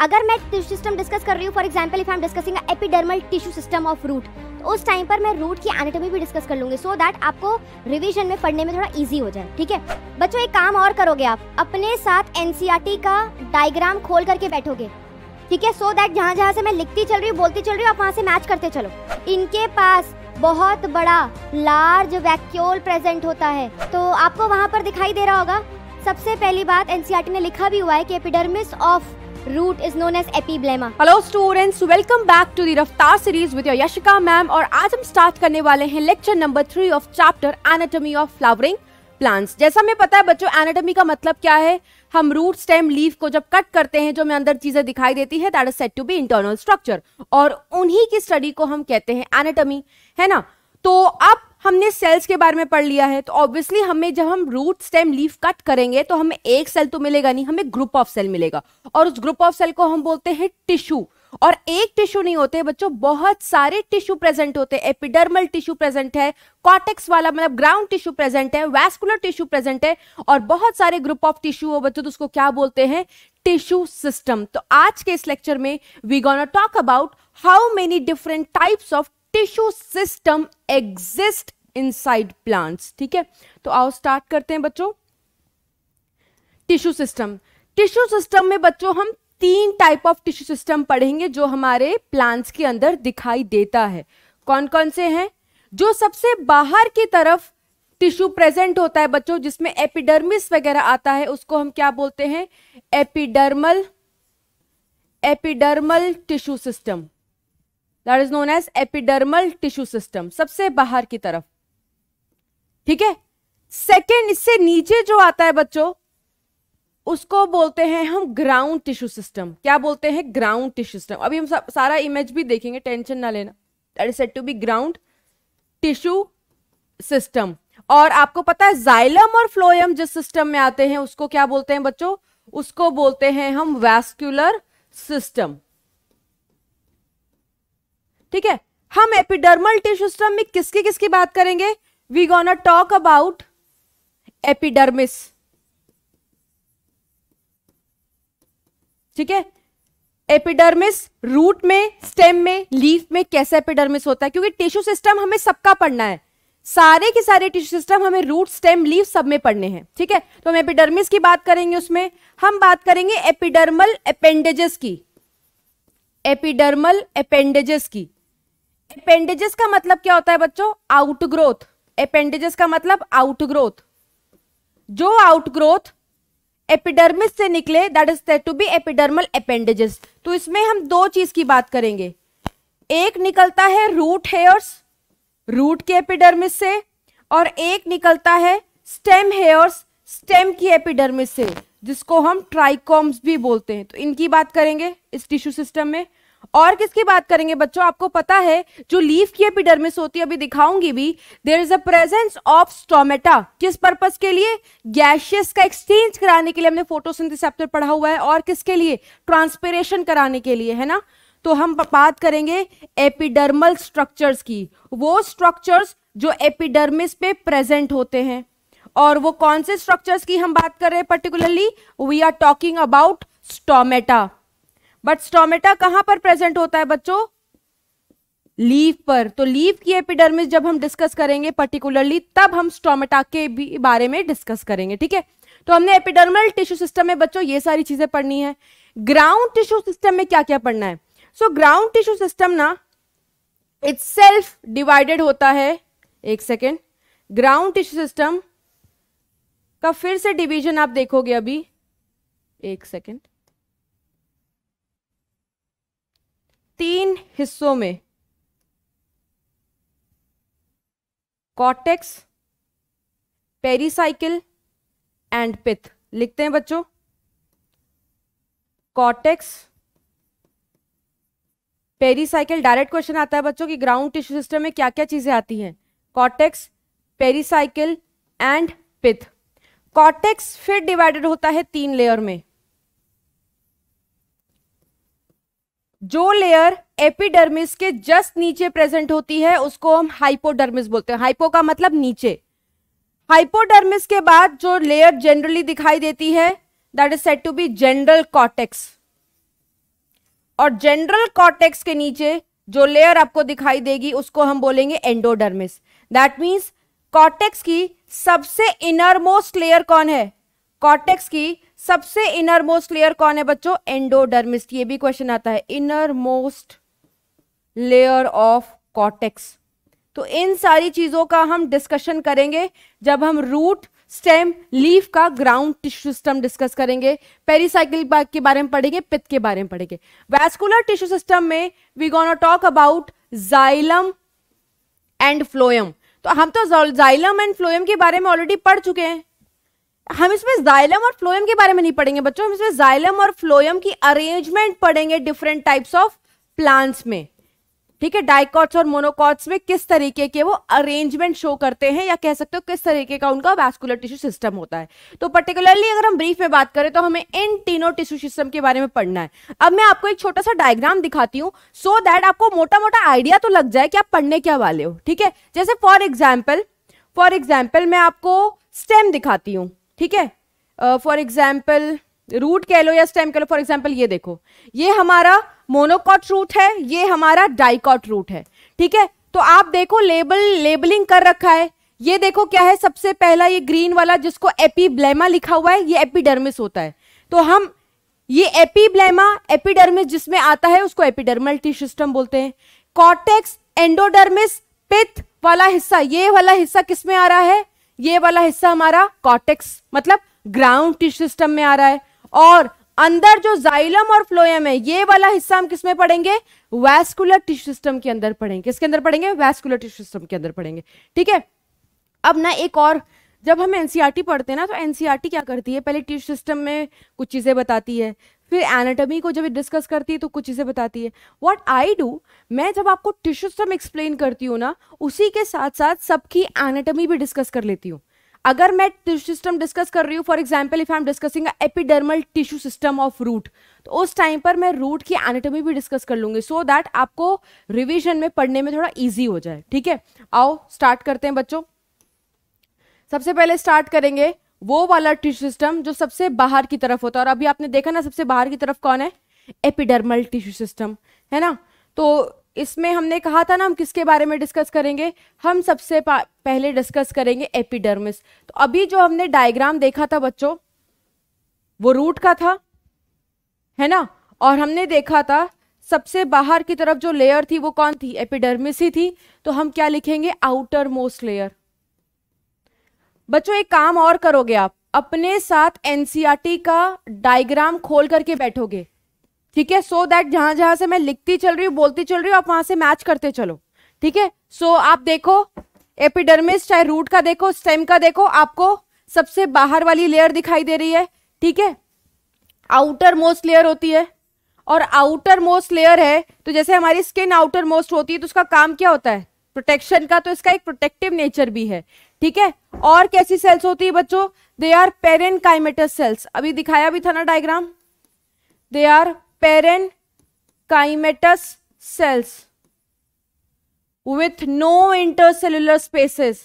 अगर मैं tissue system discuss कर रही हूँ for example if I am discussing epidermal tissue system of root तो उस टाइम पर मैं रूट की एनाटॉमी भी डिस्कस कर लूंगी सो so दैट आपको रिविजन में पढ़ने में थोड़ा इजी हो जाए ठीक है बच्चों एक काम और करोगे आप अपने साथ एनसीईआरटी e का डायग्राम खोल करके बैठोगे ठीक है सो दैट जहाँ जहाँ से मैं लिखती चल रही हूँ बोलती चल रही हूँ आप वहाँ से मैच करते चलो इनके पास बहुत बड़ा लार्ज वैक्यूल प्रेजेंट होता है तो आपको वहाँ पर दिखाई दे रहा होगा सबसे पहली बात एनसीईआरटी ने e लिखा भी हुआ है कि epidermis of root is known as epiblema. Hello students, welcome back to the Raftar series with your Yashika ma'am और आज हम start करने वाले हैं lecture number three of chapter anatomy of flowering plants. जैसा हमें पता है बच्चों anatomy का मतलब क्या है हम रूट स्टेम लीफ को जब कट करते हैं जो हमें अंदर चीजें दिखाई देती है that is set to be internal structure और उन्हीं की स्टडी को हम कहते हैं एनाटॉमी है ना तो अब हमने सेल्स के बारे में पढ़ लिया है तो ऑब्वियसली हमें जब हम रूट स्टेम लीफ कट करेंगे तो हमें एक सेल तो मिलेगा नहीं हमें ग्रुप ऑफ सेल मिलेगा और उस ग्रुप ऑफ सेल को हम बोलते हैं टिश्यू और एक टिश्यू नहीं होते बच्चों बहुत सारे टिश्यू प्रेजेंट होते हैं एपिडर्मल टिश्यू प्रेजेंट है कॉटेक्स वाला मतलब ग्राउंड टिश्यू प्रेजेंट है वैस्कुलर टिश्यू प्रेजेंट है और बहुत सारे ग्रुप ऑफ टिश्यू हो बच्चों तो उसको क्या बोलते हैं टिश्यू सिस्टम तो आज के इस लेक्चर में we gonna talk about how many different types of tissue system exist inside plants ठीक है तो आओ स्टार्ट करते हैं बच्चों टिश्यू सिस्टम टिश्यू सिस्टम में बच्चों हम तीन टाइप ऑफ टिश्यू सिस्टम पढ़ेंगे जो हमारे प्लांट्स के अंदर दिखाई देता है कौन कौन से हैं जो सबसे बाहर की तरफ टिश्यू प्रेजेंट होता है बच्चों जिसमें एपिडर्मिस वगैरह आता है उसको हम क्या बोलते हैं epidermal epidermal tissue system that is known as epidermal tissue system सबसे बाहर की तरफ ठीक है सेकेंड इससे नीचे जो आता है बच्चों उसको बोलते हैं हम ग्राउंड टिश्यू सिस्टम क्या बोलते हैं ग्राउंड टिश्यू सिस्टम अभी हम सारा इमेज भी देखेंगे टेंशन ना लेना that is set to be ground tissue system और आपको पता है जाइलम और फ्लोयम जिस सिस्टम में आते हैं उसको क्या बोलते हैं बच्चों उसको बोलते हैं हम वैस्क्यूलर सिस्टम ठीक है हम एपिडर्मल टिश्यू सिस्टम में किसकी किसकी बात करेंगे we gonna talk about epidermis ठीक है एपिडर्मिस रूट में स्टेम में लीफ में कैसा एपिडर्मिस होता है क्योंकि टिश्यू सिस्टम हमें सबका पढ़ना है सारे के सारे टिश्यू सिस्टम हमें रूट स्टेम लीव सब में पढ़ने हैं ठीक है तो हम एपिडर्मिस की बात करेंगे उसमें हम बात करेंगे एपिडर्मल अपेंडेजेस की एपिडर्मल अपेंडेजेस की अपेंडेजेस का मतलब क्या होता है बच्चों आउट ग्रोथ अपेंडेजेस का मतलब आउट ग्रोथ जो आउट ग्रोथ एपिडर्मिस से निकले that is to be epidermal appendages तो इसमें हम दो चीज की बात करेंगे एक निकलता है रूट हेयर्स रूट के एपिडर्मिस से और एक निकलता है स्टेम हेयर्स स्टेम की एपिडर्मिस से जिसको हम ट्राइकॉम्स भी बोलते हैं तो इनकी बात करेंगे इस टिश्यू सिस्टम में और किसकी बात करेंगे बच्चों आपको पता है जो लीफ की एपिडर्मिस होती है अभी दिखाऊंगी भी there is a presence of stomata किस पर्पज के लिए गैशियस का एक्सचेंज कराने के लिए हमने फोटोसिंथेसेप्टर पढ़ा हुआ है और किसके लिए ट्रांसपेरेशन कराने के लिए है ना तो हम बात करेंगे एपिडर्मल स्ट्रक्चर्स की वो स्ट्रक्चर्स जो एपिडर्मिस पे प्रेजेंट होते हैं और वो कौन से स्ट्रक्चर्स की हम बात कर रहे हैं particularly we are talking about stomata but stomata कहां पर प्रेजेंट होता है बच्चों लीव पर तो लीव की एपिडर्मिस जब हम डिस्कस करेंगे पर्टिकुलरली तब हम स्टोमेटा के भी बारे में डिस्कस करेंगे ठीक है तो हमने एपिडर्मल टिश्यू सिस्टम में बच्चों ये सारी चीजें पढ़नी है ग्राउंड टिश्यू सिस्टम में क्या क्या पढ़ना है सो ग्राउंड टिश्यू सिस्टम ना इट्स सेल्फ डिवाइडेड होता है एक सेकेंड ग्राउंड टिश्यू सिस्टम का फिर से डिवीजन आप देखोगे अभी एक सेकेंड तीन हिस्सों में कॉटेक्स पेरीसाइकिल एंड पिथ लिखते हैं बच्चों कॉटेक्स पेरीसाइकिल डायरेक्ट क्वेश्चन आता है बच्चों की ग्राउंड टिश्यू सिस्टम में क्या क्या चीजें आती हैं cortex pericycle and pith cortex फिर डिवाइडेड होता है तीन लेयर में जो लेयर एपिडर्मिस के जस्ट नीचे प्रेजेंट होती है उसको हम हाइपोडर्मिस बोलते हैं हाइपो का मतलब नीचे हाइपोडर्मिस के बाद जो लेयर जनरली दिखाई देती है that is set to be general cortex और जनरल कॉटेक्स के नीचे जो लेयर आपको दिखाई देगी उसको हम बोलेंगे एंडोडर्मिस दैट मीन्स कॉटेक्स की सबसे इनर मोस्ट लेयर कौन है कॉटेक्स की सबसे इनर मोस्ट लेयर कौन है बच्चों एंडोडर्मिस ये भी क्वेश्चन आता है innermost layer of cortex तो इन सारी चीजों का हम डिस्कशन करेंगे जब हम रूट स्टेम लीफ का ग्राउंड टिश्यू सिस्टम डिस्कस करेंगे पेरिसाइकिल के बारे में पढ़ेंगे पित्त के बारे में पढ़ेंगे वैस्कुलर टिश्यू सिस्टम में we gonna talk about xylem and phloem तो हम तो जाइलम एंड फ्लोयम के बारे में ऑलरेडी पढ़ चुके हैं हम इसमें जाइलम और फ्लोयम के बारे में नहीं पढ़ेंगे बच्चों हम इसमें जाइलम और फ्लोएम की अरेंजमेंट पढ़ेंगे डिफरेंट टाइप्स ऑफ प्लांट्स में ठीक है डाइकॉट्स और मोनोकॉट्स में किस तरीके के वो अरेंजमेंट शो करते हैं या कह सकते हो किस तरीके का उनका वैस्कुलर टिश्यू सिस्टम होता है तो पर्टिकुलरली अगर हम ब्रीफ में बात करें तो हमें इन तीनों टिश्यू सिस्टम के बारे में पढ़ना है अब मैं आपको एक छोटा सा डायग्राम दिखाती हूँ सो दैट आपको मोटा मोटा आइडिया तो लग जाए कि आप पढ़ने क्या वाले हो ठीक है जैसे फॉर एग्जाम्पल फॉर एग्जाम्पल मैं आपको स्टेम दिखाती हूँ ठीक है फॉर एग्जाम्पल रूट कह लो या स्टेम कह लो फॉर एग्जाम्पल ये देखो ये हमारा मोनोकॉट रूट है ये हमारा डाइकॉट रूट है ठीक है तो आप देखो लेबल लेबलिंग कर रखा है ये देखो क्या है सबसे पहला ये ग्रीन वाला जिसको एपीब्लेमा लिखा हुआ है ये एपीडर्मिस होता है तो हम ये एपीब्लेमा एपीडर्मिस जिसमें आता है उसको एपीडर्मल टी सिस्टम बोलते हैं कॉर्टेक्स एंडोडर्मिस पिथ वाला हिस्सा ये वाला हिस्सा किसमें आ रहा है ये वाला हिस्सा हमारा कॉटेक्स मतलब ग्राउंड टिश्यू सिस्टम में आ रहा है और अंदर जो जाइलम और फ्लोएम है ये वाला हिस्सा हम किसमें पढ़ेंगे वैस्कुलर टिश्यू सिस्टम के अंदर पढ़ेंगे किसके अंदर पढ़ेंगे वैस्कुलर टिश्यू सिस्टम के अंदर पढ़ेंगे ठीक है अब ना एक और जब हम एनसीईआरटी e पढ़ते हैं ना तो एनसीईआरटी e क्या करती है पहले टिश्यू सिस्टम में कुछ चीज़ें बताती है फिर एनाटॉमी को जब डिस्कस करती है तो कुछ चीज़ें बताती है व्हाट आई डू मैं जब आपको टिश्यू सिस्टम एक्सप्लेन करती हूँ ना उसी के साथ साथ सबकी एनाटॉमी भी डिस्कस कर लेती हूँ अगर मैं टिश्यू सिस्टम डिस्कस कर रही हूँ for example if I am discussing epidermal tissue system of root तो उस टाइम पर मैं रूट की एनाटॉमी भी डिस्कस कर लूंगी सो so दैट आपको रिविजन में पढ़ने में थोड़ा ईजी हो जाए ठीक है आओ स्टार्ट करते हैं बच्चों सबसे पहले स्टार्ट करेंगे वो वाला टिश्यू सिस्टम जो सबसे बाहर की तरफ होता है और अभी आपने देखा ना सबसे बाहर की तरफ कौन है एपिडर्मल टिश्यू सिस्टम है ना तो इसमें हमने कहा था ना हम किसके बारे में डिस्कस करेंगे हम सबसे पहले डिस्कस करेंगे एपिडर्मिस तो अभी जो हमने डायग्राम देखा था बच्चों वो रूट का था है ना और हमने देखा था सबसे बाहर की तरफ जो लेयर थी वो कौन थी एपिडर्मिस ही थी तो हम क्या लिखेंगे आउटर मोस्ट लेयर बच्चों एक काम और करोगे आप अपने साथ एनसीईआरटी e का डायग्राम खोल करके बैठोगे ठीक है सो दैट जहां जहां से मैं लिखती चल रही हूँ बोलती चल रही हूँ आप वहां से मैच करते चलो ठीक है सो आप देखो एपिडर्मिस चाहे रूट का देखो स्टेम का देखो आपको सबसे बाहर वाली लेयर दिखाई दे रही है ठीक है आउटर मोस्ट लेयर होती है और आउटर मोस्ट लेयर है तो जैसे हमारी स्किन आउटर मोस्ट होती है तो उसका काम क्या होता है प्रोटेक्शन का तो इसका एक प्रोटेक्टिव नेचर भी है ठीक है और कैसी सेल्स होती है बच्चों they are parenchymatous cells अभी दिखाया भी था ना diagram they are parenchymatous cells inter no spaces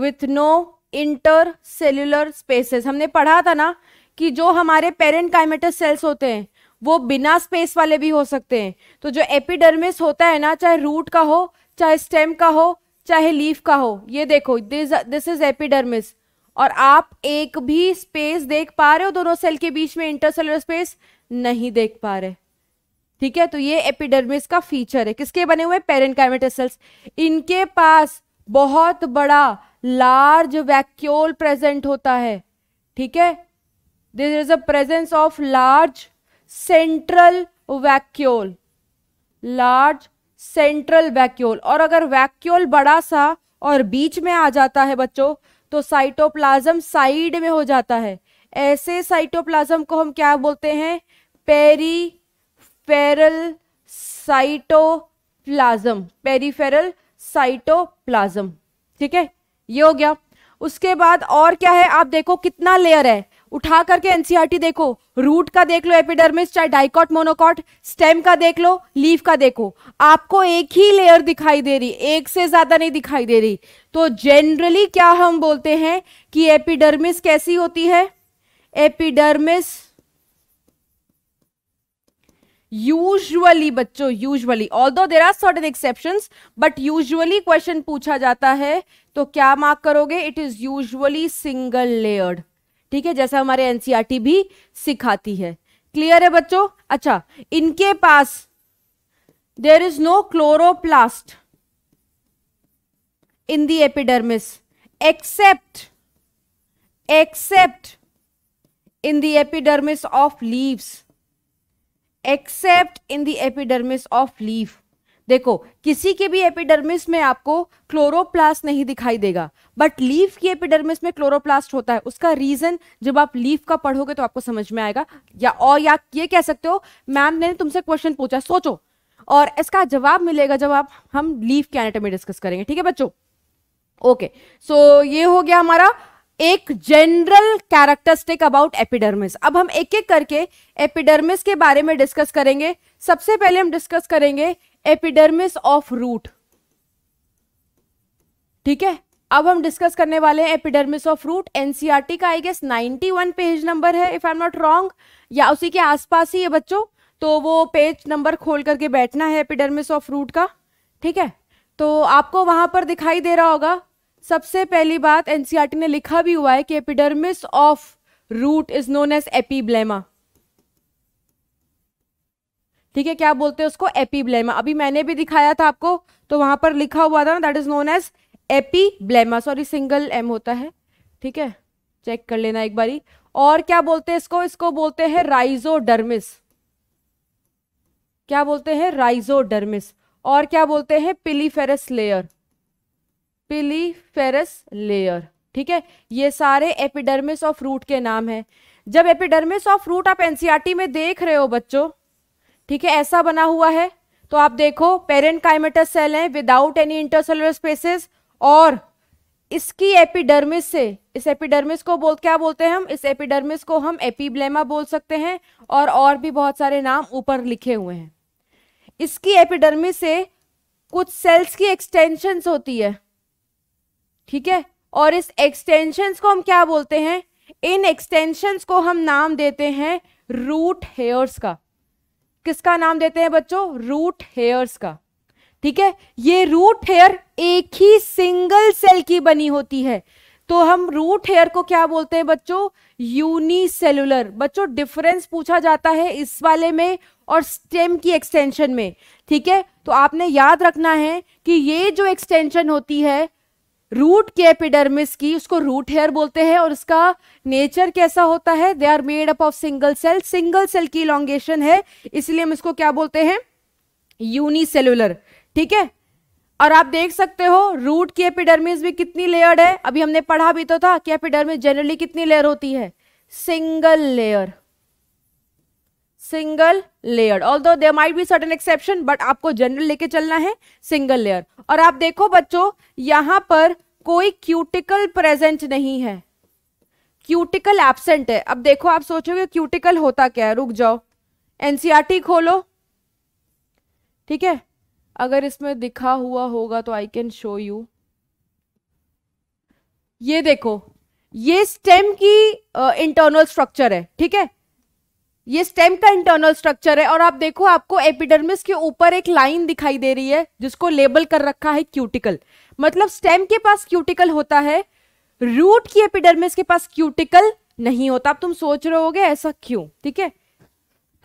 with no inter intercellular spaces हमने पढ़ा था ना कि जो हमारे पेरेंट काइमेटस सेल्स होते हैं वो बिना स्पेस वाले भी हो सकते हैं तो जो एपिडर्मिस होता है ना चाहे रूट का हो चाहे स्टेम का हो चाहे लीफ का हो ये देखो दिस दिस इज एपिडर्मिस और आप एक भी स्पेस देख पा रहे हो दोनों सेल के बीच में इंटरसेलर स्पेस नहीं देख पा रहे ठीक है तो ये एपिडर्मिस का फीचर है किसके बने हुए पेरेंट काइमेटस सेल्स इनके पास बहुत बड़ा लार्ज वैक्यूल प्रेजेंट होता है ठीक है this is a presence of large central vacuole large central vacuole और अगर वैक्यूल बड़ा सा और बीच में आ जाता है बच्चों तो साइटोप्लाज्म साइड में हो जाता है ऐसे साइटोप्लाज्म को हम क्या बोलते हैं peripheral cytoplasm peripheral cytoplasm ठीक है ये हो गया उसके बाद और क्या है आप देखो कितना लेयर है उठा करके एनसीईआरटी e देखो रूट का देख लो एपिडर्मिस चाहे डाइकॉट मोनोकॉट स्टेम का देख लो लीफ का देखो आपको एक ही लेयर दिखाई दे रही एक से ज्यादा नहीं दिखाई दे रही तो जनरली क्या हम बोलते हैं कि एपिडर्मिस कैसी होती है एपिडर्मिस यूजुअली बच्चों usually although there are certain exception but usually question पूछा जाता है तो क्या मार्क करोगे it is usually single layered ठीक है जैसा हमारे एनसीईआरटी e भी सिखाती है क्लियर है बच्चों अच्छा इनके पास there is no chloroplast in the epidermis except except in the epidermis of leaves except in the epidermis of leaf देखो किसी के भी एपिडर्मिस में आपको क्लोरोप्लास्ट नहीं दिखाई देगा बट लीफ की एपिडर्मिस में क्लोरोप्लास्ट होता है उसका रीजन जब आप लीफ का पढ़ोगे तो आपको समझ में आएगा या और या ये कह सकते हो मैम ने तुमसे क्वेश्चन पूछा सोचो और इसका जवाब मिलेगा जब आप हम लीफ के एनेटमी डिस्कस करेंगे ठीक है बच्चों ओके सो ये हो गया हमारा एक जनरल कैरेक्टरिस्टिक अबाउट एपिडर्मिस अब हम एक एक करके एपिडर्मिस के बारे में डिस्कस करेंगे सबसे पहले हम डिस्कस करेंगे एपिडर्मिस ऑफ रूट ठीक है अब हम डिस्कस करने वाले हैं एपिडर्मिस ऑफ रूट एनसीआरटी का आई गेस 91 पेज नंबर है if I am not wrong या उसी के आसपास ही है बच्चों तो वो पेज नंबर खोल करके बैठना है एपिडर्मिस ऑफ रूट का ठीक है तो आपको वहां पर दिखाई दे रहा होगा सबसे पहली बात एनसीआरटी e ने लिखा भी हुआ है कि epidermis of root is known as epiblema ठीक है क्या बोलते हैं उसको एपीब्लेमा अभी मैंने भी दिखाया था आपको तो वहां पर लिखा हुआ था ना that is known as epiblema sorry single M होता है ठीक है चेक कर लेना एक बारी और क्या बोलते हैं इसको इसको बोलते हैं राइजोडर्मिस क्या बोलते हैं राइजोडर्मिस और क्या बोलते हैं पिलीफेरस लेयर पिलीफेरस लेयर ठीक है ये सारे एपिडर्मिस ऑफ रूट के नाम है जब एपिडर्मिस ऑफ रूट आप एनसीआरटी e में देख रहे हो बच्चों ठीक है ऐसा बना हुआ है तो आप देखो पेरेंट काइमेटस सेल है विदाउट एनी इंटरसेलुलर स्पेसेस और इसकी एपिडर्मिस से इस एपिडर्मिस को बोल क्या बोलते हैं हम इस एपिडर्मिस को हम एपीब्लेमा बोल सकते हैं और और भी बहुत सारे नाम ऊपर लिखे हुए हैं इसकी एपिडर्मिस से कुछ सेल्स की एक्सटेंशंस होती है ठीक है और इस एक्सटेंशंस को हम क्या बोलते हैं इन एक्सटेंशंस को हम नाम देते हैं रूट हेयर्स का किसका नाम देते हैं बच्चों रूट हेयर्स का ठीक है ये रूट हेयर एक ही सिंगल सेल की बनी होती है तो हम रूट हेयर को क्या बोलते हैं बच्चों यूनिसेलुलर बच्चों डिफरेंस पूछा जाता है इस वाले में और स्टेम की एक्सटेंशन में ठीक है तो आपने याद रखना है कि ये जो एक्सटेंशन होती है रूट के एपिडर्मिस की उसको रूट हेयर बोलते हैं और उसका नेचर कैसा होता है they are made up of single cell single cell की इलांगेशन है इसलिए हम इसको क्या बोलते हैं यूनिसेलुलर ठीक है और आप देख सकते हो रूट की एपिडर्मिस भी कितनी लेयर्ड है अभी हमने पढ़ा भी तो था कि एपिडर्मिस जनरली कितनी लेयर होती है single layer single layer although might be certain exception but आपको जनरल लेके चलना है सिंगल लेयर और आप देखो बच्चों यहां पर कोई क्यूटिकल प्रेजेंट नहीं है क्यूटिकल एबसेंट है अब देखो आप सोचोगे क्यूटिकल होता क्या है रुक जाओ एनसीआरटी e खोलो ठीक है अगर इसमें दिखा हुआ होगा तो आई कैन शो यू ये देखो ये स्टेम की इंटरनल uh, स्ट्रक्चर है ठीक है ये स्टेम का इंटरनल स्ट्रक्चर है और आप देखो आपको एपिडर्मिस के ऊपर एक लाइन दिखाई दे रही है जिसको लेबल कर रखा है क्यूटिकल मतलब स्टेम के पास क्यूटिकल होता है रूट की एपिडर्मिस के पास क्यूटिकल नहीं होता अब तुम सोच रहे होगे ऐसा क्यों ठीक है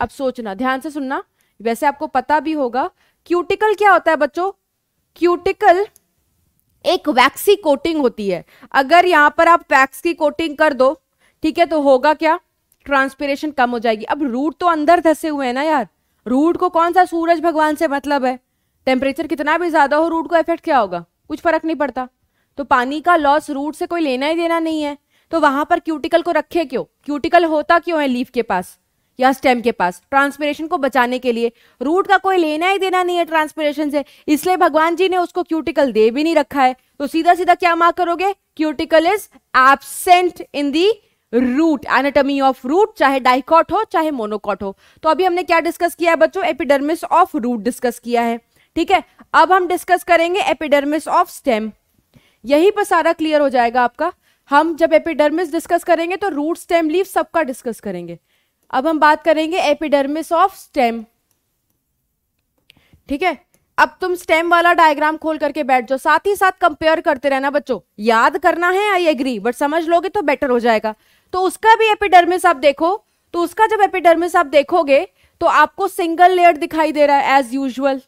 अब सोचना ध्यान से सुनना वैसे आपको पता भी होगा क्यूटिकल क्या होता है बच्चों क्यूटिकल एक वैक्सी कोटिंग होती है अगर यहां पर आप वैक्स की कोटिंग कर दो ठीक है तो होगा क्या ट्रांसपीरेशन कम हो जाएगी अब रूट तो अंदर धसे हुए हैं ना यार रूट को कौन सा सूरज भगवान से मतलब है टेम्परेचर कितना भी ज़्यादा हो रूट को इफेक्ट क्या होगा कुछ फर्क नहीं पड़ता तो पानी का लॉस रूट से कोई लेना ही देना नहीं है तो वहां पर क्यूटिकल को रखे क्यों क्यूटिकल होता क्यों है लीफ के पास या स्टेम के पास ट्रांसपीरेशन को बचाने के लिए रूट का कोई लेना ही देना नहीं है ट्रांसपीरेशन से इसलिए भगवान जी ने उसको क्यूटिकल दे भी नहीं रखा है तो सीधा सीधा क्या मार्क करोगे cuticle is absent in the root anatomy of root चाहे डाइकॉट हो चाहे मोनोकॉट हो तो अभी हमने क्या डिस्कस किया है बच्चों एपिडर्मिस ऑफ रूट डिस्कस किया है ठीक है अब हम डिस्कस करेंगे एपिडर्मिस ऑफ स्टेम यही पर सारा क्लियर हो जाएगा आपका हम जब एपिडर्मिस डिस्कस करेंगे तो रूट स्टेम लीव सबका डिस्कस करेंगे अब हम बात करेंगे एपिडर्मिस ऑफ स्टेम ठीक है अब तुम स्टेम वाला डायग्राम खोल करके बैठ जाओ साथ ही साथ कंपेयर करते रहना बच्चों याद करना है आई एग्री बट समझ लोगे तो बेटर हो जाएगा तो उसका भी एपिडर्मिस आप देखो तो उसका जब एपिडर्मिस आप देखोगे तो आपको सिंगल लेयर दिखाई दे रहा है एज यूजल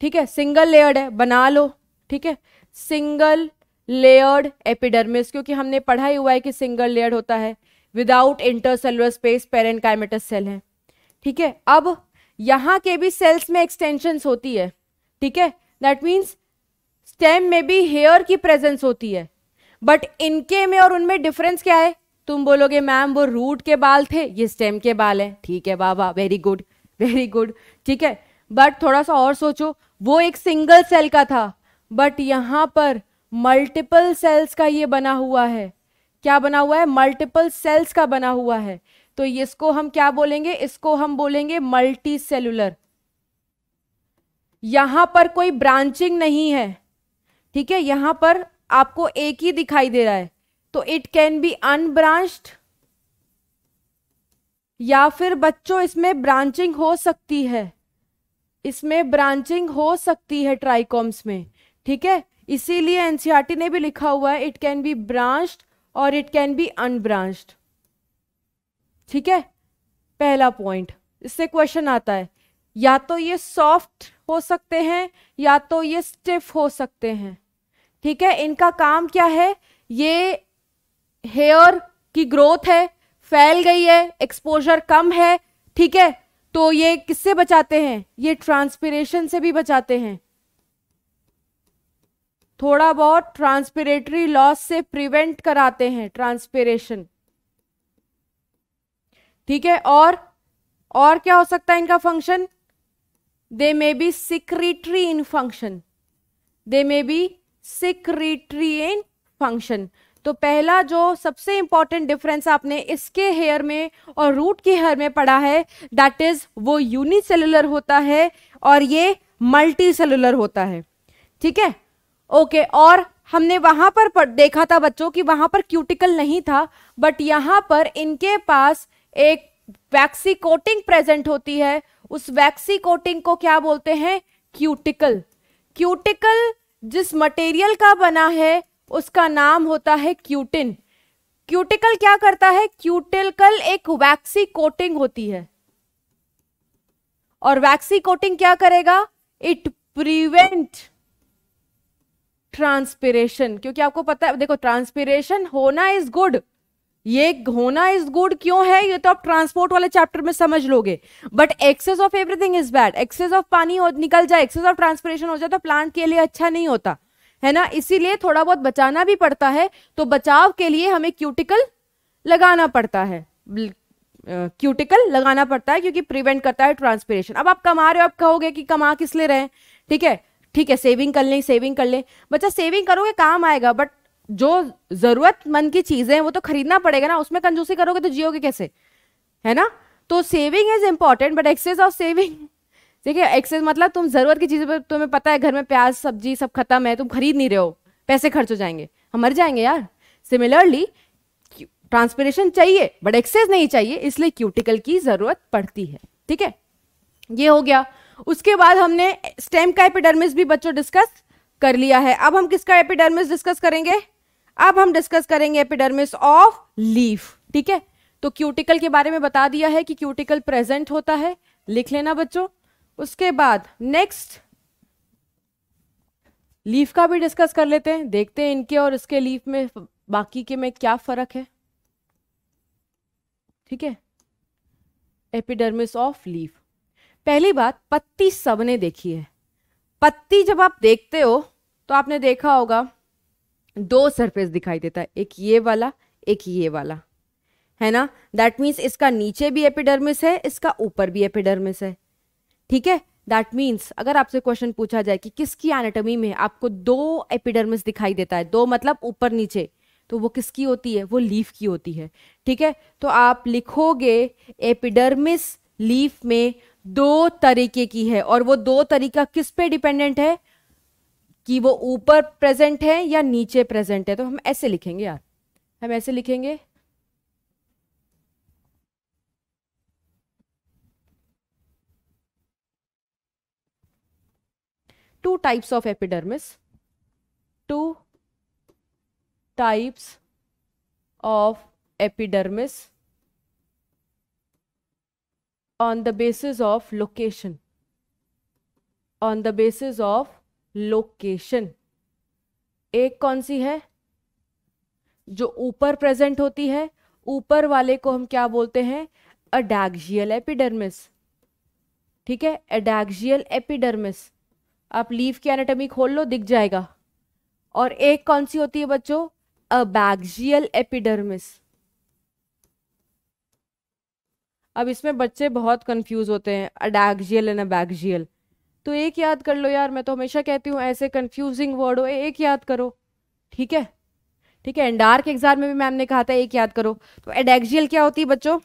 ठीक है सिंगल लेयर्ड है बना लो ठीक है सिंगल लेयर्ड एपिडर्मिस क्योंकि हमने पढ़ा ही हुआ है कि सिंगल लेयर्ड होता है without intercellular space parenchymatous cell है ठीक है अब यहां के भी सेल्स में एक्सटेंशन होती है ठीक है दैट मीन्स स्टेम में भी हेयर की प्रेजेंस होती है बट इनके में और उनमें डिफरेंस क्या है तुम बोलोगे मैम वो रूट के बाल थे ये स्टेम के बाल है ठीक है बाबा वेरी गुड वेरी गुड ठीक है बट थोड़ा सा और सोचो वो एक सिंगल सेल का था बट यहाँ पर मल्टीपल सेल्स का ये बना हुआ है क्या बना हुआ है मल्टीपल सेल्स का बना हुआ है तो इसको हम क्या बोलेंगे इसको हम बोलेंगे मल्टी सेलुलर यहां पर कोई ब्रांचिंग नहीं है ठीक है यहां पर आपको एक ही दिखाई दे रहा है तो इट कैन बी अनब्रांच्ड या फिर बच्चों इसमें ब्रांचिंग हो सकती है इसमें ब्रांचिंग हो सकती है ट्राइकॉम्स में ठीक है इसीलिए एनसीईआरटी e ने भी लिखा हुआ है इट कैन बी ब्रांच्ड और इट कैन बी अनब्रांच्ड ठीक है पहला पॉइंट इससे क्वेश्चन आता है या तो ये सॉफ्ट हो सकते हैं या तो ये स्टिफ हो सकते हैं ठीक है इनका काम क्या है ये हेयर की ग्रोथ है फैल गई है एक्सपोजर कम है ठीक है तो ये किससे बचाते हैं ये ट्रांसपिरेशन से भी बचाते हैं थोड़ा बहुत ट्रांसपिरेटरी लॉस से प्रिवेंट कराते हैं ट्रांसपिरेशन ठीक है और और क्या हो सकता है इनका function they may be secretory in function they may be सिक्रिट्रिएंट फंक्शन तो पहला जो सबसे इंपॉर्टेंट डिफरेंस आपने इसके हेयर में और रूट के हेयर में पढ़ा है दैट इज वो यूनिसेलुलर होता है और ये मल्टी होता है ठीक है ओके और हमने वहां पर, देखा था बच्चों कि वहां पर क्यूटिकल नहीं था बट यहां पर इनके पास एक वैक्सी कोटिंग प्रेजेंट होती है उस वैक्सी कोटिंग को क्या बोलते हैं क्यूटिकल क्यूटिकल जिस मटेरियल का बना है उसका नाम होता है क्यूटिन क्यूटिकल क्या करता है क्यूटिकल एक वैक्सी कोटिंग होती है और वैक्सी कोटिंग क्या करेगा इट प्रिवेंट ट्रांसपिरेशन क्योंकि आपको पता है देखो ट्रांसपिरेशन होना इज गुड ये होना इज गुड क्यों है ये तो आप ट्रांसपोर्ट वाले चैप्टर में समझ लोगे but excess of everything is bad excess of पानी हो, निकल जाए एक्सेस ऑफ ट्रांसपोरेशन हो जाए तो प्लांट के लिए अच्छा नहीं होता है ना इसीलिए थोड़ा बहुत बचाना भी पड़ता है तो बचाव के लिए हमें क्यूटिकल लगाना पड़ता है क्यूटिकल लगाना पड़ता है क्योंकि प्रिवेंट करता है ट्रांसपिरेशन अब आप कमा रहे हो आप कहोगे कि कमा किस लिए रहे ठीक है ठीक है सेविंग कर लें सेविंग कर लें बच्चा सेविंग करोगे काम आएगा बट जो जरूरतमंद की चीजें हैं वो तो खरीदना पड़ेगा ना उसमें कंजूसी करोगे तो जियोगे कैसे है ना तो saving is important but excess of saving ठीक है एक्सेस मतलब तुम जरूरत की चीज़ें पर तुम्हें पता है घर में प्याज सब्जी सब खत्म है तुम खरीद नहीं रहे हो पैसे खर्च हो जाएंगे हम मर जाएंगे यार सिमिलरली ट्रांसपरेशन चाहिए बट एक्सेस नहीं चाहिए इसलिए क्यूटिकल की ज़रूरत पड़ती है ठीक है ये हो गया उसके बाद हमने स्टेम का एपिडर्मिस भी बच्चों डिस्कस कर लिया है अब हम किसका एपिडर्मिस डिस्कस करेंगे अब हम डिस्कस करेंगे एपिडर्मिस ऑफ लीफ ठीक है तो क्यूटिकल के बारे में बता दिया है कि क्यूटिकल प्रेजेंट होता है लिख लेना बच्चों उसके बाद नेक्स्ट लीफ का भी डिस्कस कर लेते हैं देखते हैं इनके और इसके लीफ में बाकी के में क्या फर्क है ठीक है एपिडर्मिस ऑफ लीफ पहली बात पत्ती सबने देखी है पत्ती जब आप देखते हो तो आपने देखा होगा दो सरफेस दिखाई देता है एक ये वाला एक ये वाला है ना दैट मीन्स इसका नीचे भी एपिडर्मिस है इसका ऊपर भी एपिडर्मिस है ठीक है दैट मीन्स अगर आपसे क्वेश्चन पूछा जाए कि किसकी एनाटॉमी में आपको दो एपिडर्मिस दिखाई देता है दो मतलब ऊपर नीचे तो वो किसकी होती है वो लीफ की होती है ठीक है तो आप लिखोगे एपिडर्मिस लीफ में दो तरीके की है और वो दो तरीका किस पे डिपेंडेंट है कि वो ऊपर प्रेजेंट है या नीचे प्रेजेंट है तो हम ऐसे लिखेंगे यार हम ऐसे लिखेंगे two types of epidermis two types of epidermis on the basis of location on the basis of location एक कौन सी है जो ऊपर प्रेजेंट होती है ऊपर वाले को हम क्या बोलते हैं अडैगजियल एपिडर्मिस ठीक है एडैगजियल एपिडर्मिस आप लीव की एनाटॉमी खोल लो दिख जाएगा और एक कौन सी होती है बच्चों अबैगजियल एपिडर्मिस अब इसमें बच्चे बहुत कंफ्यूज होते हैं अडैगजियल एंड अबैगजियल तो एक याद कर लो यार मैं तो हमेशा कहती हूँ ऐसे कंफ्यूजिंग वर्ड हो एक याद करो ठीक है ठीक है एंडार के एग्जाम में भी मैम ने कहा था एक याद करो तो एडेक्जियल क्या होती है बच्चों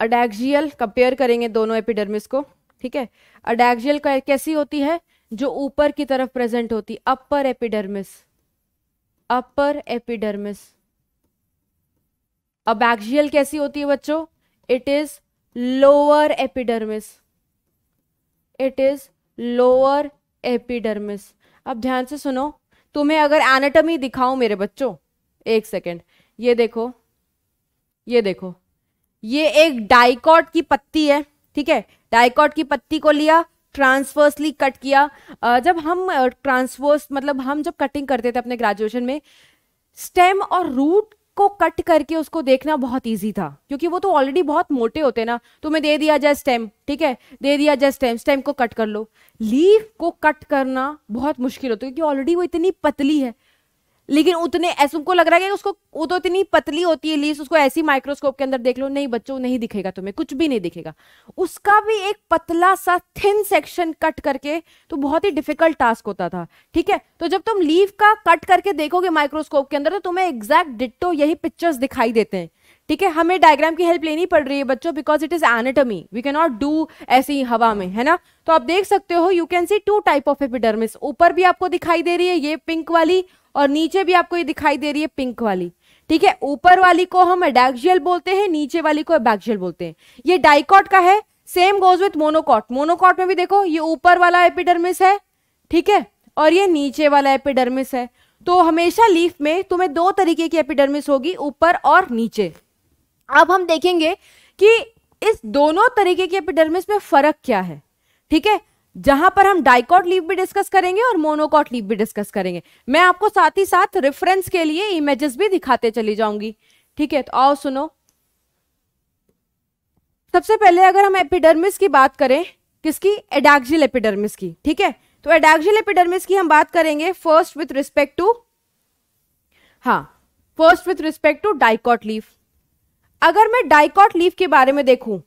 अडैक्जियल कंपेयर करेंगे दोनों एपिडर्मिस को ठीक है अडैक्जियल कैसी होती है जो ऊपर की तरफ प्रेजेंट होती अपर एपिडर्मिस अपर एपिडर्मिस अबैक्जियल कैसी होती है बच्चों it is lower epidermis it is lower epidermis अब ध्यान से सुनो तुम्हें अगर एनाटॉमी दिखाऊं मेरे बच्चों एक सेकेंड ये देखो ये देखो ये एक डाइकॉट की पत्ती है ठीक है डाइकॉट की पत्ती को लिया ट्रांसवर्सली कट किया जब हम ट्रांसवर्स मतलब हम जब कटिंग करते थे अपने ग्रेजुएशन में स्टेम और रूट को कट करके उसको देखना बहुत ईजी था क्योंकि वो तो ऑलरेडी बहुत मोटे होते ना तुम्हें तो दे दिया जाए स्टेम ठीक है दे दिया जाए स्टेम स्टेम को कट कर लो लीफ को कट करना बहुत मुश्किल होता है क्योंकि ऑलरेडी वो इतनी पतली है लेकिन उतने ऐसे उनको लग रहा है कि उसको वो तो इतनी पतली होती है लीस उसको ऐसी माइक्रोस्कोप के अंदर देख लो नहीं बच्चों नहीं दिखेगा तुम्हें कुछ भी नहीं दिखेगा उसका भी एक पतला सा थिन सेक्शन कट करके तो बहुत ही डिफिकल्ट टास्क होता था ठीक है तो जब तुम लीव का कट करके देखोगे माइक्रोस्कोप के अंदर तो तुम्हें एग्जैक्ट डिट्टो यही पिक्चर्स दिखाई देते हैं ठीक है हमें डायग्राम की हेल्प लेनी पड़ रही है बच्चों because it is anatomy we cannot do ऐसी हवा में है ना तो आप देख सकते हो you can see two type of epidermis ऊपर भी आपको दिखाई दे रही है ये पिंक वाली और नीचे भी आपको ये दिखाई दे रही है पिंक वाली ठीक है ऊपर वाली को हम एडैक्सियल बोलते हैं नीचे वाली को एबैक्सियल बोलते हैं ये डाइकॉट का है same goes with monocot monocot में भी देखो ये ऊपर वाला एपिडर्मिस है ठीक है और ये नीचे वाला एपिडर्मिस है तो हमेशा लीफ में तुम्हें दो तरीके की एपिडर्मिस होगी ऊपर और नीचे अब हम देखेंगे कि इस दोनों तरीके के एपिडर्मिस में फर्क क्या है ठीक है जहां पर हम डाइकॉट लीव भी डिस्कस करेंगे और मोनोकॉट लीव भी डिस्कस करेंगे मैं आपको साथ ही साथ रेफरेंस के लिए इमेजेस भी दिखाते चली जाऊंगी ठीक है तो आओ सुनो सबसे पहले अगर हम एपिडर्मिस की बात करें किसकी एडाक्जिल एपिडर्मिस की ठीक है तो एडाक्जिल एपिडर्मिस की हम बात करेंगे फर्स्ट विथ रिस्पेक्ट टू हाँ first with respect to dicot leaf अगर मैं डाइकॉट लीव के बारे में देखूं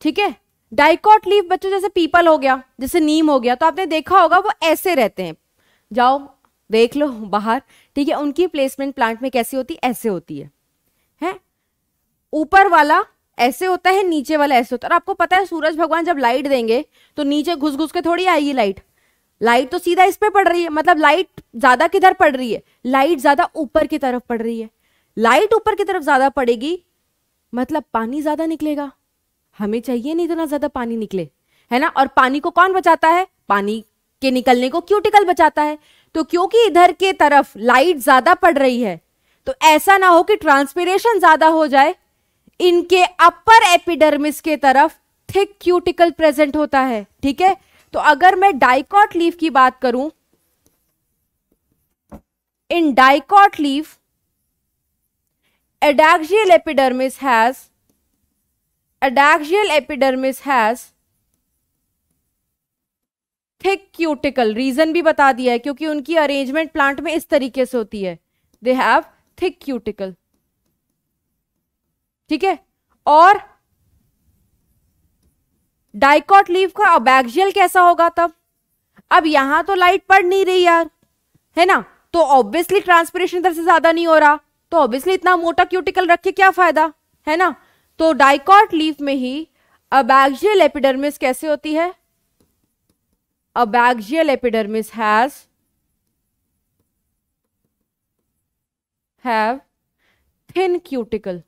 ठीक है डाइकॉट लीफ बच्चों जैसे पीपल हो गया जैसे नीम हो गया तो आपने देखा होगा वो ऐसे रहते हैं जाओ देख लो बाहर ठीक है उनकी प्लेसमेंट प्लांट में कैसी होती ऐसे होती है हैं ऊपर वाला ऐसे होता है नीचे वाला ऐसे होता है और आपको पता है सूरज भगवान जब लाइट देंगे तो नीचे घुस घुस के थोड़ी आएगी लाइट लाइट तो सीधा इस पर पड़ रही है मतलब लाइट ज्यादा किधर पड़ रही है लाइट ज्यादा ऊपर की तरफ पड़ रही है लाइट ऊपर की तरफ ज्यादा पड़ेगी मतलब पानी ज्यादा निकलेगा हमें चाहिए नहीं इतना ज्यादा पानी निकले है ना और पानी को कौन बचाता है पानी के निकलने को क्यूटिकल बचाता है तो क्योंकि इधर के तरफ लाइट ज्यादा पड़ रही है तो ऐसा ना हो कि ट्रांसपीरेशन ज्यादा हो जाए इनके अपर एपिडर्मिस के तरफ थिक क्यूटिकल प्रेजेंट होता है ठीक है तो अगर मैं डाइकॉट लीफ की बात करूं in dicot leaf adaxial epidermis has Adaxial epidermis has thick cuticle reason भी बता दिया है क्योंकि उनकी arrangement प्लांट में इस तरीके से होती है दे हैव थिक क्यूटिकल ठीक है और डाइकॉट लीव का अबैक्सियल कैसा होगा तब अब यहां तो लाइट पड़ नहीं रही यार है ना तो ऑब्वियसली ट्रांसपरेशन इधर से ज्यादा नहीं हो रहा तो ऑब्वियसली इतना मोटा क्यूटिकल रख के क्या फायदा है ना तो डाइकॉट लीफ में ही अबैक्सियल एपिडर्मिस कैसे होती है abaxial epidermis has have thin cuticle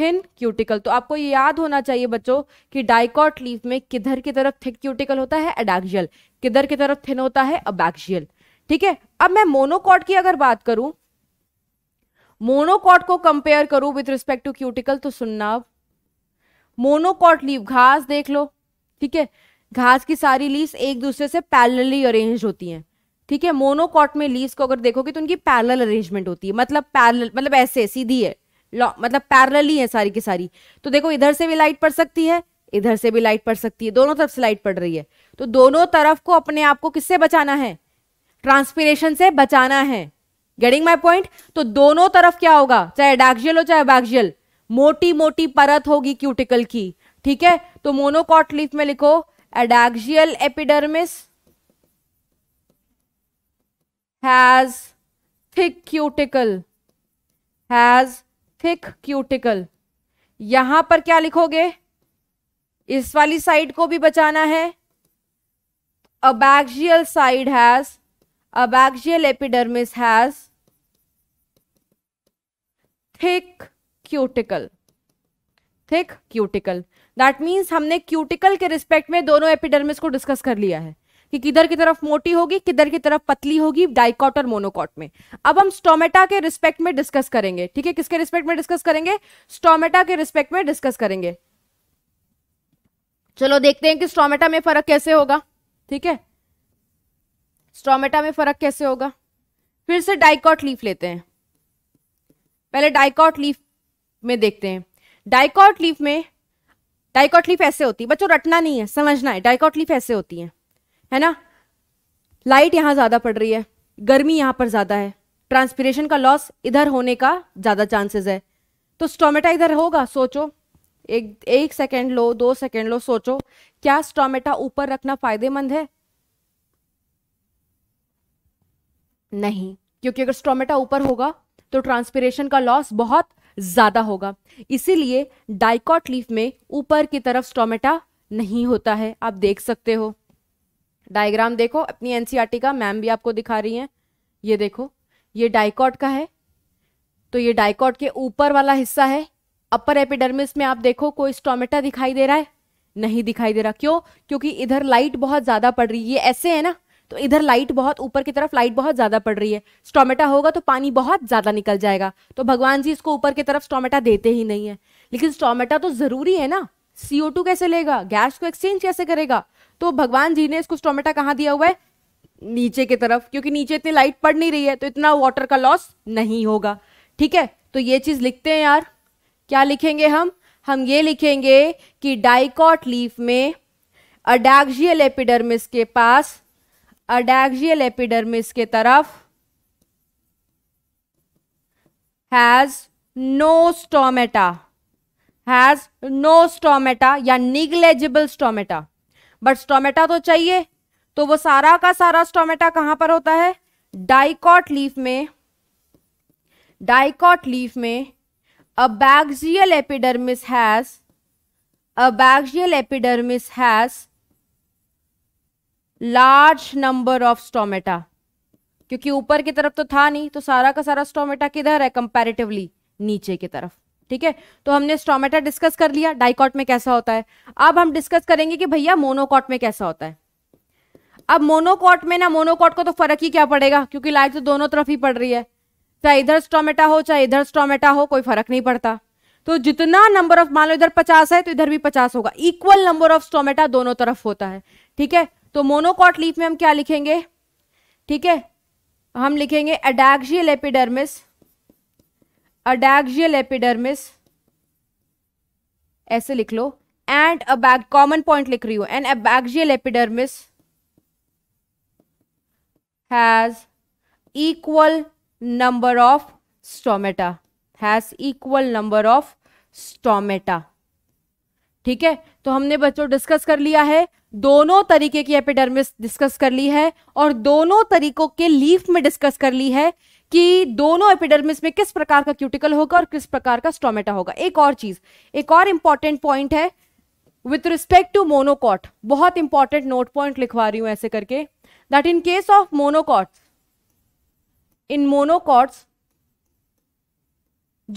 thin cuticle तो आपको याद होना चाहिए बच्चों कि डाइकॉट लीफ में किधर की तरफ थिक क्यूटिकल होता है एडैक्सियल किधर की तरफ थिन होता है अबैक्सियल ठीक है अब मैं मोनोकॉट की अगर बात करूं मोनोकॉट को कंपेयर करो विथ रिस्पेक्ट टू क्यूटिकल तो सुनना अब मोनोकॉट लीव घास देख लो ठीक है घास की सारी लीव एक दूसरे से पैरेलली अरेंज होती हैं ठीक है मोनोकॉट में लीव को अगर देखोगे तो उनकी पैरेलल अरेंजमेंट होती है मतलब पैरेलल मतलब ऐसे सीधी है मतलब पैरेलली है सारी की सारी तो देखो इधर से भी लाइट पड़ सकती है इधर से भी लाइट पड़ सकती है दोनों तरफ से लाइट पड़ रही है तो दोनों तरफ को अपने आप को किससे बचाना है ट्रांसपीरेशन से बचाना है गेटिंग माई पॉइंट तो दोनों तरफ क्या होगा चाहे डाक्जियल हो चाहे बैक्जियल मोटी मोटी परत होगी क्यूटिकल की ठीक है तो मोनोकॉट लीफ में लिखो adaxial epidermis has thick cuticle has thick cuticle यहां पर क्या लिखोगे इस वाली साइड को भी बचाना है abaxial side has abaxial epidermis has thick cuticle. thick cuticle that means हमने cuticle के respect में दोनों epidermis को discuss कर लिया है कि किधर की तरफ मोटी होगी किधर की तरफ पतली होगी डाइकॉट और मोनोकॉट में अब हम स्टोमेटा के रिस्पेक्ट में डिस्कस करेंगे ठीक है किसके रिस्पेक्ट में डिस्कस करेंगे स्टोमेटा के रिस्पेक्ट में डिस्कस करेंगे चलो देखते हैं कि स्टोमेटा में फर्क कैसे होगा ठीक है स्ट्रोमेटा में फर्क कैसे होगा फिर से डाइकॉट लीफ लेते हैं पहले डाइकॉट लीफ में देखते हैं डाइकॉट लीफ में डाइकॉट लीफ ऐसे होती है बच्चों रटना नहीं है समझना है डाइकॉट लीफ ऐसे होती है है ना लाइट यहां ज़्यादा पड़ रही है गर्मी यहां पर ज़्यादा है ट्रांसपीरेशन का लॉस इधर होने का ज़्यादा चांसेस है तो स्टोमेटा इधर होगा सोचो एक एक सेकेंड लो दो सेकेंड लो सोचो क्या स्टोमेटा ऊपर रखना फ़ायदेमंद है नहीं क्योंकि अगर स्टोमेटा ऊपर होगा तो ट्रांसपिरेशन का लॉस बहुत ज़्यादा होगा इसीलिए डाइकॉट लीफ में ऊपर की तरफ स्टोमेटा नहीं होता है आप देख सकते हो डायग्राम देखो अपनी एनसीआरटी e का मैम भी आपको दिखा रही हैं ये देखो ये डाइकॉट का है तो ये डाइकॉट के ऊपर वाला हिस्सा है अपर एपिडर्मिस में आप देखो कोई स्टोमेटा दिखाई दे रहा है नहीं दिखाई दे रहा क्यों क्योंकि इधर लाइट बहुत ज़्यादा पड़ रही है ये ऐसे है ना तो इधर लाइट बहुत ऊपर की तरफ लाइट बहुत ज़्यादा पड़ रही है स्टोमेटा होगा तो पानी बहुत ज़्यादा निकल जाएगा तो भगवान जी इसको ऊपर की तरफ स्टोमेटा देते ही नहीं है लेकिन स्टोमेटा तो ज़रूरी है ना सीओ टू कैसे लेगा गैस को एक्सचेंज कैसे करेगा तो भगवान जी ने इसको स्टोमेटा कहाँ दिया हुआ है नीचे की तरफ क्योंकि नीचे इतनी लाइट पड़ नहीं रही है तो इतना वाटर का लॉस नहीं होगा ठीक है तो ये चीज़ लिखते हैं यार क्या लिखेंगे हम हम ये लिखेंगे कि डाइकॉट लीफ में अडैक्सियल एपिडर्मिस के पास अडैक्जियल एपिडर्मिस के तरफ has no stomata has no stomata या निग्लेजिबल स्टोमेटा बट स्टोमेटा तो चाहिए तो वो सारा का सारा स्टोमेटा कहां पर होता है डाइकॉट लीफ में डाइकॉट लीफ में abaxial epidermis has abaxial epidermis has large number of stomata क्योंकि ऊपर की तरफ तो था नहीं तो सारा का सारा स्टोमेटा किधर है कंपेरेटिवली नीचे की तरफ ठीक है तो हमने स्टोमेटा डिस्कस कर लिया डाइकॉट में कैसा होता है अब हम डिस्कस करेंगे कि भैया मोनोकॉट में कैसा होता है अब मोनोकॉट में ना मोनोकॉट को तो फर्क ही क्या पड़ेगा क्योंकि लाइट तो दोनों तरफ ही पड़ रही है चाहे इधर स्टोमेटा हो चाहे इधर स्टोमेटा हो कोई फर्क नहीं पड़ता तो जितना नंबर ऑफ मान लो इधर पचास है तो इधर भी पचास होगा इक्वल नंबर ऑफ स्टोमेटा दोनों तरफ होता है ठीक है तो मोनोकॉट लीफ में हम क्या लिखेंगे ठीक है हम लिखेंगे अडैक्जियल एपिडर्मिस अडैक्जियल एपिडर्मिस ऐसे लिख लो and a bag common point लिख रही हूं and abaxial epidermis has equal number of stomata has equal number of stomata ठीक है तो हमने बच्चों डिस्कस कर लिया है दोनों तरीके की एपिडर्मिस डिस्कस कर ली है और दोनों तरीकों के लीफ में डिस्कस कर ली है कि दोनों एपिडर्मिस में किस प्रकार का क्यूटिकल होगा और किस प्रकार का स्टोमेटा होगा एक और चीज एक और इंपॉर्टेंट पॉइंट है विथ रिस्पेक्ट टू मोनोकॉट बहुत इंपॉर्टेंट नोट पॉइंट लिखवा रही हूं ऐसे करके that in case of monocot in monocots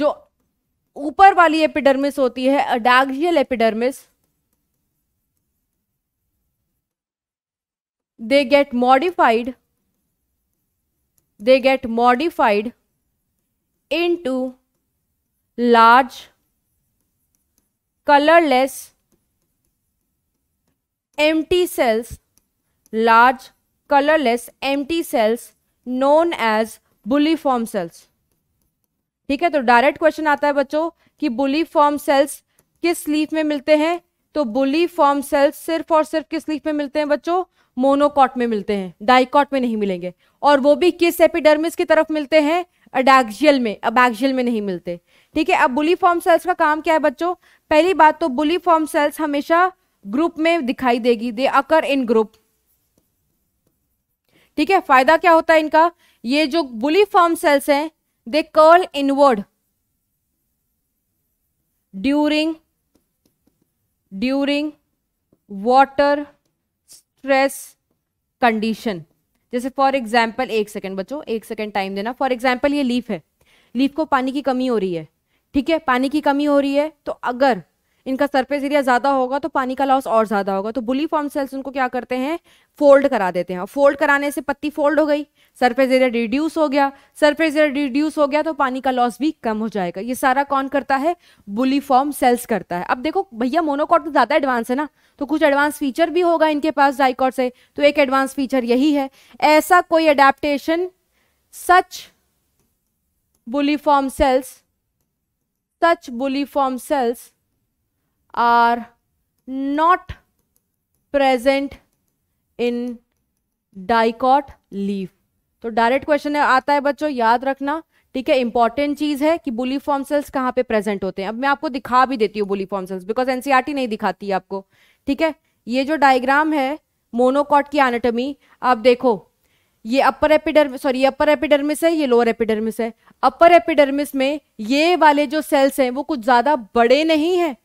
जो ऊपर वाली एपिडर्मिस होती है adaxial epidermis they get modified they get modified into large colorless empty cells large colorless empty cells known as bulliform cells ठीक है तो डायरेक्ट क्वेश्चन आता है बच्चों कि बुली फॉर्म सेल्स किस लीफ में मिलते हैं तो बुली फॉर्म सेल्स सिर्फ और सिर्फ किस लीफ में मिलते हैं बच्चों मोनोकॉट में मिलते हैं डाइकॉट में नहीं मिलेंगे और वो भी किस एपिडर्मिस की तरफ मिलते हैं अडैक्जियल में अबैक्जियल में नहीं मिलते ठीक है अब बुली फॉर्म सेल्स का काम क्या है बच्चों पहली बात तो बुली फॉर्म सेल्स हमेशा ग्रुप में दिखाई देगी दे अकर इन ग्रुप ठीक है फायदा क्या होता है इनका ये जो बुली फॉर्म सेल्स हैं they curl inward during during water stress condition जैसे फॉर एग्जाम्पल एक सेकेंड बच्चों एक सेकेंड टाइम देना फॉर एग्जाम्पल ये लीफ है लीफ को पानी की कमी हो रही है ठीक है पानी की कमी हो रही है तो अगर इनका सरफेस एरिया ज़्यादा होगा तो पानी का लॉस और ज़्यादा होगा तो बुली फॉर्म सेल्स उनको क्या करते हैं फोल्ड करा देते हैं फोल्ड कराने से पत्ती फोल्ड हो गई सरफेस एरिया रिड्यूस हो गया सरफेस एरिया रिड्यूस हो गया तो पानी का लॉस भी कम हो जाएगा ये सारा कौन करता है बुली फॉर्म सेल्स करता है अब देखो भैया मोनोकॉट तो ज़्यादा एडवांस है ना तो कुछ एडवांस फीचर भी होगा इनके पास डाइकॉट से तो एक एडवांस फीचर यही है ऐसा कोई adaptation such bulliform cells such bulliform cells are not present in dicot leaf तो डायरेक्ट क्वेश्चन आता है बच्चों याद रखना ठीक है इंपॉर्टेंट चीज है कि बुली फॉर्म सेल्स कहाँ पे प्रेजेंट होते हैं अब मैं आपको दिखा भी देती हूँ bulliform cells because NCERT नहीं दिखाती आपको ठीक है ये जो डायग्राम है मोनोकॉट की एनाटॉमी आप देखो ये upper epidermis sorry upper epidermis है ये लोअर एपिडर्मिस है अपर एपिडर्मिस में ये वाले जो सेल्स हैं वो कुछ ज़्यादा बड़े नहीं है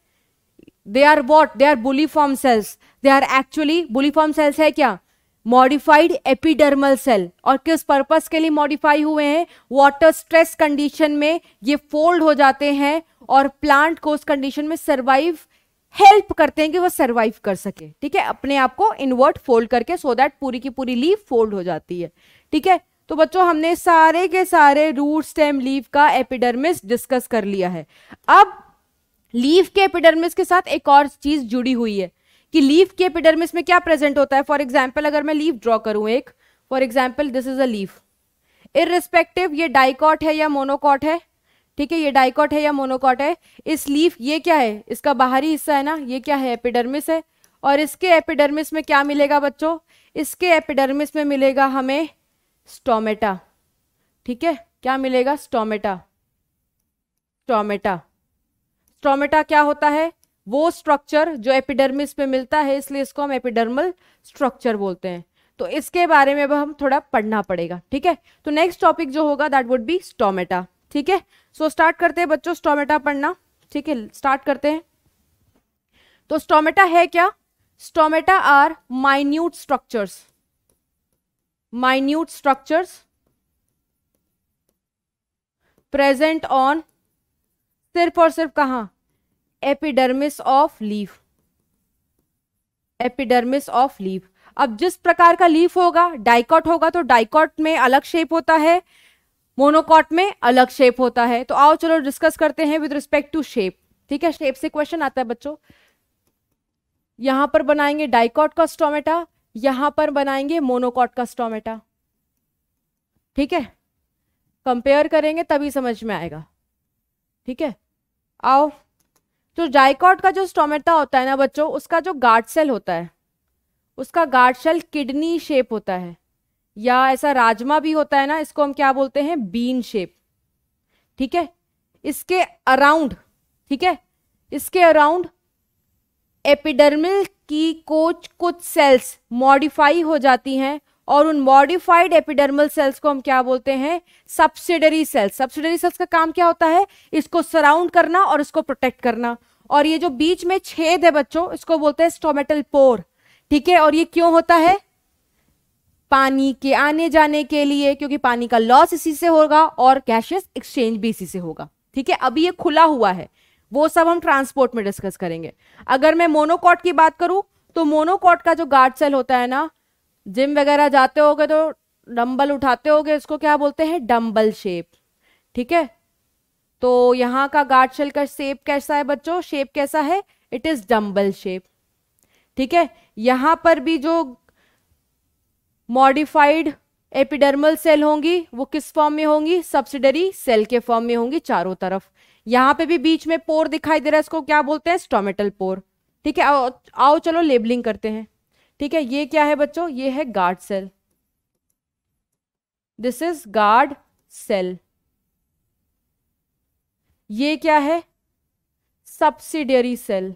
they are what they are bulliform cells they are actually bulliform cells है क्या मॉडिफाइड एपिडर्मल सेल और किस पर्पज के लिए मॉडिफाई हुए हैं वाटर स्ट्रेस कंडीशन में ये फोल्ड हो जाते हैं और प्लांट को उस कंडीशन में सर्वाइव हेल्प करते हैं कि वो सर्वाइव कर सके ठीक है अपने आप को इनवर्ट फोल्ड करके सो so दैट पूरी की पूरी लीव फोल्ड हो जाती है ठीक है तो बच्चों हमने सारे के सारे रूट स्टेम लीव का एपिडर्मिस डिस्कस कर लिया है अब लीफ के एपिडर्मिस के साथ एक और चीज जुड़ी हुई है कि लीफ के एपिडर्मिस में क्या प्रेजेंट होता है फॉर एग्जाम्पल अगर मैं लीफ ड्रॉ करूँ एक for example this is a leaf irrespective ये डाइकॉट है या मोनोकॉट है ठीक है ये डाइकॉट है या मोनोकॉट है इस लीफ ये क्या है इसका बाहरी हिस्सा है ना ये क्या है एपिडर्मिस है और इसके एपिडर्मिस में क्या मिलेगा बच्चों इसके एपिडर्मिस में मिलेगा हमें स्टोमेटा ठीक है क्या मिलेगा स्टोमेटा स्टोमेटा स्ट्रोमेटा क्या होता है वो स्ट्रक्चर जो एपिडर्मिस पे मिलता है इसलिए इसको हम एपिडर्मल स्ट्रक्चर बोलते हैं तो इसके बारे में अब हम थोड़ा पढ़ना पड़ेगा ठीक है तो नेक्स्ट टॉपिक जो होगा दैट वुड बी स्टोमेटा ठीक है सो स्टार्ट करते हैं बच्चों स्टोमेटा पढ़ना ठीक है स्टार्ट करते हैं तो स्टोमेटा है क्या stomata are minute structures minute structures present on सिर्फ और सिर्फ कहाँ epidermis of leaf epidermis of leaf अब जिस प्रकार का लीफ होगा डाइकॉट होगा तो डाइकॉट में अलग शेप होता है मोनोकॉट में अलग शेप होता है तो आओ चलो डिस्कस करते हैं विद रिस्पेक्ट टू शेप ठीक है शेप से क्वेश्चन आता है बच्चों यहां पर बनाएंगे डाइकॉट का स्टोमेटा यहां पर बनाएंगे मोनोकॉट का स्टोमेटा ठीक है कंपेयर करेंगे तभी समझ में आएगा ठीक है आओ जो जाइकॉट का जो स्टोमेटा होता है ना बच्चों उसका जो गार्ड सेल होता है उसका गार्ड सेल किडनी शेप होता है या ऐसा राजमा भी होता है ना इसको हम क्या बोलते हैं बीन शेप ठीक है इसके अराउंड ठीक है इसके अराउंड एपिडर्मिल की कोच कुछ सेल्स मॉडिफाई हो जाती हैं और उन मॉडिफाइड एपिडर्मल सेल्स को हम क्या बोलते हैं सब्सिडरी सेल्स सब्सिडरी सेल्स का काम क्या होता है इसको सराउंड करना और इसको प्रोटेक्ट करना और ये जो बीच में छेद है बच्चों इसको बोलते हैं स्टोमेटल पोर ठीक है और ये क्यों होता है पानी के आने जाने के लिए क्योंकि पानी का लॉस इसी से होगा और कैशियस एक्सचेंज भी इसी से होगा ठीक है अभी ये खुला हुआ है वो सब हम ट्रांसपोर्ट में डिस्कस करेंगे अगर मैं मोनोकॉट की बात करूं तो मोनोकॉट का जो गार्ड सेल होता है ना जिम वगैरह जाते होगे तो डम्बल उठाते होगे इसको क्या बोलते हैं डम्बल शेप ठीक है तो यहाँ का गार्ड शेल का शेप कैसा है बच्चों शेप कैसा है इट इज डम्बल शेप ठीक है यहाँ पर भी जो मॉडिफाइड एपिडर्मल सेल होंगी वो किस फॉर्म में होंगी सब्सिडरी सेल के फॉर्म में होंगी चारों तरफ यहाँ पे भी बीच में पोर दिखाई दे रहा है इसको क्या बोलते हैं स्टोमेटल पोर ठीक है आओ, आओ चलो लेबलिंग करते हैं ठीक है ये क्या है बच्चों ये है guard cell this is guard cell ये क्या है सब्सिडियरी सेल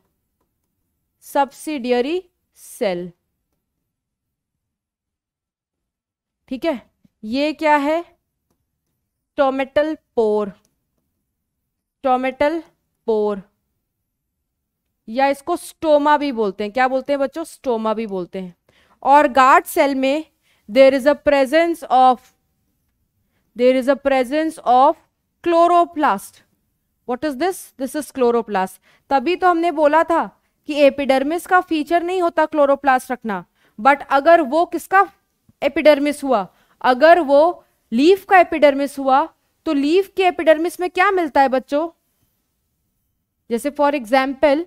सब्सिडियरी सेल ठीक है ये क्या है टोमेटल पोर टोमेटल पोर या इसको स्टोमा भी बोलते हैं क्या बोलते हैं बच्चों स्टोमा भी बोलते हैं और गार्ड सेल में there is a presence of there is a presence of chloroplast what is this this is chloroplast तभी तो हमने बोला था कि एपिडर्मिस का फीचर नहीं होता क्लोरोप्लास्ट रखना बट अगर वो किसका एपिडर्मिस हुआ अगर वो लीफ का एपिडर्मिस हुआ तो लीफ के एपिडर्मिस में क्या मिलता है बच्चों जैसे फॉर एग्जाम्पल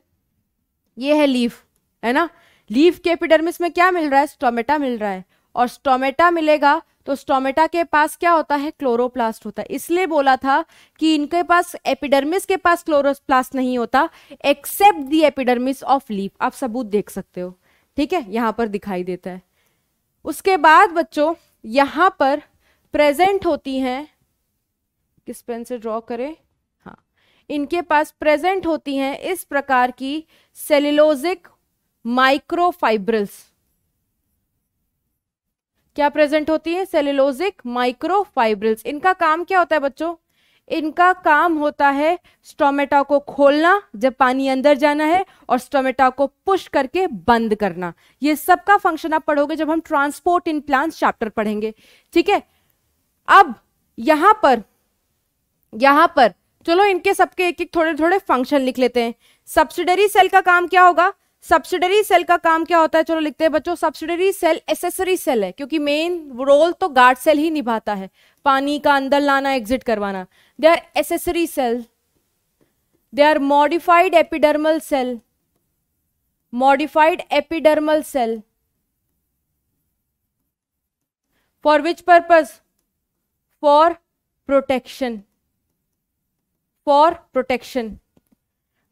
ये है लीफ है ना लीफ के एपिडर्मिस में क्या मिल रहा है स्टोमेटा मिल रहा है और स्टोमेटा मिलेगा तो स्टोमेटा के पास क्या होता है क्लोरोप्लास्ट होता है इसलिए बोला था कि इनके पास एपिडर्मिस के पास क्लोरोप्लास्ट नहीं होता except the epidermis of leaf आप सबूत देख सकते हो ठीक है यहाँ पर दिखाई देता है उसके बाद बच्चों यहाँ पर प्रेजेंट होती हैं किस पेन से ड्रॉ करें हाँ इनके पास प्रेजेंट होती हैं इस प्रकार की सेलिलोजिक माइक्रोफाइब्रिल्स क्या प्रेजेंट होती है सेल्यूलोजिक माइक्रोफाइब्रिल्स इनका काम क्या होता है बच्चों इनका काम होता है स्टोमेटा को खोलना जब पानी अंदर जाना है और स्टोमेटा को पुश करके बंद करना ये सबका फंक्शन आप पढ़ोगे जब हम ट्रांसपोर्ट इन प्लांट चैप्टर पढ़ेंगे ठीक है अब यहां पर यहां पर चलो इनके सबके एक एक थोड़े थोड़े फंक्शन लिख लेते हैं सब्सिडरी सेल का काम क्या होगा सब्सिडरी सेल का काम क्या होता है चलो लिखते हैं बच्चों सब्सिडरी सेल एसेसरी सेल है क्योंकि मेन रोल तो गार्ड सेल ही निभाता है पानी का अंदर लाना एग्जिट करवाना they are accessory cell they are modified epidermal cell modified epidermal cell for which purpose for protection for protection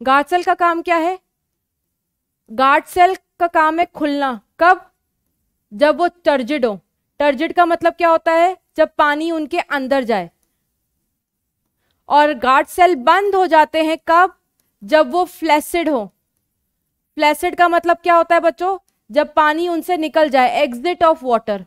guard cell का काम क्या है गार्ड सेल का काम है खुलना कब जब वो टर्जिड हो टर्जिड का मतलब क्या होता है जब पानी उनके अंदर जाए और गार्ड सेल बंद हो जाते हैं कब जब वो फ्लैसिड हो फ्लैसिड का मतलब क्या होता है बच्चों जब पानी उनसे निकल जाए एग्जिट ऑफ वाटर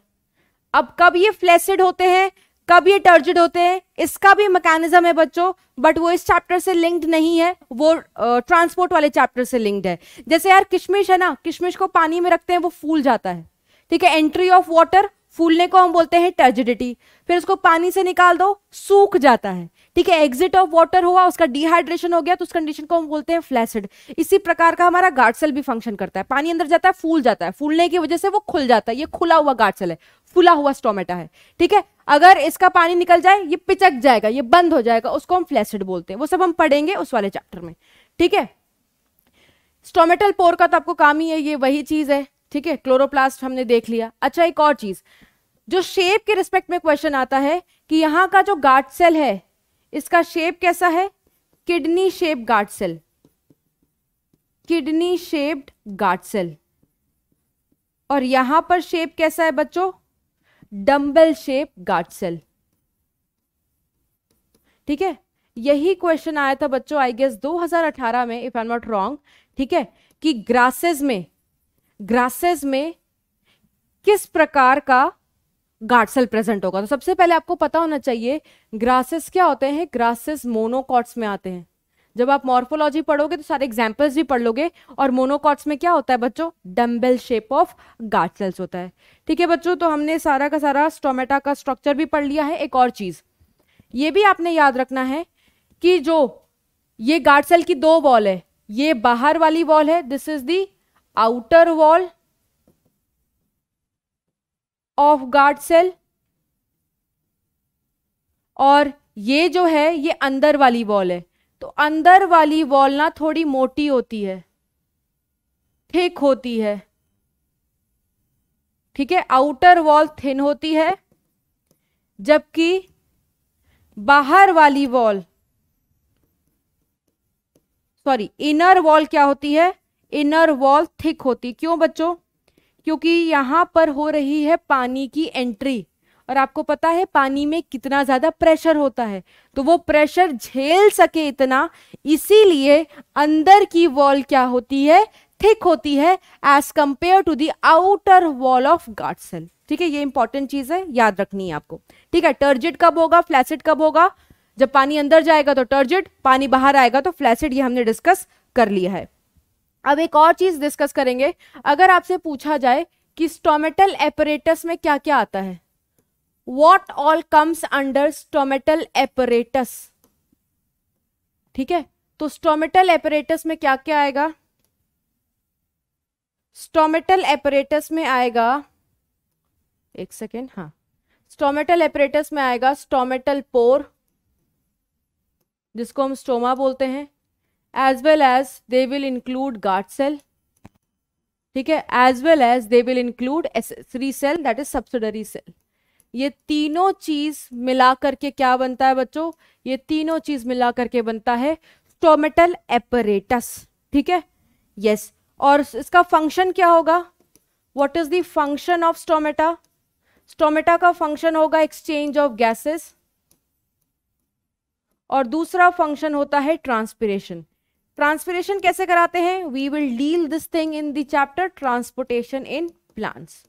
अब कब ये फ्लैसिड होते हैं कब ये टर्जिड होते हैं इसका भी मैकेनिज्म है बच्चों बट वो इस चैप्टर से लिंक्ड नहीं है वो ट्रांसपोर्ट वाले चैप्टर से लिंक्ड है जैसे यार किशमिश है ना किशमिश को पानी में रखते हैं वो फूल जाता है ठीक है एंट्री ऑफ वाटर फूलने को हम बोलते हैं टर्जिडिटी फिर उसको पानी से निकाल दो सूख जाता है ठीक है एग्जिट ऑफ वाटर हुआ उसका डिहाइड्रेशन हो गया तो उस कंडीशन को हम बोलते हैं फ्लैसिड इसी प्रकार का हमारा गार्ड सेल भी फंक्शन करता है पानी अंदर जाता है फूल जाता है फूलने की वजह से वो खुल जाता है ये खुला हुआ गार्ड सेल है फुला हुआ स्टोमेटा है ठीक है अगर इसका पानी निकल जाए ये पिचक जाएगा ये बंद हो जाएगा उसको हम फ्लैसिड बोलते हैं वो सब हम पढ़ेंगे उस वाले चैप्टर में ठीक है स्टोमेटल पोर का तो आपको काम ही है ये वही चीज है ठीक है क्लोरोप्लास्ट हमने देख लिया अच्छा एक और चीज जो शेप के रिस्पेक्ट में क्वेश्चन आता है कि यहां का जो गार्ड सेल है इसका शेप कैसा है kidney shape guard cell kidney shaped guard cell और यहां पर शेप कैसा है बच्चों डम्बल शेप गार्ड सेल ठीक है यही क्वेश्चन आया था बच्चों आई गेस 2018 में if I am not wrong ठीक है कि ग्रासेस में ग्रासेस में किस प्रकार का गार्ड सेल प्रेजेंट होगा तो सबसे पहले आपको पता होना चाहिए ग्रासेस क्या होते हैं ग्रासेस मोनोकॉट्स में आते हैं जब आप मॉर्फोलॉजी पढ़ोगे तो सारे एग्जाम्पल्स भी पढ़ लोगे और मोनोकॉट्स में क्या होता है बच्चों dumbbell shape of guard cells होता है ठीक है बच्चों तो हमने सारा का सारा स्टोमेटा का स्ट्रक्चर भी पढ़ लिया है एक और चीज़ ये भी आपने याद रखना है कि जो ये गार्ड सेल की दो वॉल है ये बाहर वाली वॉल है this is the outer wall of guard cell और ये जो है ये अंदर वाली वॉल है तो अंदर वाली वॉल ना थोड़ी मोटी होती है थिक होती है ठीक है आउटर वॉल थिन होती है जबकि बाहर वाली वॉल सॉरी इनर वॉल क्या होती है इनर वॉल थिक होती क्यों बच्चों क्योंकि यहां पर हो रही है पानी की एंट्री और आपको पता है पानी में कितना ज़्यादा प्रेशर होता है तो वो प्रेशर झेल सके इतना इसीलिए अंदर की वॉल क्या होती है थिक होती है as compare to the outer wall of guard cell ठीक है ये इंपॉर्टेंट चीज़ है याद रखनी है आपको ठीक है टर्जिट कब होगा फ्लैसिड कब होगा जब पानी अंदर जाएगा तो टर्जिट पानी बाहर आएगा तो फ्लैसिड ये हमने डिस्कस कर लिया है अब एक और चीज़ डिस्कस करेंगे अगर आपसे पूछा जाए कि स्टोमेटल एपरेटस में क्या क्या आता है what all comes under stomatal apparatus ठीक है तो स्टोमेटल एपरेटस में क्या क्या आएगा स्टोमेटल एपरेटस में आएगा एक सेकेंड हाँ स्टोमेटल एपरेटस में आएगा स्टोमेटल पोर जिसको हम स्टोमा बोलते हैं as well as they will include guard cell ठीक है as well as they will include accessory cell that is subsidiary cell ये तीनों चीज मिला करके क्या बनता है बच्चों ये तीनों चीज मिला करके बनता है स्टोमेटल एपरेटस ठीक है यस और इसका फंक्शन क्या होगा what is the function of stomata stomata का फंक्शन होगा एक्सचेंज ऑफ गैसेस और दूसरा फंक्शन होता है ट्रांसपिरेशन ट्रांसपिरेशन कैसे कराते हैं we will deal this thing in the chapter transportation in plants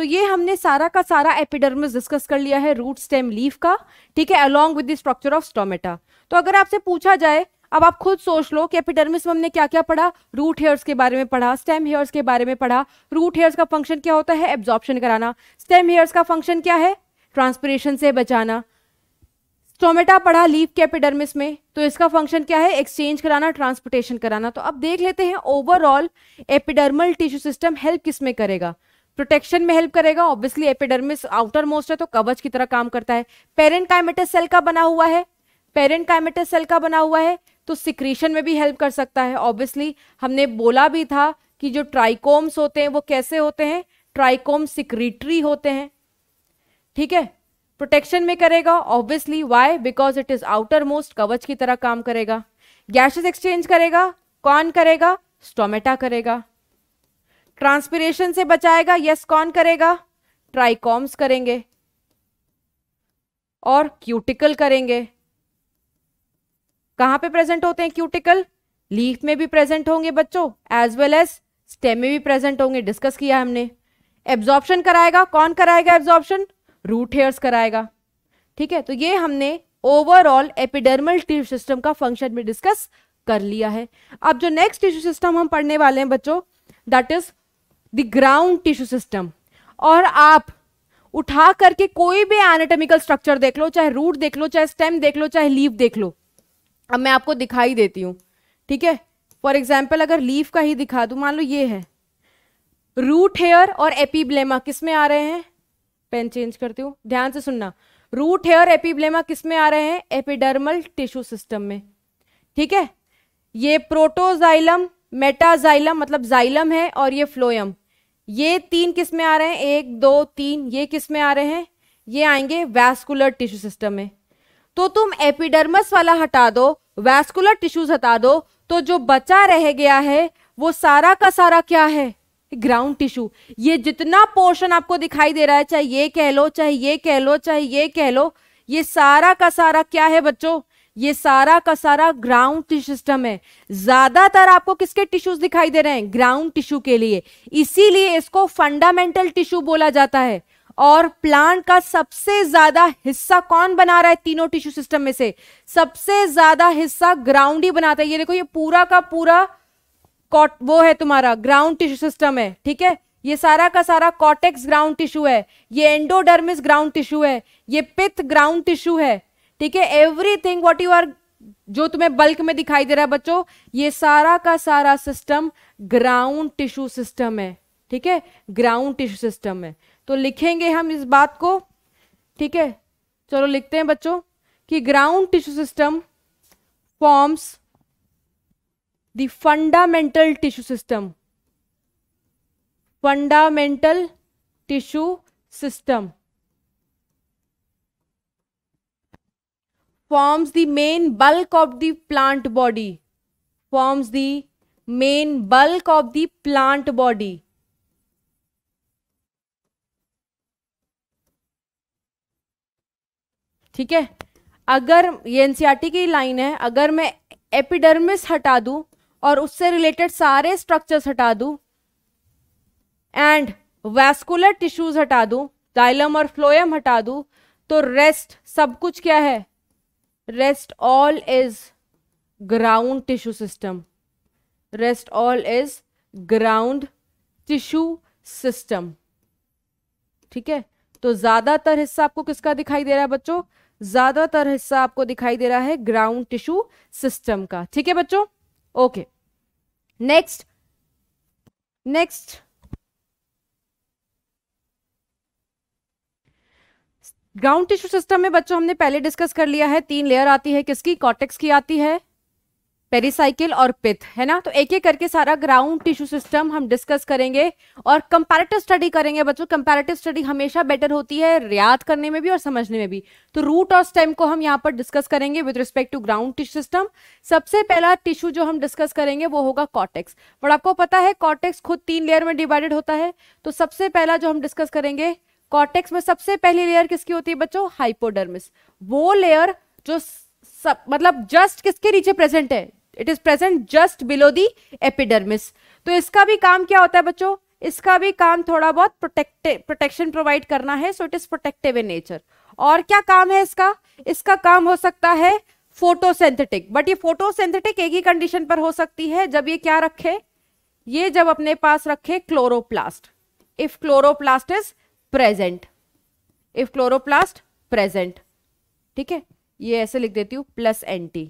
तो ये हमने सारा का सारा एपिडर्मिस डिस्कस कर लिया है रूट स्टेम लीफ का ठीक है along with the structure of stomata तो अगर आपसे पूछा जाए अब आप खुद सोच लो कि एपिडर्मिस में हमने क्या क्या पढ़ा रूट हेयर्स के बारे में पढ़ा स्टेम हेयर्स के बारे में पढ़ा रूट हेयर्स का फंक्शन क्या होता है एब्जॉर्प्शन कराना स्टेम हेयर्स का फंक्शन क्या है ट्रांसपरेशन से बचाना स्टोमेटा पढ़ा लीफ के एपिडर्मिस में तो इसका फंक्शन क्या है एक्सचेंज कराना ट्रांसपोर्टेशन कराना तो अब देख लेते हैं overall epidermal tissue system help किस में करेगा प्रोटेक्शन में हेल्प करेगा ऑब्वियसली एपिडर्मिस आउटर मोस्ट है तो कवच की तरह काम करता है पेरेंट कायमेटस सेल का बना हुआ है पेरेंट काइमेटस सेल का बना हुआ है तो सिक्रीशन में भी हेल्प कर सकता है ऑब्वियसली हमने बोला भी था कि जो ट्राइकोम्स होते हैं वो कैसे होते हैं ट्राइकोम सिक्रीटरी होते हैं ठीक है प्रोटेक्शन में करेगा obviously why because it is outermost कवच की तरह काम करेगा गैसेस एक्सचेंज करेगा कौन करेगा स्टोमेटा करेगा ट्रांसपीरेशन से बचाएगा यस कौन करेगा ट्राइकॉम्स करेंगे और क्यूटिकल करेंगे कहां पे प्रेजेंट होते हैं क्यूटिकल लीफ में भी प्रेजेंट होंगे बच्चों एज वेल एज स्टेम में भी प्रेजेंट होंगे डिस्कस किया हमने एब्जॉर्प्शन कराएगा कौन कराएगा एब्जॉर्प्शन रूट हेयर्स कराएगा ठीक है तो ये हमने ओवरऑल एपिडर्मल टिश्यू सिस्टम का फंक्शन भी डिस्कस कर लिया है अब जो नेक्स्ट टिश्यू सिस्टम हम पढ़ने वाले हैं बच्चों that is the ground tissue system और आप उठा करके कोई भी एनाटॉमिकल स्ट्रक्चर देख लो चाहे रूट देख लो चाहे स्टेम देख लो चाहे लीव देख लो अब मैं आपको दिखाई देती हूं ठीक है फॉर एग्जाम्पल अगर लीव का ही दिखा दू मान लो ये है रूट हेयर और एपीब्लेमा किस में आ रहे हैं पेन चेंज करती हूँ ध्यान से सुनना रूट हेयर एपीब्लेमा किस में आ रहे हैं एपिडर्मल टिश्यू सिस्टम में ठीक है ये प्रोटोजाइलम मेटाजाइलम मतलब जाइलम है और ये फ्लोयम ये तीन किस में आ रहे हैं एक दो तीन ये किस में आ रहे हैं ये आएंगे वैस्कुलर टिश्यू सिस्टम में तो तुम एपिडर्मस वाला हटा दो वैस्कुलर टिश्यूज हटा दो तो जो बचा रह गया है वो सारा का सारा क्या है ग्राउंड टिश्यू ये जितना पोर्शन आपको दिखाई दे रहा है चाहे ये कह लो चाहे ये कह लो चाहे ये कह लो ये सारा का सारा क्या है बच्चों ये सारा का सारा ग्राउंड टिश्यू सिस्टम है ज्यादातर आपको किसके टिश्यूज दिखाई दे रहे हैं ग्राउंड टिश्यू के लिए इसीलिए इसको फंडामेंटल टिश्यू बोला जाता है और प्लांट का सबसे ज्यादा हिस्सा कौन बना रहा है तीनों टिश्यू सिस्टम में से सबसे ज्यादा हिस्सा ग्राउंड ही बनाता है ये देखो ये पूरा का पूरा कॉट वो है तुम्हारा ग्राउंड टिश्यू सिस्टम है ठीक है ये सारा का सारा कॉटेक्स ग्राउंड टिश्यू है ये एंडोडर्मिस ग्राउंड टिश्यू है ये पिथ ग्राउंड टिश्यू है ठीक है थिंग वॉट यू आर जो तुम्हें बल्क में दिखाई दे रहा है बच्चों ये सारा का सारा सिस्टम ग्राउंड टिश्यू सिस्टम है ठीक है ग्राउंड टिश्यू सिस्टम है तो लिखेंगे हम इस बात को ठीक है चलो लिखते हैं बच्चों कि ground tissue system forms the fundamental tissue system fundamental tissue system forms the main bulk of the plant body forms the main bulk of the plant body ठीक है अगर ये एनसीआरटी e की लाइन है अगर मैं एपिडर्मिस हटा दूं और उससे रिलेटेड सारे स्ट्रक्चर्स हटा दूं एंड वैस्कुलर टिश्यूज हटा दूं जाइलम और फ्लोएम हटा दूं तो रेस्ट सब कुछ क्या है rest all is ground tissue system rest all is ground tissue system ठीक है तो ज्यादातर हिस्सा आपको किसका दिखाई दे रहा है बच्चों ज्यादातर हिस्सा आपको दिखाई दे रहा है ग्राउंड टिश्यू सिस्टम का ठीक है बच्चों okay next next ground tissue system में बच्चों हमने पहले डिस्कस कर लिया है तीन लेयर आती है किसकी कॉटेक्स की आती है पेरिसाइकिल और पिथ है ना तो एक एक करके सारा ग्राउंड टिश्यू सिस्टम हम डिस्कस करेंगे और कंपैरेटिव स्टडी करेंगे बच्चों कंपैरेटिव स्टडी हमेशा बेटर होती है याद करने में भी और समझने में भी तो रूट और स्टेम को हम यहाँ पर डिस्कस करेंगे with respect to ground tissue system सबसे पहला टिश्यू जो हम डिस्कस करेंगे वो होगा कॉटेक्स बट आपको पता है कॉटेक्स खुद तीन लेयर में डिवाइडेड होता है तो सबसे पहला जो हम डिस्कस करेंगे कॉर्टेक्स में सबसे पहली लेयर किसकी होती है बच्चों हाइपोडर्मिस वो लेयर जो सब मतलब जस्ट किसके नीचे प्रेजेंट है it is present just below the epidermis तो इसका भी काम क्या होता है बच्चों इसका भी काम थोड़ा बहुत प्रोटेक्टिव प्रोटेक्शन प्रोवाइड करना है so it is protective in nature और क्या काम है इसका इसका काम हो सकता है फोटोसेंथेटिक बट ये फोटोसेंथेटिक एक ही कंडीशन पर हो सकती है जब ये क्या रखे ये जब अपने पास रखे chloroplast if chloroplast is present if chloroplast present ठीक है ये ऐसे लिख देती हूँ प्लस एंटी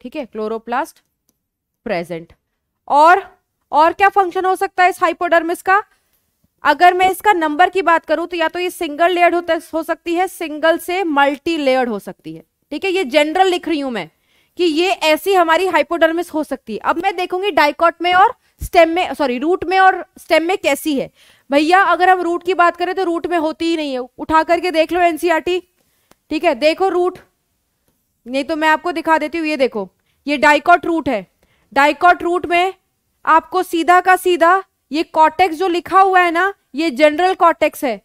ठीक है क्लोरोप्लास्ट प्रेजेंट और और क्या फंक्शन हो सकता है इस हाइपोडर्मिस का अगर मैं इसका नंबर की बात करूं तो या तो ये सिंगल लेयर्ड हो सकती है सिंगल से मल्टी लेयर्ड हो सकती है ठीक है ये जनरल लिख रही हूं मैं कि ये ऐसी हमारी हाइपोडर्मिस हो सकती है अब मैं देखूंगी डाइकॉट में और स्टेम में सॉरी रूट में और स्टेम में कैसी है भैया अगर हम रूट की बात करें तो रूट में होती ही नहीं है उठा करके देख लो एनसीआरटी e ठीक है देखो रूट नहीं तो मैं आपको दिखा देती हूँ ये देखो ये डाइकॉट रूट है डाइकॉट रूट में आपको सीधा का सीधा ये कॉटेक्स जो लिखा हुआ है ना ये जनरल कॉटेक्स है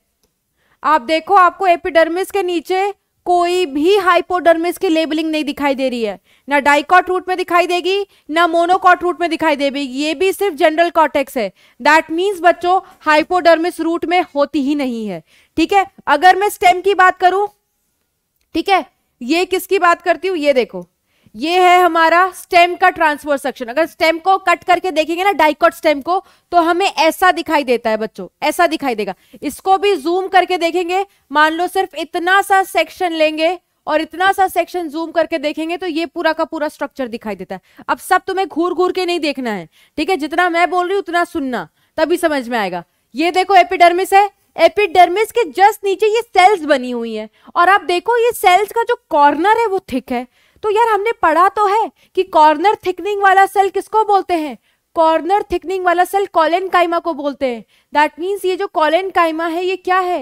आप देखो आपको एपिडर्मिस के नीचे कोई भी हाइपोडर्मिस की लेबलिंग नहीं दिखाई दे रही है ना डाइकॉट रूट में दिखाई देगी ना मोनोकॉट रूट में दिखाई देगी ये भी सिर्फ जनरल कॉटेक्स है दैट मीन्स बच्चों हाइपोडर्मिस रूट में होती ही नहीं है ठीक है अगर मैं स्टेम की बात करूं ठीक है ये किसकी बात करती हूं ये देखो ये है हमारा स्टेम का ट्रांसफर सेक्शन अगर स्टेम को कट करके देखेंगे ना डाइकॉट स्टेम को तो हमें ऐसा दिखाई देता है बच्चों ऐसा दिखाई देगा इसको भी जूम करके देखेंगे मान लो सिर्फ इतना सा सेक्शन लेंगे और इतना सा सेक्शन जूम करके देखेंगे तो ये पूरा का पूरा स्ट्रक्चर दिखाई देता है अब सब तुम्हें घूर घूर के नहीं देखना है ठीक है जितना मैं बोल रही हूँ उतना सुनना तभी समझ में आएगा ये देखो एपिडर्मिस है एपिडर्मिस के जस्ट नीचे ये सेल्स बनी हुई है और आप देखो ये सेल्स का जो कॉर्नर है वो थिक है तो यार हमने पढ़ा तो है कि कॉर्नर थिकनिंग वाला सेल किसको बोलते हैं कॉर्नर थिकनिंग वाला सेल कॉलेन काइमा को बोलते हैं दैट मीन्स ये जो कॉलेन काइमा है ये क्या है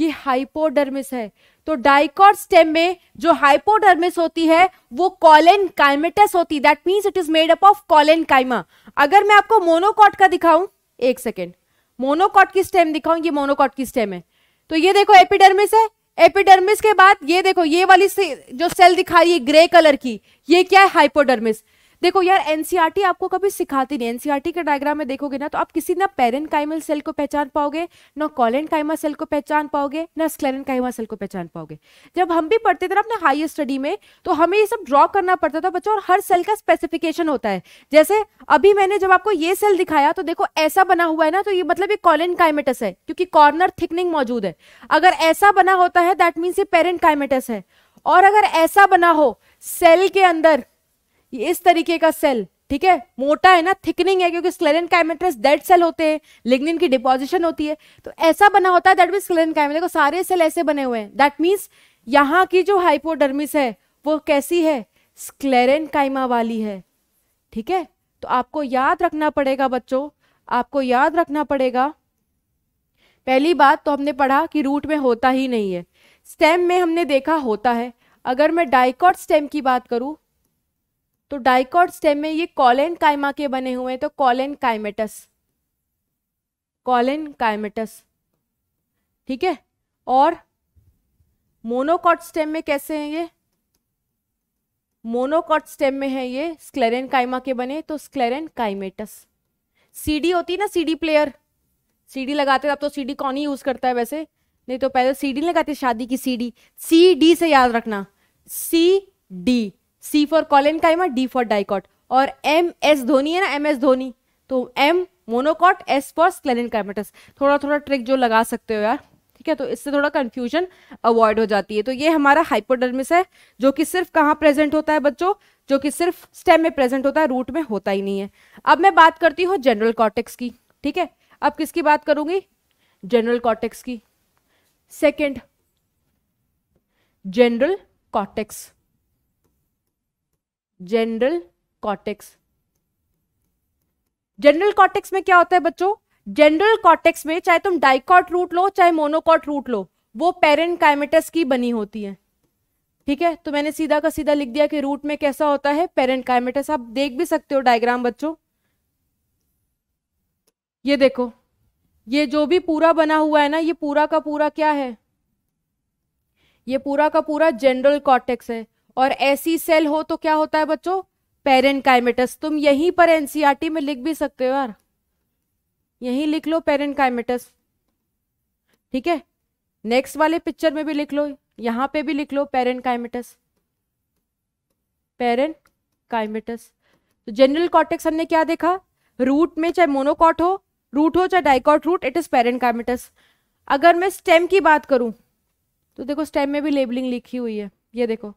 ये हाइपोडर्मिस है तो डाइकॉट स्टेम में जो हाइपोडर्मिस होती है वो कॉलेन काइमेटस होती that means it is made up of collenchyma अगर मैं आपको मोनोकॉट का दिखाऊं एक सेकेंड मोनोकॉट की स्टेम दिखाऊं ये मोनोकॉट की स्टेम है तो ये देखो एपिडर्मिस है एपिडर्मिस के बाद ये देखो ये वाली से, जो सेल दिखा रही है ग्रे कलर की ये क्या है हाइपोडर्मिस देखो यार एनसीईआरटी e आपको कभी सिखाती नहीं एनसीईआरटी e के डायग्राम में देखोगे ना तो आप किसी ना पेरेंट काइमल सेल को पहचान पाओगे ना कॉलेंट काइमा सेल को पहचान पाओगे ना स्क्लेरन काइमा सेल को पहचान पाओगे जब हम भी पढ़ते थे ना अपने हायर स्टडी में तो हमें ये सब ड्रॉ करना पड़ता था बच्चों और हर सेल का स्पेसिफिकेशन होता है जैसे अभी मैंने जब आपको ये सेल दिखाया तो देखो ऐसा बना हुआ है ना तो ये मतलब ये कॉलेंट काइमेटस है क्योंकि कॉर्नर थिकनिंग मौजूद है अगर ऐसा बना होता है दैट मीन्स ये पेरेंट काइमेटस है और अगर ऐसा बना हो सेल के अंदर ये इस तरीके का सेल ठीक है मोटा है ना थिकनिंग है क्योंकि स्क्लेरन काइमेट्रस डेड सेल होते हैं लिग्निन की डिपोजिशन होती है तो ऐसा बना होता है दैट मीन स्क्लेरन काइमेट्रस देखो सारे सेल ऐसे बने हुए हैं दैट मीन्स यहाँ की जो हाइपोडर्मिस है वो कैसी है स्क्लेरन काइमा वाली है ठीक है तो आपको याद रखना पड़ेगा बच्चों आपको याद रखना पड़ेगा पहली बात तो हमने पढ़ा कि रूट में होता ही नहीं है स्टेम में हमने देखा होता है अगर मैं डाइकॉट स्टेम की बात करूं तो डाइकॉट स्टेम में ये कॉलेन कायमा के बने हुए हैं तो कॉलेन काइमेटस कॉलेन काइमेटस ठीक है और मोनोकॉट स्टेम में कैसे हैं ये मोनोकॉट स्टेम में है ये स्क्लेरन काइमा के बने तो स्क्लेरन काइमेटस सीडी होती है ना सीडी प्लेयर सीडी लगाते अब तो सीडी कौन ही यूज करता है वैसे नहीं तो पहले सीडी लगाते शादी की सीडी सी डी से याद रखना C D C for collenchyma D for dicot और एम एस धोनी है ना एम एस धोनी तो M monocot S for sclerenchymatous थोड़ा थोड़ा ट्रिक जो लगा सकते हो यार ठीक है तो इससे थोड़ा कंफ्यूजन अवॉइड हो जाती है तो ये हमारा हाइपोडर्मिस है जो कि सिर्फ कहाँ प्रेजेंट होता है बच्चों जो कि सिर्फ स्टेम में प्रेजेंट होता है रूट में होता ही नहीं है अब मैं बात करती हूँ जनरल कॉटेक्स की ठीक है अब किसकी बात करूंगी जनरल कॉटेक्स की second general cortex general cortex general cortex में क्या होता है बच्चों जनरल कॉटेक्स में चाहे तुम डाइकॉट रूट लो चाहे मोनोकॉट रूट लो वो पेरेंट काइमेटस की बनी होती है ठीक है तो मैंने सीधा का सीधा लिख दिया कि रूट में कैसा होता है पेरेंट काइमेटस आप देख भी सकते हो डायग्राम बच्चों ये देखो ये जो भी पूरा बना हुआ है ना ये पूरा का पूरा क्या है ये पूरा का पूरा जनरल कॉटेक्स है और ऐसी सेल हो तो क्या होता है बच्चों पेरेंट काइमेटस तुम यहीं पर एनसीआरटी e में लिख भी सकते हो यार यहीं लिख लो पेरेंट काइमेटस ठीक है नेक्स्ट वाले पिक्चर में भी लिख लो यहां पे भी लिख लो पेरेंट काइमेटस पेरेंट काइमेटस तो जनरल कॉटेक्स हमने क्या देखा रूट में चाहे मोनोकॉट हो रूट हो चाहे dicot root it is parenchymatous अगर मैं स्टेम की बात करूं तो देखो स्टेम में भी लेबलिंग लिखी हुई है ये देखो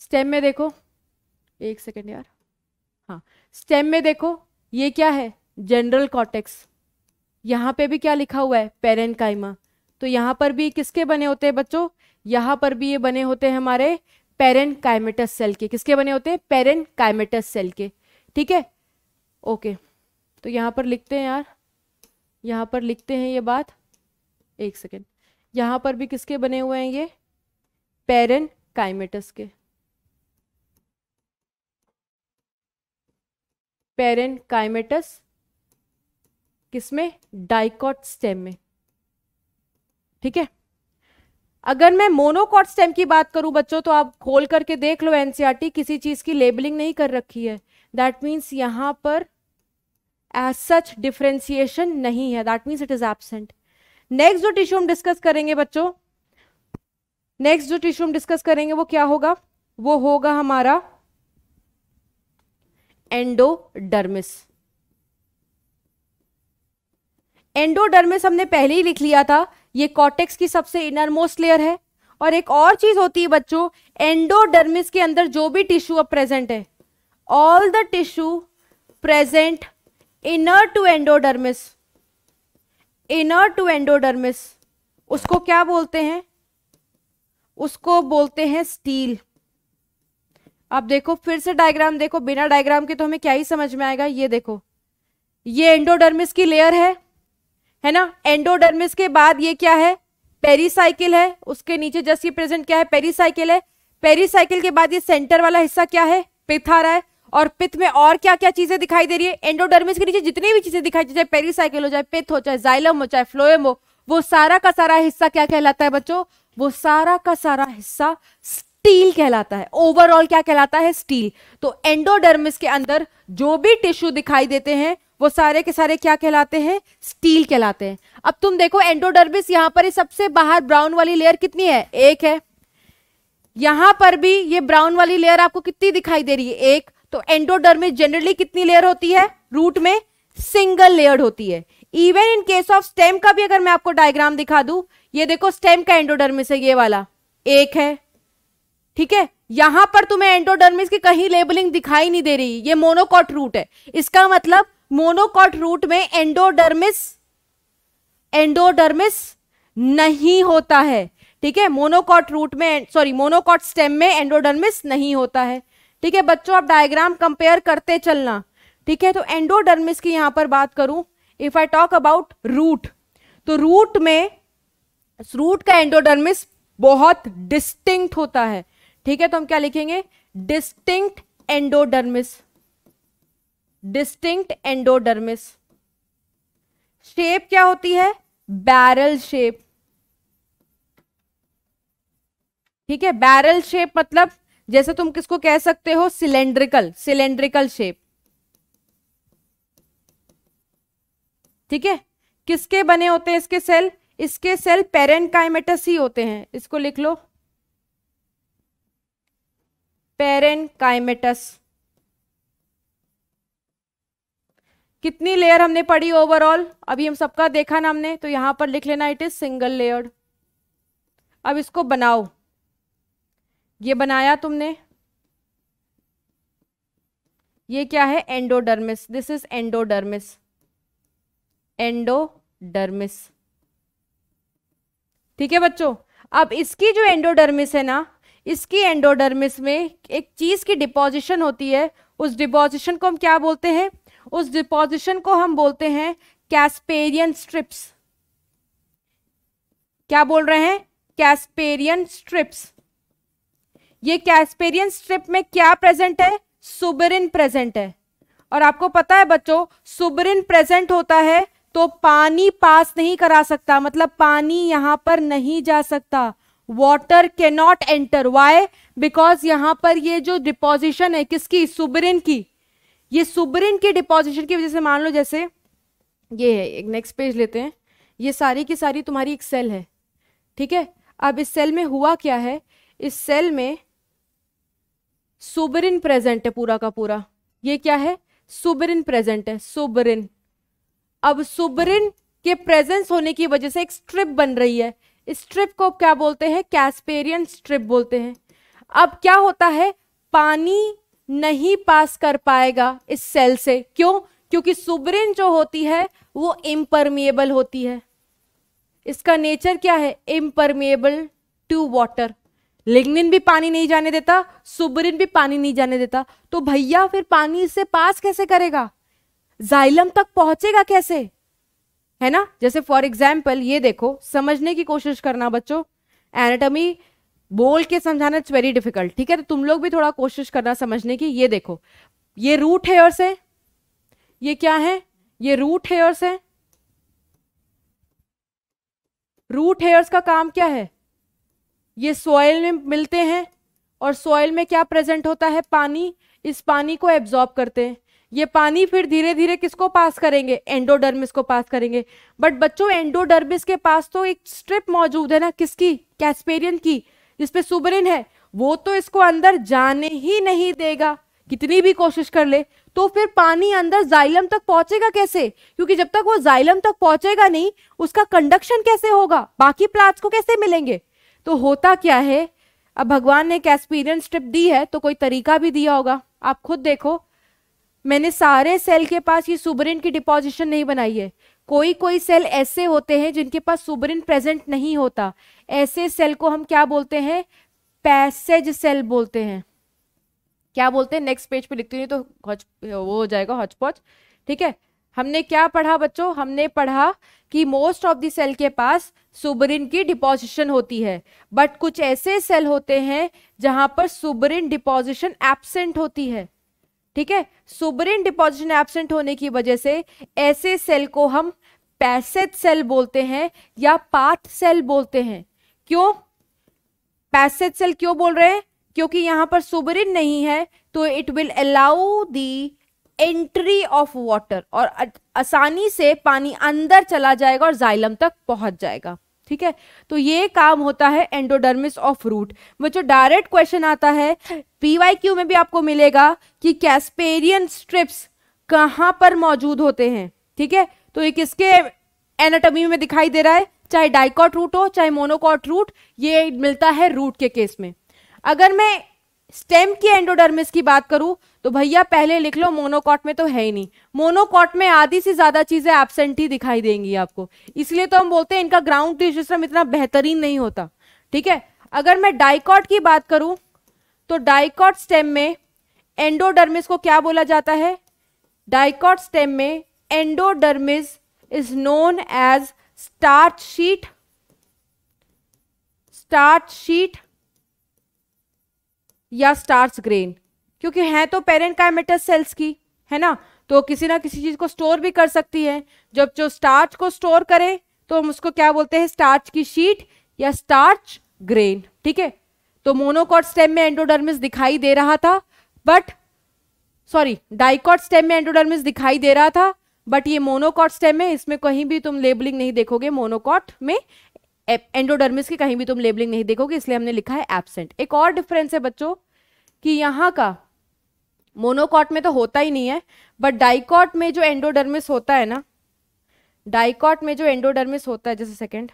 स्टेम में देखो एक सेकेंड यार हाँ स्टेम में देखो ये क्या है जनरल कॉटेक्स यहाँ पे भी क्या लिखा हुआ है पेरेंकाइमा तो यहाँ पर भी किसके बने होते हैं बच्चों यहाँ पर भी ये बने होते हैं हमारे पेरेंट काइमेटस सेल के किसके बने होते हैं पेरेंट काइमेटस सेल के ठीक है ओके तो यहाँ पर लिखते हैं यार यहाँ पर लिखते हैं ये बात एक सेकेंड यहाँ पर भी किसके बने हुए हैं ये पेरेंट काइमेटस के पेरेनकाइमेटस किसमें डाइकॉट स्टेम में ठीक है अगर मैं मोनोकॉट स्टेम की बात करूं बच्चों तो आप खोल करके देख लो एनसीआरटी किसी चीज की लेबलिंग नहीं कर रखी है दैट मीन्स यहां पर एज सच डिफ्रेंसिएशन नहीं है that means it is absent next जो टिश्यू हम डिस्कस करेंगे बच्चों नेक्स्ट जो टिश्यू हम डिस्कस करेंगे वो क्या होगा वो होगा हमारा एंडोडर्मिस एंडोडर्मिस हमने पहले ही लिख लिया था ये कॉटेक्स की सबसे इनर मोस्ट लेयर है और एक और चीज होती है बच्चों एंडोडर्मिस के अंदर जो भी टिश्यू अब प्रेजेंट है all the tissue present inner to endodermis inner to endodermis उसको क्या बोलते हैं उसको बोलते हैं स्टील अब देखो फिर से डायग्राम देखो बिना डायग्राम के तो हमें क्या ही समझ में आएगा ये देखो ये एंडोडर्मिस की लेयर है है ना एंडोडर्मिस के बाद ये क्या है पेरीसाइकिल है उसके नीचे जस्ट ये प्रेजेंट क्या है पेरीसाइकिल है पेरीसाइकिल के बाद ये सेंटर वाला हिस्सा क्या है पिथ आ रहा है और पिथ में और क्या क्या चीजें दिखाई दे रही है एंडोडर्मिस के नीचे जितनी भी चीजें दिखाई चाहे पेरीसाइकिल हो चाहे पिथ हो चाहे जाइलम हो चाहे फ्लोएम हो वो सारा का सारा हिस्सा क्या कहलाता है बच्चों वो सारा का सारा हिस्सा स्टील कहलाता है ओवरऑल क्या कहलाता है स्टील तो एंडोडर्मिस के अंदर जो भी टिश्यू दिखाई देते हैं वो सारे के सारे क्या कहलाते हैं स्टील कहलाते हैं अब तुम देखो एंडोडर्मिस यहां पर सबसे बाहर ब्राउन वाली लेयर कितनी है एक है यहां पर भी ये ब्राउन वाली लेयर आपको कितनी दिखाई दे रही है एक तो एंडोडर्मिस जनरली कितनी लेयर होती है रूट में सिंगल लेयर होती है even in case of stem का भी अगर मैं आपको डायग्राम दिखा दू ये देखो स्टेम का एंडोडर्मिस है ये वाला एक है ठीक है यहां पर तुम्हें एंडोडर्मिस की कहीं लेबलिंग दिखाई नहीं दे रही ये मोनोकॉट रूट है इसका मतलब मोनोकॉट रूट में एंडोडर्मिस एंडोडर्मिस नहीं होता है ठीक है मोनोकॉट रूट में सॉरी मोनोकॉट स्टेम में एंडोडर्मिस नहीं होता है ठीक है बच्चों आप डायग्राम कंपेयर करते चलना ठीक है तो एंडोडर्मिस की यहां पर बात करूं if I talk about root तो रूट में रूट का एंडोडर्मिस बहुत डिस्टिंक्ट होता है ठीक है तो हम क्या लिखेंगे distinct endodermis distinct endodermis shape क्या होती है बैरल शेप ठीक है बैरल शेप मतलब जैसे तुम किसको कह सकते हो सिलेंड्रिकल सिलेंड्रिकल शेप ठीक है किसके बने होते हैं इसके सेल इसके सेल पेरेंट काइमेटस ही होते हैं इसको लिख लो काइमेटस कितनी लेयर हमने पढ़ी ओवरऑल अभी हम सबका देखा ना हमने तो यहां पर लिख लेना इट इज सिंगल लेयर्ड अब इसको बनाओ ये बनाया तुमने ये क्या है endodermis this is endodermis endodermis ठीक है बच्चों अब इसकी जो एंडोडर्मिस है ना इसकी एंडोडर्मिस में एक चीज़ की डिपोजिशन होती है उस डिपोजिशन को हम क्या बोलते हैं उस डिपोजिशन को हम बोलते हैं कैस्पेरियन स्ट्रिप्स क्या बोल रहे हैं कैस्पेरियन स्ट्रिप्स ये कैस्पेरियन स्ट्रिप में क्या प्रेजेंट है सुबरिन प्रेजेंट है और आपको पता है बच्चों सुबरिन प्रेजेंट होता है तो पानी पास नहीं करा सकता मतलब पानी यहां पर नहीं जा सकता water cannot enter why because यहां पर ये जो डिपोजिशन है किसकी सुबरिन की ये सुबरिन की डिपोजिशन की वजह से मान लो जैसे ये है एक नेक्स्ट पेज लेते हैं ये सारी की सारी तुम्हारी एक सेल है ठीक है अब इस सेल में हुआ क्या है इस सेल में सुबरिन प्रेजेंट है पूरा का पूरा ये क्या है सुबरिन प्रेजेंट है सुबरिन अब सुबरिन के प्रेजेंस होने की वजह से एक स्ट्रिप बन रही है स्ट्रिप को क्या बोलते हैं कैस्पेरियन स्ट्रिप बोलते हैं अब क्या होता है पानी नहीं पास कर पाएगा इस सेल से क्यों क्योंकि सुबरिन जो होती है वो इम्परमिएबल होती है इसका नेचर क्या है इम्परमिएबल टू वाटर लिग्निन भी पानी नहीं जाने देता सुब्रिन भी पानी नहीं जाने देता तो भैया फिर पानी इससे पास कैसे करेगा जाइलम तक पहुंचेगा कैसे है ना जैसे फॉर एग्जाम्पल ये देखो समझने की कोशिश करना बच्चों एनाटमी बोल के समझाना इट्स वेरी डिफिकल्ट ठीक है तो तुम लोग भी थोड़ा कोशिश करना समझने की ये देखो ये रूट और से ये क्या है ये रूट हेयर्स से रूट हेयर्स का काम क्या है ये सॉइल में मिलते हैं और सॉइल में क्या प्रेजेंट होता है पानी इस पानी को एब्जॉर्ब करते हैं ये पानी फिर धीरे धीरे किसको पास करेंगे एंडोडर्मिस को पास करेंगे बट बच्चों एंडोडर्मिस के पास तो एक स्ट्रिप मौजूद है ना किसकी कैस्पेरियन की जिसपे सुबरिन है वो तो इसको अंदर जाने ही नहीं देगा कितनी भी कोशिश कर ले तो फिर पानी अंदर जाइलम तक पहुंचेगा कैसे क्योंकि जब तक वो जाइलम तक पहुंचेगा नहीं उसका कंडक्शन कैसे होगा बाकी प्लांट्स को कैसे मिलेंगे तो होता क्या है अब भगवान ने कैस्पीरियन स्ट्रिप दी है तो कोई तरीका भी दिया होगा आप खुद देखो मैंने सारे सेल के पास ये सुबरिन की डिपोजिशन नहीं बनाई है कोई कोई सेल ऐसे होते हैं जिनके पास सुबरिन प्रेजेंट नहीं होता ऐसे सेल को हम क्या बोलते हैं पैसेज सेल बोलते हैं क्या बोलते हैं नेक्स्ट पेज पे लिखती हूँ तो वो हो जाएगा हॉचपॉच ठीक है हमने क्या पढ़ा बच्चों हमने पढ़ा कि मोस्ट ऑफ द सेल के पास सुबरिन की डिपोजिशन होती है बट कुछ ऐसे सेल होते हैं जहां पर सुबरिन डिपोजिशन एबसेंट होती है ठीक है सुबरिन डिपॉजिशन एबसेंट होने की वजह से ऐसे सेल को हम पैसेज सेल बोलते हैं या पाथ सेल बोलते हैं क्यों पैसेज सेल क्यों बोल रहे हैं क्योंकि यहां पर सुबरिन नहीं है तो it will allow the entry of water और आसानी से पानी अंदर चला जाएगा और जाइलम तक पहुंच जाएगा ठीक है तो ये काम होता है एंडोडर्मिस ऑफ रूट बच्चों डायरेक्ट क्वेश्चन आता है पीवाई में भी आपको मिलेगा कि कैस्पेरियन स्ट्रिप्स कहाँ पर मौजूद होते हैं ठीक है तो ये किसके एनाटॉमी में दिखाई दे रहा है चाहे डाइकॉट रूट हो चाहे मोनोकॉट रूट ये मिलता है रूट के केस में अगर मैं स्टेम की एंडोडर्मिस की बात करूं तो भैया पहले लिख लो मोनोकॉट में तो है ही नहीं मोनोकॉट में आधी से ज्यादा चीजें एबसेंट ही दिखाई देंगी आपको इसलिए तो हम बोलते हैं इनका ग्राउंड क्लियर सिस्टम इतना बेहतरीन नहीं होता ठीक है अगर मैं डाइकॉट की बात करूं तो डाइकॉट स्टेम में एंडोडर्मिस को क्या बोला जाता है डाइकॉट स्टेम में endodermis is known as starch sheath starch sheath या स्टार्च ग्रेन क्योंकि हैं तो पेरेंट कायमेटस सेल्स की है ना तो किसी ना किसी चीज को स्टोर भी कर सकती है जब जो स्टार्च को स्टोर करे तो हम उसको क्या बोलते हैं स्टार्च की शीट या स्टार्च ग्रेन ठीक है तो मोनोकॉट स्टेम में एंडोडर्मिस दिखाई दे रहा था बट सॉरी डाइकॉट स्टेम में एंडोडर्मिस दिखाई दे रहा था बट ये मोनोकॉट स्टेम है इसमें कहीं भी तुम लेबलिंग नहीं देखोगे मोनोकॉट में एंडोडर्मिस की कहीं भी तुम लेबलिंग नहीं देखोगे इसलिए हमने लिखा है एबसेंट एक और डिफरेंस है बच्चों कि यहाँ का मोनोकॉट में तो होता ही नहीं है बट डाइकॉट में जो एंडोडर्मिस होता है ना डाइकॉट में जो एंडोडर्मिस होता है जैसे second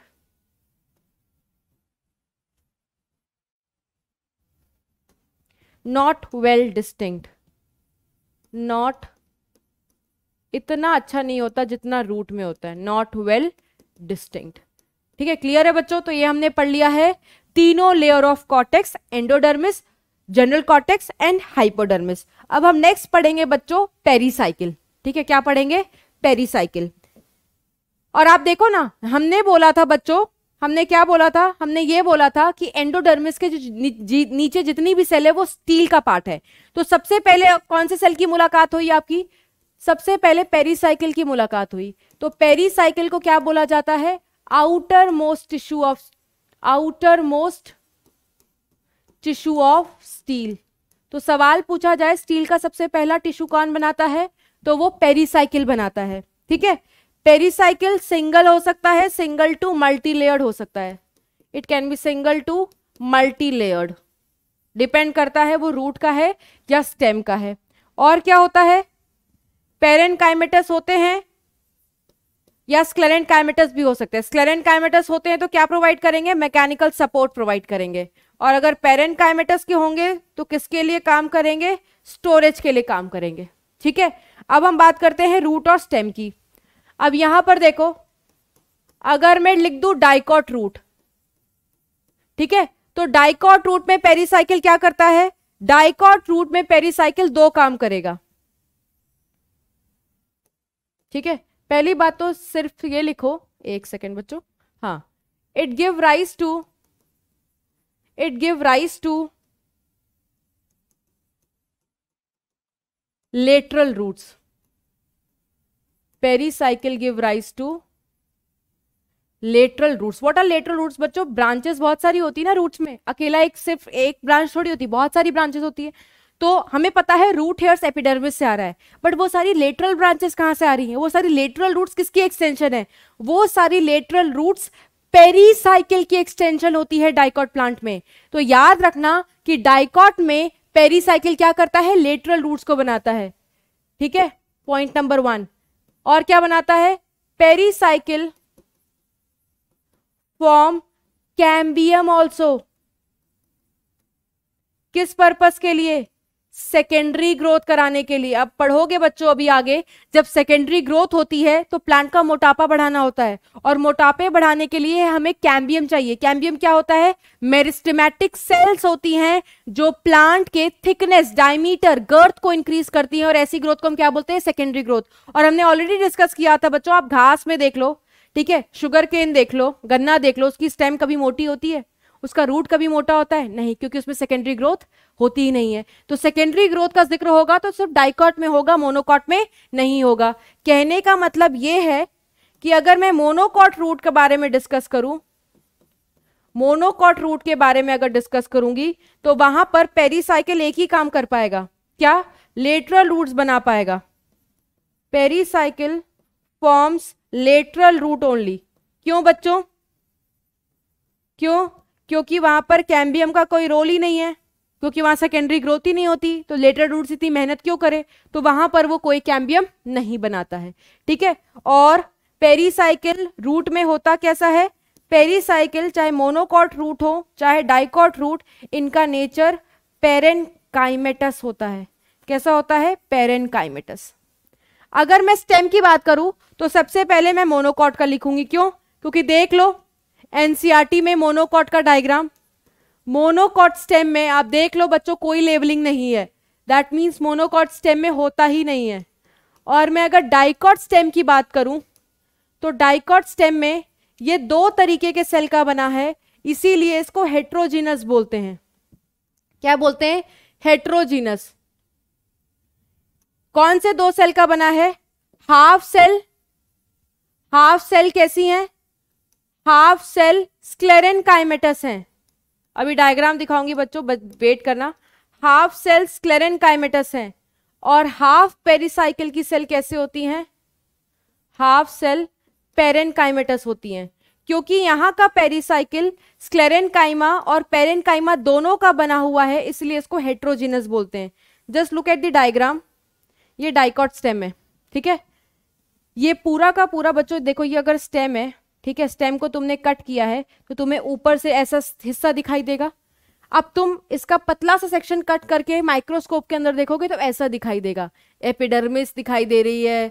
not well distinct not इतना अच्छा नहीं होता जितना रूट में होता है नॉट वेल डिस्टिंक्ट ठीक है क्लियर है बच्चों तो ये हमने पढ़ लिया है तीनों layer of cortex endodermis general cortex and hypodermis अब हम नेक्स्ट पढ़ेंगे बच्चों पेरीसाइकिल ठीक है क्या पढ़ेंगे पेरीसाइकिल और आप देखो ना हमने बोला था बच्चों हमने क्या बोला था हमने ये बोला था कि एंडोडर्मिस के जो नीचे जितनी भी सेल है वो स्टील का पार्ट है तो सबसे पहले कौन से सेल की मुलाकात हुई आपकी सबसे पहले पेरीसाइकिल की मुलाकात हुई तो पेरीसाइकिल को क्या बोला जाता है outermost tissue of outermost tissue of stele तो सवाल पूछा जाए स्टील का सबसे पहला टिश्यू कौन बनाता है तो वो पेरीसाइकिल बनाता है ठीक है पेरीसाइकिल सिंगल हो सकता है सिंगल टू मल्टी लेयर्ड हो सकता है it can be single to multi layered depend करता है वो रूट का है या स्टेम का है और क्या होता है पेरेंट काइमेटस होते हैं या स्क्लेरेंट काइमेटस भी हो सकते हैं स्क्लेरेंट काइमेटस होते हैं तो क्या प्रोवाइड करेंगे मैकेनिकल सपोर्ट प्रोवाइड करेंगे और अगर पेरेंट काइमेटस के होंगे तो किसके लिए काम करेंगे स्टोरेज के लिए काम करेंगे ठीक है अब हम बात करते हैं रूट और स्टेम की अब यहां पर देखो अगर मैं लिख दू डाइकॉट रूट ठीक है तो डाइकॉट रूट में पेरीसाइकिल क्या करता है डाइकॉट रूट में पेरीसाइकिल दो काम करेगा ठीक है पहली बात तो सिर्फ ये लिखो एक सेकेंड बच्चों हाँ it give rise to it give rise to lateral roots pericycle give rise to lateral roots what are lateral roots बच्चों ब्रांचेस बहुत सारी होती है ना रूट्स में अकेला एक सिर्फ एक ब्रांच थोड़ी होती है बहुत सारी ब्रांचेस होती है तो हमें पता है रूट हेयर्स एपिडर्मिस से आ रहा है बट वो सारी लेटरल ब्रांचेस कहाँ से आ रही हैं वो सारी लेटरल रूट्स किसकी एक्सटेंशन है वो सारी लेटरल रूट्स पेरीसाइकिल की एक्सटेंशन होती है डाइकॉट प्लांट में तो याद रखना कि डाइकॉट में पेरीसाइकिल क्या करता है लेटरल रूट्स को बनाता है ठीक है पॉइंट नंबर वन और क्या बनाता है पेरीसाइकिल फॉर्म कैम्बियम ऑल्सो किस पर्पस के लिए सेकेंडरी ग्रोथ कराने के लिए अब पढ़ोगे बच्चों अभी आगे जब सेकेंडरी ग्रोथ होती है तो प्लांट का मोटापा बढ़ाना होता है और मोटापे बढ़ाने के लिए हमें कैम्बियम चाहिए कैम्बियम क्या होता है मेरिस्टमेटिक सेल्स होती हैं जो प्लांट के थिकनेस डायमीटर गर्थ को इंक्रीज करती हैं और ऐसी ग्रोथ को हम क्या बोलते हैं सेकेंडरी ग्रोथ और हमने ऑलरेडी डिस्कस किया था बच्चों आप घास में देख लो ठीक है शुगर केन देख लो गन्ना देख लो उसकी स्टेम कभी मोटी होती है उसका रूट कभी मोटा होता है नहीं क्योंकि उसमें सेकेंडरी ग्रोथ होती ही नहीं है तो सेकेंडरी ग्रोथ का जिक्र होगा तो सिर्फ डाइकॉट में होगा मोनोकॉट में नहीं होगा कहने का मतलब यह है कि अगर मैं मोनोकॉट रूट के बारे में डिस्कस करूं मोनोकॉट रूट के बारे में अगर डिस्कस करूंगी तो वहां पर पेरीसाइकिल एक ही काम कर पाएगा क्या लेटरल रूट बना पाएगा pericycle forms lateral root only क्यों बच्चों क्यों क्योंकि वहां पर कैम्बियम का कोई रोल ही नहीं है क्योंकि वहां सेकेंडरी ग्रोथ ही नहीं होती तो लेटर रूट्स इतनी मेहनत क्यों करे तो वहां पर वो कोई कैम्बियम नहीं बनाता है ठीक है और पेरीसाइकिल रूट में होता कैसा है पेरीसाइकिल चाहे मोनोकॉट रूट हो चाहे डाइकॉट रूट इनका नेचर पेरेन होता है कैसा होता है पेरेन अगर मैं स्टेम की बात करूं तो सबसे पहले मैं मोनोकॉट का लिखूंगी क्यों क्योंकि देख लो एनसीआरटी में मोनोकॉट का डायग्राम मोनोकॉट स्टेम में आप देख लो बच्चों कोई लेबलिंग नहीं है दैट मीन्स मोनोकॉट स्टेम में होता ही नहीं है और मैं अगर डाइकॉट स्टेम की बात करूं तो डाइकॉट स्टेम में ये दो तरीके के सेल का बना है इसीलिए इसको हेट्रोजीनस बोलते हैं क्या बोलते हैं हेट्रोजीनस कौन से दो सेल का बना है हाफ सेल हाफ सेल कैसी हैं हाफ सेल स्क्लेरन काइमेटस है अभी डायग्राम दिखाऊंगी बच्चों वेट करना हाफ सेल स्क्लेरन काइमेटस है और हाफ पेरिसाइकिल की सेल कैसे होती हैं हाफ सेल पेरन काइमेटस होती हैं क्योंकि यहाँ का पेरिसाइकिल स्क्लेरन काइमा और पेरन काइमा दोनों का बना हुआ है इसलिए इसको हेट्रोजीनस बोलते हैं just look at the diagram ये डाइकॉट स्टेम है ठीक है ये पूरा का पूरा बच्चों देखो ये अगर स्टेम है ठीक है स्टेम को तुमने कट किया है तो तुम्हें ऊपर से ऐसा हिस्सा दिखाई देगा अब तुम इसका पतला सा सेक्शन कट करके माइक्रोस्कोप के अंदर देखोगे तो ऐसा दिखाई देगा एपिडर्मिस दिखाई दे रही है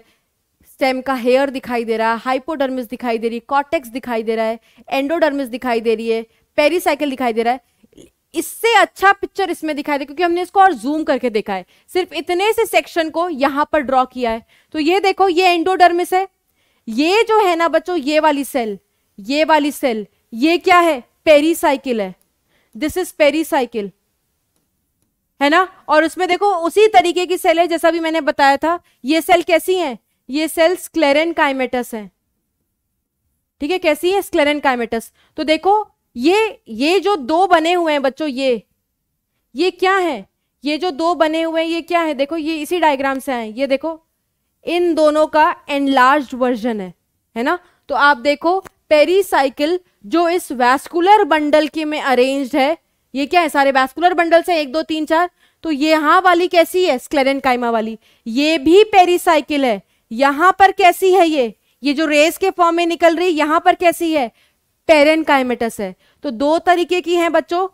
स्टेम का हेयर दिखाई दे रहा है हाइपोडर्मिस दिखाई दे रही है कॉटेक्स दिखाई दे रहा है एंडोडर्मिस दिखाई दे रही है पेरीसाइकिल दिखाई दे रहा है इससे अच्छा पिक्चर इसमें दिखाई दे क्योंकि हमने इसको और जूम करके देखा है सिर्फ इतने से सेक्शन को यहाँ पर ड्रॉ किया है तो ये देखो ये एंडोडर्मिस है ये जो है ना बच्चों ये वाली सेल ये वाली सेल ये क्या है पेरीसाइकिल है दिस इज पेरीसाइकिल है ना और उसमें देखो उसी तरीके की सेल है जैसा भी मैंने बताया था ये सेल कैसी है ये सेल स्क्लेरन काइमेटस है ठीक है कैसी है स्क्लेरन काइमेटस तो देखो ये ये जो दो बने हुए हैं बच्चों ये ये क्या है ये जो दो बने हुए हैं ये क्या है देखो ये इसी डायग्राम से आए ये देखो इन दोनों का एनलार्ज वर्जन है है ना तो आप देखो पेरीसाइकिल जो इस वैस्कुलर बंडल के में अरेन्ज है ये क्या है सारे वैस्कुलर बंडल्स हैं एक दो तीन चार तो ये वाली कैसी है स्क्लेरन काइमा वाली ये भी पेरीसाइकिल है यहां पर कैसी है ये ये जो रेस के फॉर्म में निकल रही यहां पर कैसी है पेरेन काइमेटस है तो दो तरीके की हैं बच्चों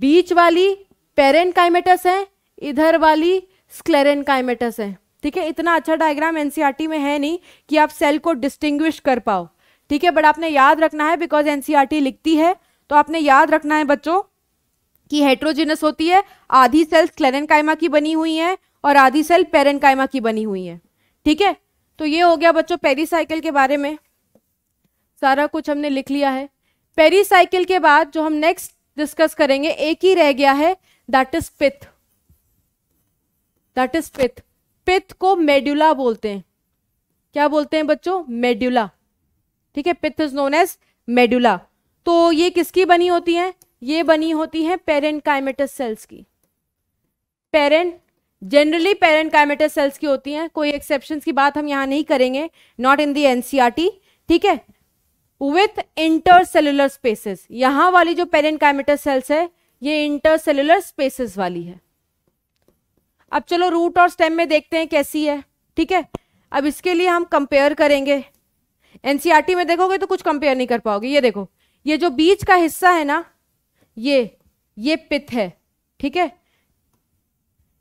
बीच वाली पेरेन काइमेटस है इधर वाली स्क्लेरन काइमेटस है ठीक है इतना अच्छा डायग्राम एनसीईआरटी e में है नहीं कि आप सेल को डिस्टिंग्विश कर पाओ ठीक है बट आपने याद रखना है बिकॉज एनसीईआरटी e लिखती है तो आपने याद रखना है बच्चों कि हेट्रोजिनस होती है आधी सेल्स क्लेरनकाइमा की बनी हुई है और आधी सेल कायमा की बनी हुई है ठीक है तो ये हो गया बच्चों पेरीसाइकिल के बारे में सारा कुछ हमने लिख लिया है पेरीसाइकिल के बाद जो हम नेक्स्ट डिस्कस करेंगे एक ही रह गया है that is pith that is pith pith को मेड्यूला बोलते हैं क्या बोलते हैं बच्चों मेड्यूला ठीक है पित्त इज नोन एज मेड्यूला तो ये किसकी बनी होती है ये बनी होती है पेरेंट काइमेटस सेल्स की पेरेंट जनरली पेरेंट काइमेटस सेल्स की होती हैं कोई एक्सेप्शन की बात हम यहां नहीं करेंगे नॉट इन दी एनसीआरटी ठीक है विथ इंटरसेलुलर स्पेसिस यहां वाली जो पेरेंट काइमेटस सेल्स है ये इंटरसेलुलर स्पेसिस वाली है अब चलो रूट और स्टेम में देखते हैं कैसी है ठीक है अब इसके लिए हम कंपेयर करेंगे एनसीईआरटी e में देखोगे तो कुछ कंपेयर नहीं कर पाओगे ये देखो ये जो बीच का हिस्सा है ना ये ये पिथ है ठीक है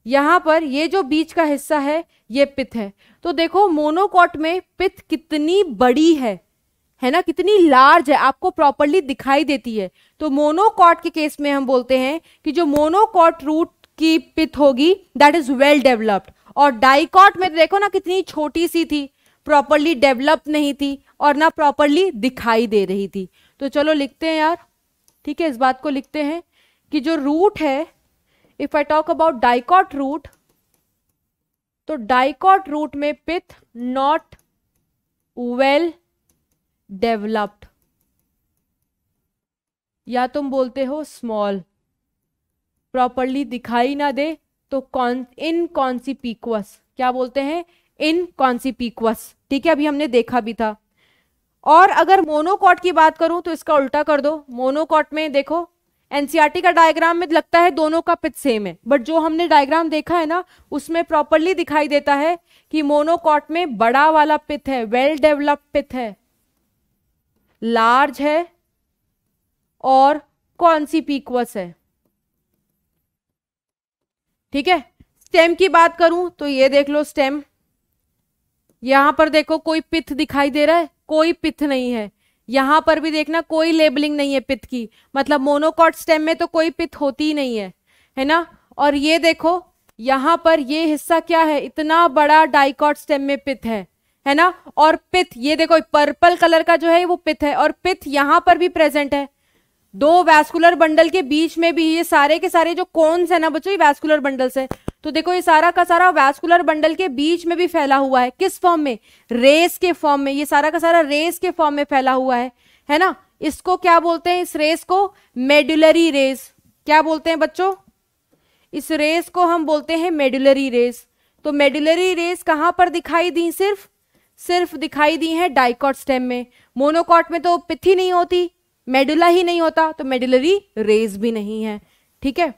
यहां पर ये जो बीच का हिस्सा है ये पिथ है तो देखो मोनोकॉट में पिथ कितनी बड़ी है है ना कितनी लार्ज है आपको प्रॉपरली दिखाई देती है तो मोनोकॉट के केस में हम बोलते हैं कि जो मोनोकॉट रूट की पिथ होगी दैट इज वेल डेवलप्ड और डाइकॉट में तो देखो ना कितनी छोटी सी थी प्रॉपरली डेवलप नहीं थी और ना प्रॉपरली दिखाई दे रही थी तो चलो लिखते हैं यार ठीक है इस बात को लिखते हैं कि जो रूट है if I talk about dicot root तो डाइकॉट रूट में पिथ नॉट वेल डेवलप्ड या तुम बोलते हो स्मॉल प्रॉपरली दिखाई ना दे तो कौन इन कौन सी पीक्वस क्या बोलते हैं इन कौन सी पीक्वस ठीक है अभी हमने देखा भी था और अगर मोनोकॉट की बात करूं तो इसका उल्टा कर दो मोनोकॉट में देखो एनसीआरटी e का डायग्राम में लगता है दोनों का पिच सेम है बट जो हमने डायग्राम देखा है ना उसमें प्रॉपरली दिखाई देता है कि मोनोकॉट में बड़ा वाला पिथ है वेल डेवलप्ड पिथ है लार्ज है और कौन सी पीक्वस है ठीक है स्टेम की बात करूं तो ये देख लो स्टेम यहां पर देखो कोई पिथ दिखाई दे रहा है कोई पिथ नहीं है यहां पर भी देखना कोई लेबलिंग नहीं है पिथ की मतलब मोनोकॉट स्टेम में तो कोई पिथ होती ही नहीं है है ना और ये देखो यहां पर ये हिस्सा क्या है इतना बड़ा डाइकॉट स्टेम में पिथ है है ना और पिथ ये देखो पर्पल कलर का जो है वो पिथ है और पिथ यहां पर भी प्रेजेंट है दो वैस्कुलर बंडल के बीच में भी ये सारे के सारे जो कॉन्स है ना बच्चों ये वैस्कुलर बंडल से तो देखो ये सारा का सारा वैस्कुलर बंडल के बीच में भी फैला हुआ है किस फॉर्म में रेस के फॉर्म में ये सारा का सारा रेस के फॉर्म में फैला हुआ है है ना इसको क्या बोलते हैं इस रेस को मेडुलरी रेस क्या बोलते हैं बच्चों इस रेस को हम बोलते हैं मेडुलरी रेस तो मेडुलरी रेस कहां पर दिखाई दी सिर्फ सिर्फ दिखाई दी है डाइकॉट स्टेम में मोनोकॉट में तो पिथी नहीं होती मेडुला ही नहीं होता तो मेडुलरी रेज भी नहीं है ठीक है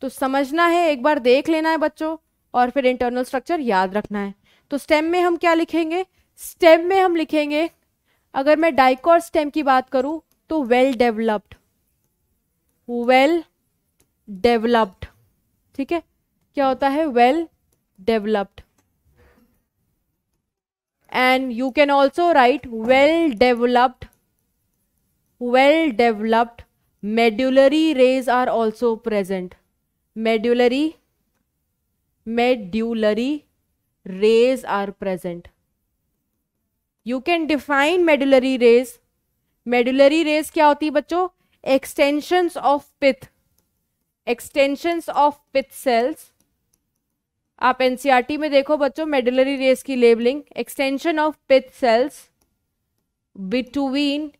तो समझना है एक बार देख लेना है बच्चों और फिर इंटरनल स्ट्रक्चर याद रखना है तो स्टेम में हम क्या लिखेंगे स्टेम में हम लिखेंगे अगर मैं डाइकॉर स्टेम की बात करूं तो वेल डेवलप्ड वेल डेवलप्ड ठीक है क्या होता है well developed and you can also write well developed well developed medullary rays are also present medullary medullary rays are present you can define medullary rays medullary rays क्या होती है बच्चों extensions of pith extensions of pith cells आप NCERT में देखो बच्चों medullary rays की labelling extension of pith cells between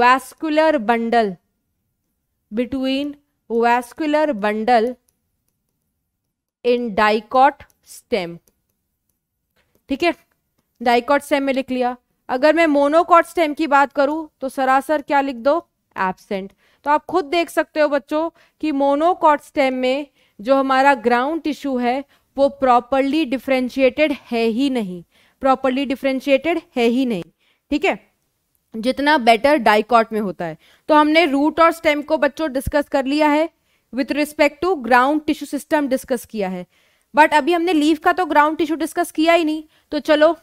vascular bundle between vascular bundle in dicot stem ठीक है डाइकॉट स्टेम में लिख लिया अगर मैं मोनोकॉट स्टेम की बात करूं तो सरासर क्या लिख दो एबसेंट तो आप खुद देख सकते हो बच्चों कि मोनोकॉट स्टेम में जो हमारा ग्राउंड टिश्यू है वो प्रॉपरली डिफ्रेंशिएटेड है ही नहीं प्रॉपरली डिफ्रेंशिएटेड है ही नहीं ठीक है जितना बेटर डाइकॉट में होता है तो हमने रूट और स्टेम को बच्चों डिस्कस कर लिया है with respect to ground tissue system discuss किया है बट अभी हमने लीफ का तो ग्राउंड टिश्यू डिस्कस किया ही नहीं तो चलो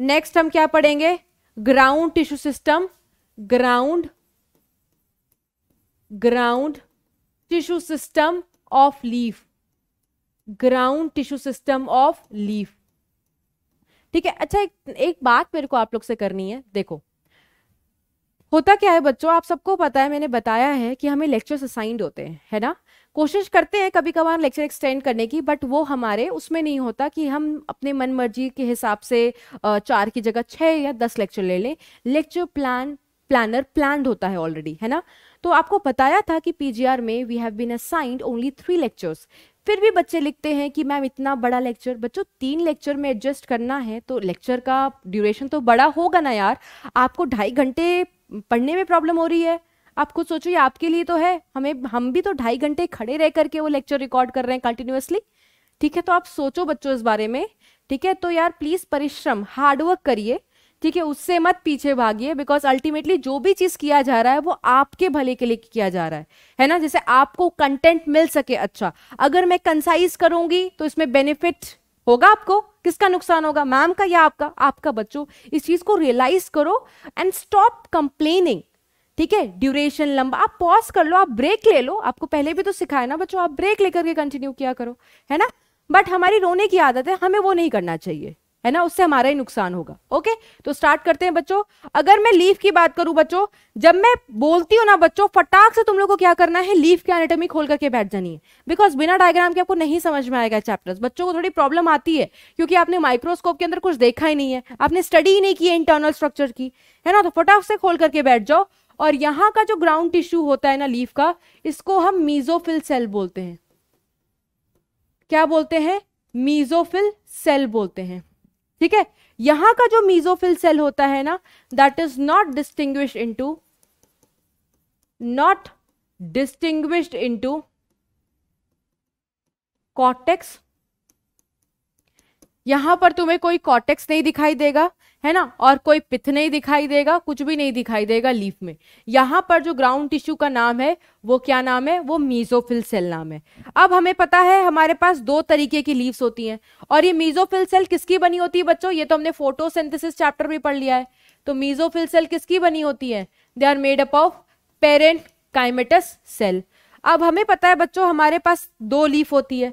नेक्स्ट हम क्या पढ़ेंगे ground tissue system ground ground tissue system of leaf ground tissue system of leaf ठीक है अच्छा एक, एक बात मेरे को आप लोग से करनी है देखो होता क्या है बच्चों आप सबको पता है मैंने बताया है कि हमें लेक्चर्स असाइंड होते हैं है ना कोशिश करते हैं कभी कभार लेक्चर एक्सटेंड करने की बट वो हमारे उसमें नहीं होता कि हम अपने मन मर्जी के हिसाब से चार की जगह छः या दस लेक्चर ले लें लेक्चर प्लान प्लानर प्लान होता है ऑलरेडी है ना तो आपको बताया था कि पी में we have been assigned only three lectures फिर भी बच्चे लिखते हैं कि मैम इतना बड़ा लेक्चर बच्चों तीन लेक्चर में एडजस्ट करना है तो लेक्चर का ड्यूरेशन तो बड़ा होगा ना यार आपको ढाई घंटे पढ़ने में प्रॉब्लम हो रही है आप खुद सोचो ये आपके लिए तो है हमें हम भी तो ढाई घंटे खड़े रह करके वो लेक्चर रिकॉर्ड कर रहे हैं कंटिन्यूसली ठीक है तो आप सोचो बच्चों इस बारे में ठीक है तो यार प्लीज परिश्रम हार्डवर्क करिए ठीक है उससे मत पीछे भागिए बिकॉज अल्टीमेटली जो भी चीज किया जा रहा है वो आपके भले के लिए किया जा रहा है है ना जैसे आपको कंटेंट मिल सके अच्छा अगर मैं कंसाइज करूंगी तो इसमें बेनिफिट होगा आपको किसका नुकसान होगा मैम का या आपका आपका बच्चों इस चीज को रियलाइज करो एंड स्टॉप कंप्लेनिंग ठीक है ड्यूरेशन लंबा आप पॉज कर लो आप ब्रेक ले लो आपको पहले भी तो सिखाया ना बच्चों आप ब्रेक लेकर के कंटिन्यू किया करो है ना बट हमारी रोने की आदत है हमें वो नहीं करना चाहिए है ना उससे हमारा ही नुकसान होगा ओके तो स्टार्ट करते हैं बच्चों अगर मैं लीफ की बात करूं बच्चों जब मैं बोलती हूँ ना बच्चों फटाक से तुम लोग को क्या करना है लीफ की एनाटॉमी खोल करके बैठ जानी है बिकॉज बिना डायग्राम के आपको नहीं समझ में आएगा चैप्टर्स बच्चों को थोड़ी प्रॉब्लम आती है क्योंकि आपने माइक्रोस्कोप के अंदर कुछ देखा ही नहीं है आपने स्टडी ही नहीं की है इंटरनल स्ट्रक्चर की है ना तो फटाक से खोल करके बैठ जाओ और यहाँ का जो ग्राउंड टिश्यू होता है ना लीफ का इसको हम मीजोफिल सेल बोलते हैं क्या बोलते हैं मीजोफिल सेल बोलते हैं ठीक है यहां का जो मीजोफिल सेल होता है ना that is not distinguish into not distinguished into cortex यहां पर तुम्हें कोई कॉटेक्स नहीं दिखाई देगा है ना और कोई पिथ नहीं दिखाई देगा कुछ भी नहीं दिखाई देगा लीफ में यहाँ पर जो ग्राउंड टिश्यू का नाम है वो क्या नाम है वो मीजोफिल सेल नाम है अब हमें पता है हमारे पास दो तरीके की लीव्स होती हैं और ये मीजोफिल सेल किसकी बनी होती है बच्चों ये तो हमने फोटोसिंथेसिस चैप्टर भी पढ़ लिया है तो मीजोफिल सेल किसकी बनी होती है they are made up of parenchymatous cell अब हमें पता है बच्चों हमारे पास दो लीफ होती है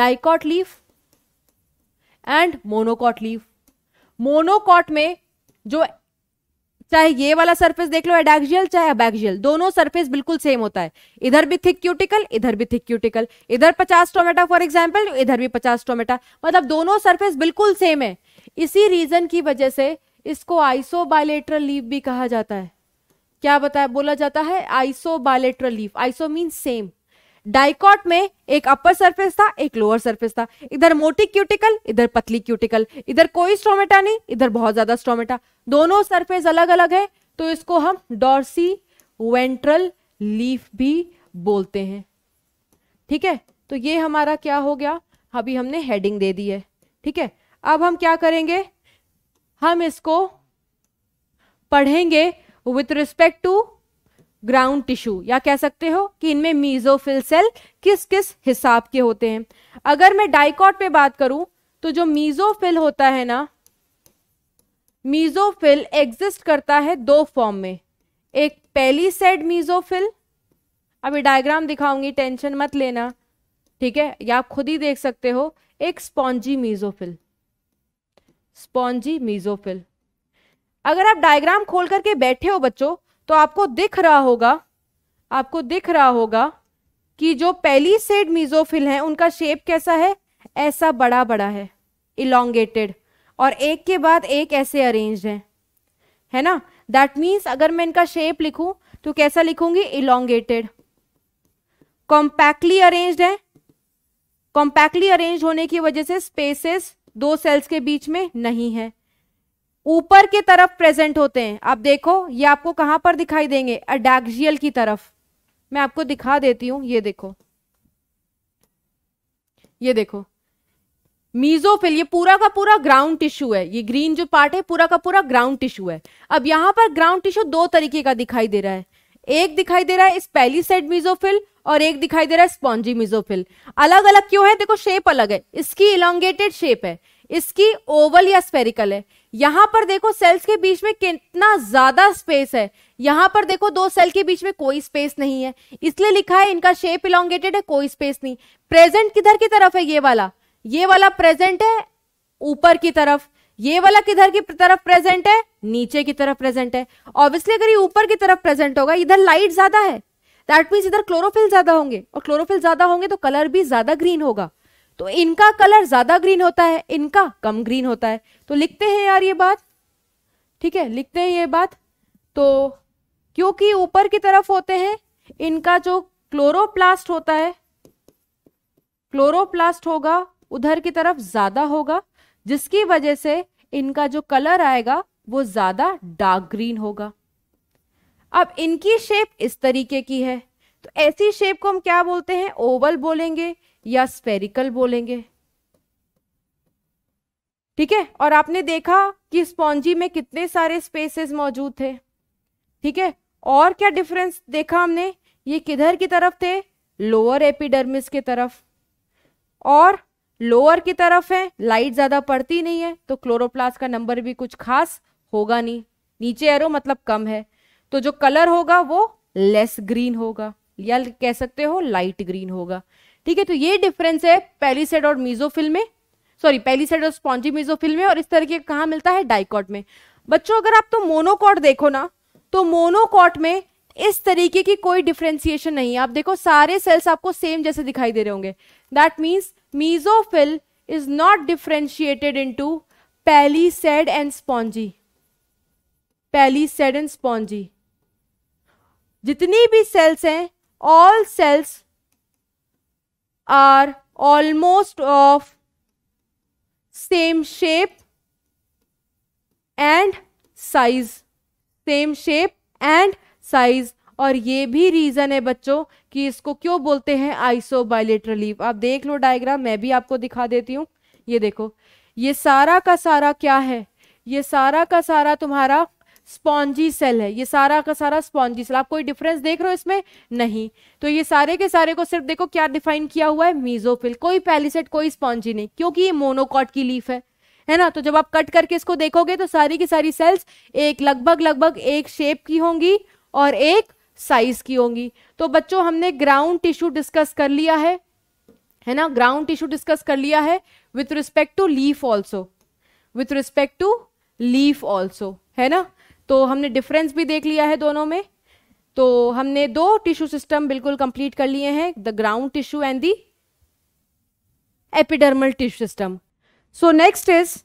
dicot leaf and monocot leaf monocot में जो चाहे ये वाला सरफेस देख लो एडैक्सियल चाहे अबैक्सियल दोनों सरफेस बिल्कुल सेम होता है इधर भी थिक क्यूटिकल इधर भी थिक क्यूटिकल इधर पचास टोमेटा फॉर एग्जाम्पल इधर भी पचास टोमेटा मतलब दोनों सरफेस बिल्कुल सेम है इसी रीजन की वजह से इसको आइसोबायलेटरल लीव भी कहा जाता है क्या बताया बोला जाता है isobilateral leaf iso mean same dicot में एक अपर सरफेस था एक लोअर सरफेस था इधर मोटी क्यूटिकल इधर पतली क्यूटिकल इधर कोई स्ट्रोमेटा नहीं इधर बहुत ज्यादा स्ट्रोमेटा दोनों सरफेस अलग अलग है तो इसको हम डॉर्सी वेंट्रल लीफ भी बोलते हैं ठीक है तो ये हमारा क्या हो गया अभी हमने हेडिंग दे दी है ठीक है अब हम क्या करेंगे हम इसको पढ़ेंगे with respect to ground tissue या कह सकते हो कि इनमें मीजोफिल सेल किस किस हिसाब के होते हैं अगर मैं डाइकॉट पे बात करूं तो जो मीजोफिल होता है ना मीजोफिल एग्जिस्ट करता है दो फॉर्म में एक पहली सेड मीजोफिल अभी डायग्राम दिखाऊंगी टेंशन मत लेना ठीक है या आप खुद ही देख सकते हो एक स्पॉन्जी मीजोफिल स्पॉन्जी मीजोफिल अगर आप डायग्राम खोल करके बैठे हो बच्चों तो आपको दिख रहा होगा आपको दिख रहा होगा कि जो पहली सेड मीजोफिल है उनका शेप कैसा है ऐसा बड़ा बड़ा है इलोंगेटेड और एक के बाद एक ऐसे अरेंज है है ना दैट मीन्स अगर मैं इनका शेप लिखूं तो कैसा लिखूंगी इलोंगेटेड कॉम्पैक्टली अरेंज है कॉम्पैक्टली अरेंज होने की वजह से स्पेसेस दो सेल्स के बीच में नहीं है ऊपर के तरफ प्रेजेंट होते हैं आप देखो ये आपको कहां पर दिखाई देंगे अडैक्सियल की तरफ मैं आपको दिखा देती हूं ये देखो ये देखो मीजोफिल ये पूरा का पूरा ग्राउंड टिश्यू है ये ग्रीन जो पार्ट है पूरा का पूरा ग्राउंड टिश्यू है अब यहां पर ग्राउंड टिश्यू दो तरीके का दिखाई दे रहा है एक दिखाई दे रहा है इस पहली साइड मीजोफिल और एक दिखाई दे रहा है स्पॉन्जी मीजोफिल अलग अलग क्यों है देखो शेप अलग है इसकी इलांगेटेड शेप है इसकी ओवल या स्पेरिकल है यहां पर देखो सेल्स के बीच में कितना ज्यादा स्पेस है यहां पर देखो दो सेल के बीच में कोई स्पेस नहीं है इसलिए लिखा है इनका शेप इलांगेटेड है कोई स्पेस नहीं प्रेजेंट किधर की तरफ है ये वाला ये वाला प्रेजेंट है ऊपर की तरफ ये वाला किधर की तरफ प्रेजेंट है नीचे की तरफ प्रेजेंट है ऑब्वियसली अगर ये ऊपर की तरफ प्रेजेंट होगा इधर लाइट ज्यादा है दैट मीन्स इधर क्लोरोफिल ज्यादा होंगे और क्लोरोफिल ज्यादा होंगे तो कलर भी ज्यादा ग्रीन होगा तो इनका कलर ज्यादा ग्रीन होता है इनका कम ग्रीन होता है तो लिखते हैं यार ये बात ठीक है लिखते हैं ये बात तो क्योंकि ऊपर की तरफ होते हैं इनका जो क्लोरोप्लास्ट होता है क्लोरोप्लास्ट होगा उधर की तरफ ज्यादा होगा जिसकी वजह से इनका जो कलर आएगा वो ज्यादा डार्क ग्रीन होगा अब इनकी शेप इस तरीके की है तो ऐसी शेप को हम क्या बोलते हैं ओवल बोलेंगे या स्पेरिकल बोलेंगे ठीक है और आपने देखा कि स्पॉन्जी में कितने सारे स्पेसेस मौजूद थे ठीक है और क्या डिफरेंस देखा हमने ये किधर की तरफ थे लोअर एपिडर्मिस की तरफ और लोअर की तरफ है लाइट ज़्यादा पड़ती नहीं है तो क्लोरोप्लास्ट का नंबर भी कुछ खास होगा नहीं नीचे एरो मतलब कम है तो जो कलर होगा वो लेस ग्रीन होगा या कह सकते हो लाइट ग्रीन होगा ठीक है तो ये डिफरेंस है पेलिसेड और मीजोफिल में सॉरी पेलिसेड और स्पॉन्जी मीजोफिल में और इस तरह के कहा मिलता है डाइकॉट में बच्चों अगर आप तो मोनोकॉट देखो ना तो मोनोकॉट में इस तरीके की कोई डिफ्रेंसिएशन नहीं है आप देखो सारे सेल्स आपको सेम जैसे दिखाई दे रहे होंगे that means mesophyll is not differentiated into palisade and spongy palisade and spongy जितनी भी सेल्स हैं all cells are almost of same shape and size same shape and size और ये भी रीज़न है बच्चों कि इसको क्यों बोलते हैं आइसो बायोलेटरल लीफ आप देख लो डायग्राम मैं भी आपको दिखा देती हूँ ये देखो ये सारा का सारा क्या है ये सारा का सारा तुम्हारा स्पॉन्जी सेल है ये सारा का सारा स्पॉन्जी सेल आप कोई डिफरेंस देख रहे हो इसमें नहीं तो ये सारे के सारे को सिर्फ देखो क्या डिफाइन किया हुआ है मीजोफिल कोई पैलिसेट कोई स्पॉन्जी नहीं क्योंकि ये मोनोकॉट की लीफ है है ना तो जब आप कट करके इसको देखोगे तो सारी की सारी सेल्स एक लगभग लगभग एक शेप की होंगी और एक साइज की होंगी तो बच्चों हमने ग्राउंड टिश्यू डिस्कस कर लिया है है ना ग्राउंड टिश्यू डिस्कस कर लिया है with respect to leaf also with respect to leaf also है ना तो हमने डिफरेंस भी देख लिया है दोनों में तो हमने दो टिश्यू सिस्टम बिल्कुल कंप्लीट कर लिए हैं the ground tissue and the epidermal tissue system so next is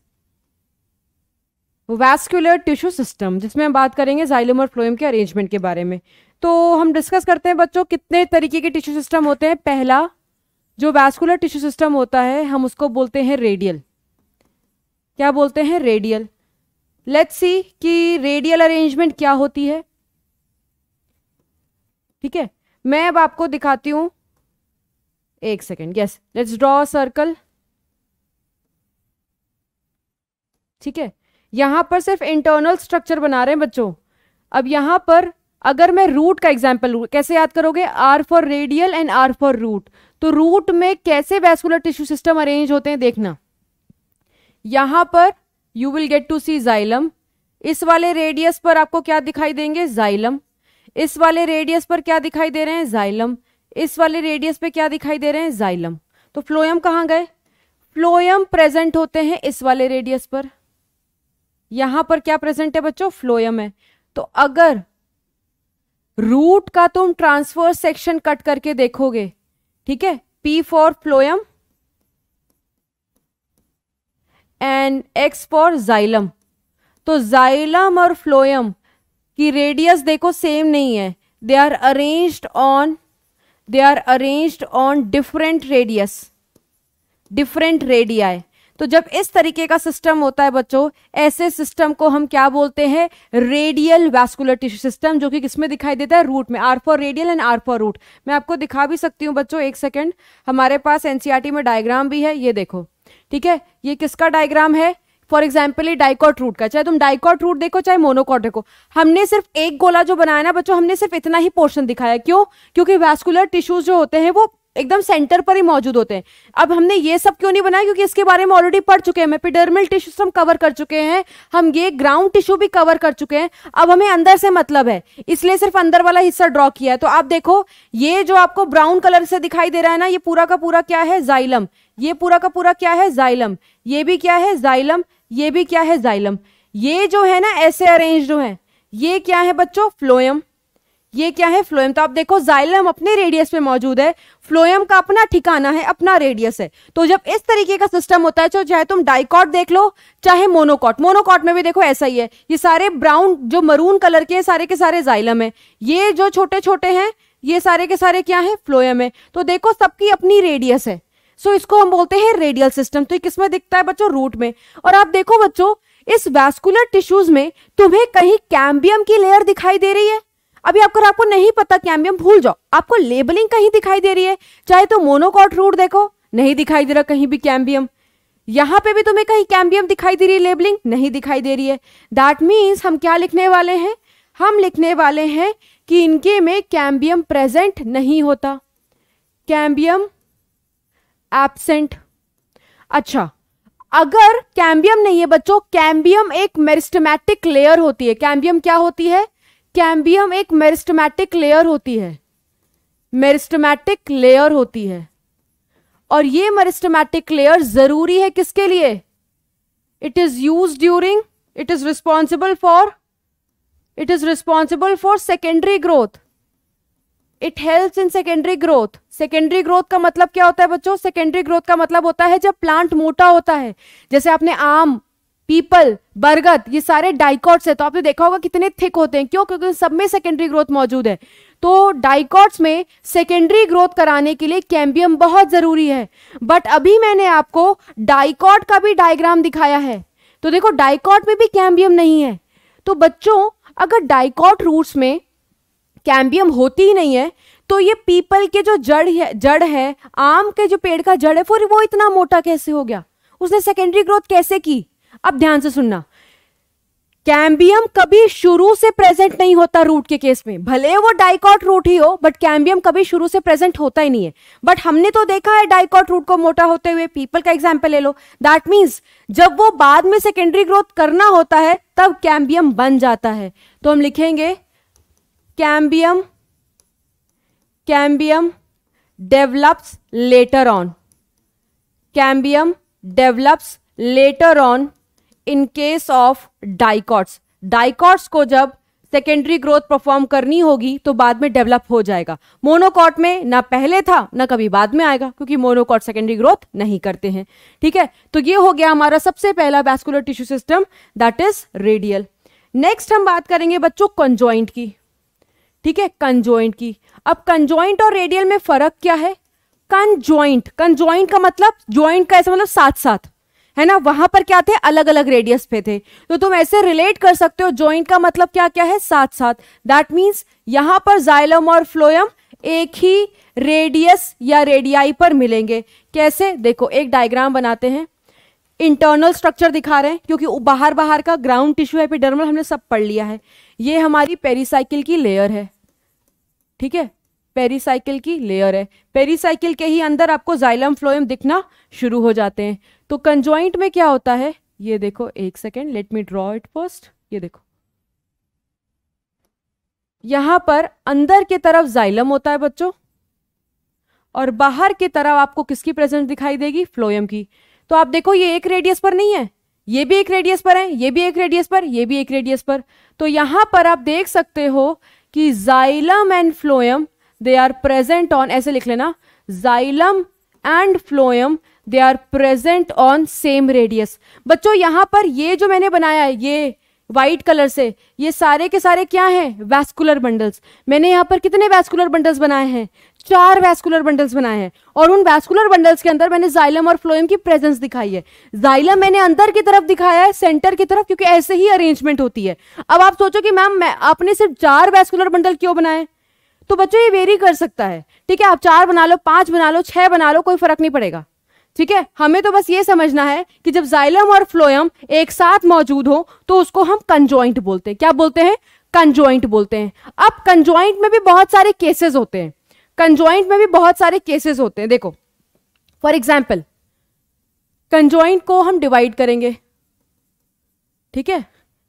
vascular tissue system जिसमें हम बात करेंगे जाइलम और फ्लोएम के अरेंजमेंट के बारे में तो हम डिस्कस करते हैं बच्चों कितने तरीके के टिश्यू सिस्टम होते हैं पहला जो वैस्कुलर टिश्यू सिस्टम होता है हम उसको बोलते हैं रेडियल क्या बोलते हैं रेडियल लेट्स सी कि रेडियल अरेंजमेंट क्या होती है ठीक है मैं अब आपको दिखाती हूं एक second yes let's draw circle ठीक है यहां पर सिर्फ इंटरनल स्ट्रक्चर बना रहे हैं बच्चों अब यहां पर अगर मैं रूट का एग्जाम्पल कैसे याद करोगे R for radial and R for root तो रूट में कैसे वेस्कुलर टिश्यू सिस्टम अरेंज होते हैं देखना यहां पर you will get to see xylem इस वाले रेडियस पर आपको क्या दिखाई देंगे जाइलम इस वाले रेडियस पर क्या दिखाई दे रहे हैं जाइलम इस वाले रेडियस पे क्या दिखाई दे रहे हैं जाइलम तो फ्लोयम कहाँ गए फ्लोयम प्रेजेंट होते हैं इस वाले रेडियस पर यहां पर क्या प्रेजेंट है बच्चों फ्लोयम है तो अगर रूट का तुम ट्रांसफर सेक्शन कट करके देखोगे ठीक है P for phloem and X for xylem तो जाइलम और फ्लोयम की रेडियस देखो सेम नहीं है they are arranged on they are arranged on different radius different radii तो जब इस तरीके का सिस्टम होता है बच्चों ऐसे सिस्टम को हम क्या बोलते हैं रेडियल वैस्कुलर टिश्यू सिस्टम जो कि किसमें दिखाई देता है रूट में R for radial and R for root मैं आपको दिखा भी सकती हूँ बच्चों एक सेकेंड हमारे पास एनसीआरटी e में डायग्राम भी है ये देखो ठीक है ये किसका डायग्राम है फॉर एग्जाम्पल ये डाइकॉट रूट का चाहे तुम डाइकॉट रूट देखो चाहे मोनोकॉट देखो हमने सिर्फ एक गोला जो बनाया ना बच्चों हमने सिर्फ इतना ही पोर्शन दिखाया क्यों क्योंकि वैस्कुलर टिश्यूज जो होते हैं वो एकदम सेंटर पर ही मौजूद होते हैं अब हमने ये सब क्यों नहीं बनाया क्योंकि इसके बारे में ऑलरेडी पढ़ चुके हैं पिडर्मल टिश्यूज हम कवर कर चुके हैं हम ये ग्राउंड टिश्यू भी कवर कर चुके हैं अब हमें अंदर से मतलब है इसलिए सिर्फ अंदर वाला हिस्सा ड्रॉ किया है तो आप देखो ये जो आपको ब्राउन कलर से दिखाई दे रहा है ना ये पूरा का पूरा क्या है जाइलम ये पूरा का पूरा क्या है जाइलम ये भी क्या है जाइलम ये भी क्या है जाइलम ये जो है ना ऐसे जो है ये क्या है बच्चों फ्लोयम ये क्या है फ्लोयम तो आप देखो जाइलम अपने रेडियस पे मौजूद है फ्लोयम का अपना ठिकाना है अपना रेडियस है तो जब इस तरीके का सिस्टम होता है तो चाहे तुम डाइकॉट देख लो चाहे मोनोकॉट मोनोकॉट में भी देखो ऐसा ही है ये सारे ब्राउन जो मरून कलर के सारे के सारे जाइलम है ये जो छोटे छोटे हैं ये सारे के सारे क्या है फ्लोयम है तो देखो सबकी अपनी रेडियस है सो so, इसको हम बोलते हैं रेडियल सिस्टम तो ये किसमें दिखता है बच्चों रूट में और आप देखो बच्चों इस वैस्कुलर टिश्यूज में तुम्हें कहीं कैम्बियम की लेयर दिखाई दे रही है अभी आपको आपको नहीं पता कैम्बियम भूल जाओ आपको लेबलिंग कहीं दिखाई दे रही है चाहे तो मोनोकॉट रूट देखो नहीं दिखाई दे रहा कहीं भी कैम्बियम यहां पे भी तुम्हें कहीं कैम्बियम दिखाई दे रही है लेबलिंग नहीं दिखाई दे रही है दैट मीन्स हम क्या लिखने वाले हैं हम लिखने वाले हैं कि इनके में कैम्बियम प्रेजेंट नहीं होता कैम्बियम एबसेंट अच्छा अगर कैम्बियम नहीं है बच्चों कैम्बियम एक मेरिस्टमैटिक लेयर होती है कैम्बियम क्या होती है कैम्बियम एक मेरिस्टमैटिक लेयर होती है मेरिस्टमैटिक लेयर होती है और ये मेरिस्टमैटिक लेयर जरूरी है किसके लिए it is use during it is responsible for it is responsible for secondary growth it helps in secondary growth secondary growth का मतलब क्या होता है बच्चों सेकेंडरी ग्रोथ का मतलब होता है जब प्लांट मोटा होता है जैसे आपने आम पीपल बरगद ये सारे डाइकॉट्स है तो आपने देखा होगा कितने थिक होते हैं क्यों क्योंकि सब में सेकेंडरी ग्रोथ मौजूद है तो डाइकॉट्स में सेकेंडरी ग्रोथ कराने के लिए कैम्बियम बहुत ज़रूरी है बट अभी मैंने आपको डाइकॉट का भी डायग्राम दिखाया है तो देखो डाइकॉट में भी कैम्बियम नहीं है तो बच्चों अगर डाइकॉट रूट्स में कैम्बियम होती ही नहीं है तो ये पीपल के जो जड़ है जड़ है आम के जो पेड़ का जड़ है फिर वो इतना मोटा कैसे हो गया उसने सेकेंडरी ग्रोथ कैसे की अब ध्यान से सुनना कैम्बियम कभी शुरू से प्रेजेंट नहीं होता रूट के केस में भले वो डाइकॉट रूट ही हो बट कैम्बियम कभी शुरू से प्रेजेंट होता ही नहीं है बट हमने तो देखा है डाइकॉट रूट को मोटा होते हुए पीपल का एग्जाम्पल ले लो दैट मीन्स जब वो बाद में सेकेंडरी ग्रोथ करना होता है तब कैम्बियम बन जाता है तो हम लिखेंगे cambium cambium develops later on cambium develops later on in case of dicots dicots को जब सेकेंडरी ग्रोथ परफॉर्म करनी होगी तो बाद में डेवलप हो जाएगा मोनोकॉट में ना पहले था ना कभी बाद में आएगा क्योंकि मोनोकॉट सेकेंडरी ग्रोथ नहीं करते हैं ठीक है तो ये हो गया हमारा सबसे पहला vascular tissue system that is radial next हम बात करेंगे बच्चों कंजॉइंट की ठीक है कंजॉइंट की अब कंजॉइंट और रेडियल में फर्क क्या है कंजॉइंट कंजॉइंट का मतलब ज्वाइंट का ऐसा मतलब साथ साथ है ना वहां पर क्या थे अलग अलग रेडियस पे थे तो तुम ऐसे रिलेट कर सकते हो ज्वाइंट का मतलब क्या क्या है साथ साथ दैट मीन्स यहां पर जाइलम और फ्लोयम एक ही रेडियस या रेडियाई पर मिलेंगे कैसे देखो एक डायग्राम बनाते हैं इंटरनल स्ट्रक्चर दिखा रहे हैं क्योंकि बाहर बाहर का ग्राउंड टिश्यू एपिडर्मल हमने सब पढ़ लिया है ये हमारी पेरीसाइकिल की लेयर है ठीक है पेरीसाइकिल की लेयर है पेरीसाइकिल के ही अंदर आपको जाइलम फ्लोएम दिखना शुरू हो जाते हैं तो कंजॉइंट में क्या होता है ये देखो एक second let me draw it first ये देखो यहां पर अंदर की तरफ जाइलम होता है बच्चों और बाहर की तरफ आपको किसकी प्रेजेंस दिखाई देगी फ्लोएम की तो आप देखो ये एक रेडियस पर नहीं है ये भी एक रेडियस पर है ये भी एक रेडियस पर ये भी एक रेडियस पर तो यहाँ पर आप देख सकते हो कि xylem and phloem they are present on ऐसे लिख लेना xylem and phloem they are present on same radius बच्चों यहाँ पर ये जो मैंने बनाया है ये व्हाइट कलर से ये सारे के सारे क्या हैं वैस्कुलर बंडल्स मैंने यहाँ पर कितने वैस्कुलर बंडल्स बनाए हैं चार वैस्कुलर बंडल्स बनाए हैं और उन वैस्कुलर बंडल्स के अंदर मैंने जाइलम और फ्लोएम की प्रेजेंस दिखाई है जाइलम मैंने अंदर की तरफ दिखाया है सेंटर की तरफ क्योंकि ऐसे ही अरेंजमेंट होती है अब आप सोचो कि मैम मैं आपने सिर्फ चार वैस्कुलर बंडल क्यों बनाए तो बच्चों ये वेरी कर सकता है ठीक है आप चार बना लो पांच बना लो छह बना लो कोई फर्क नहीं पड़ेगा ठीक है हमें तो बस ये समझना है कि जब जाइलम और फ्लोएम एक साथ मौजूद हो तो उसको हम कंजॉइंट बोलते हैं क्या बोलते हैं कंजॉइंट बोलते हैं अब कंजॉइंट में भी बहुत सारे केसेस होते हैं कंजॉइंट में भी बहुत सारे केसेस होते हैं देखो फॉर एग्जाम्पल कंजॉइंट को हम डिवाइड करेंगे ठीक है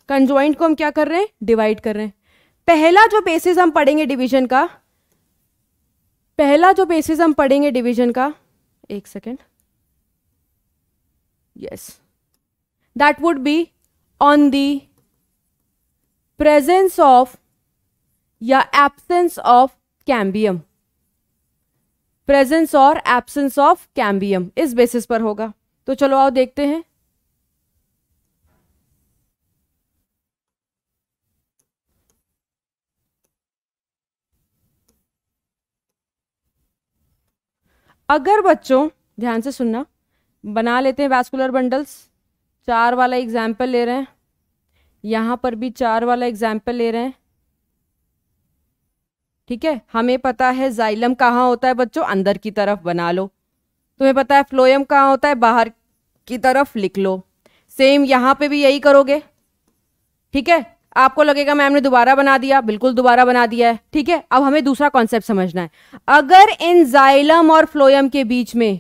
कंजॉइंट को हम क्या कर रहे हैं डिवाइड कर रहे हैं पहला जो बेसिस हम पढ़ेंगे डिवीजन का पहला जो बेसिस हम पढ़ेंगे डिवीजन का एक second yes that would be on the presence of या एब्सेंस ऑफ कैम्बियम प्रेजेंस और एब्सेंस ऑफ कैम्बियम इस बेसिस पर होगा तो चलो आओ देखते हैं अगर बच्चों ध्यान से सुनना बना लेते हैं वैस्कुलर बंडल्स चार वाला एग्जाम्पल ले रहे हैं यहां पर भी चार वाला एग्जाम्पल ले रहे हैं ठीक है हमें पता है जाइलम कहाँ होता है बच्चों अंदर की तरफ बना लो तुम्हें पता है फ्लोएम कहाँ होता है बाहर की तरफ लिख लो सेम यहाँ पे भी यही करोगे ठीक है आपको लगेगा मैम ने दोबारा बना दिया बिल्कुल दोबारा बना दिया है ठीक है अब हमें दूसरा कॉन्सेप्ट समझना है अगर इन जाइलम और फ्लोएम के बीच में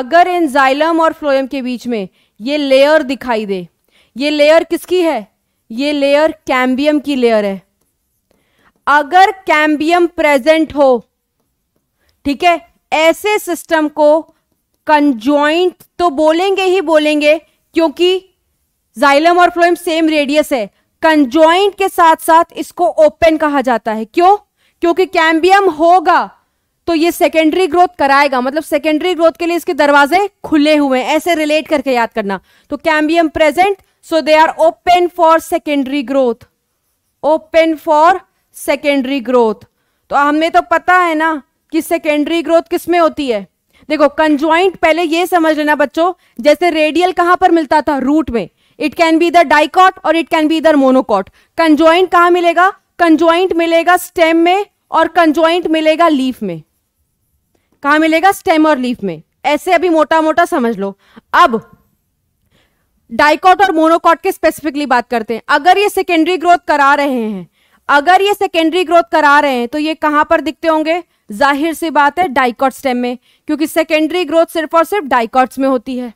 अगर इन जाइलम और फ्लोएम के बीच में ये लेयर दिखाई दे ये लेयर किसकी है ये लेयर कैम्बियम की लेयर है अगर कैम्बियम प्रेजेंट हो ठीक है ऐसे सिस्टम को कंजॉइंट तो बोलेंगे ही बोलेंगे क्योंकि जाइलम और फ्लोइम सेम रेडियस है कंजॉइंट के साथ साथ इसको ओपन कहा जाता है क्यों क्योंकि कैम्बियम होगा तो ये सेकेंडरी ग्रोथ कराएगा मतलब सेकेंडरी ग्रोथ के लिए इसके दरवाजे खुले हुए हैं ऐसे रिलेट करके याद करना तो cambium present so they are open for secondary growth open for secondary growth तो हमें तो पता है ना कि सेकेंडरी ग्रोथ किस में होती है देखो कंज्वाइंट पहले ये समझ लेना बच्चों जैसे रेडियल कहां पर मिलता था रूट में इट कैन बी इधर डाइकॉट और इट कैन बी इधर मोनोकॉट कंज्वाइंट कहां मिलेगा कंज्वाइंट मिलेगा स्टेम में और कंज्वाइंट मिलेगा लीफ में कहा मिलेगा स्टेम और लीफ में ऐसे अभी मोटा मोटा समझ लो अब डाइकॉट और मोनोकॉट के स्पेसिफिकली बात करते हैं अगर ये सेकेंडरी ग्रोथ करा रहे हैं अगर ये सेकेंडरी ग्रोथ करा रहे हैं तो ये कहां पर दिखते होंगे जाहिर सी बात है डाइकॉट स्टेम में क्योंकि सेकेंडरी ग्रोथ सिर्फ और सिर्फ डाइकॉट्स में होती है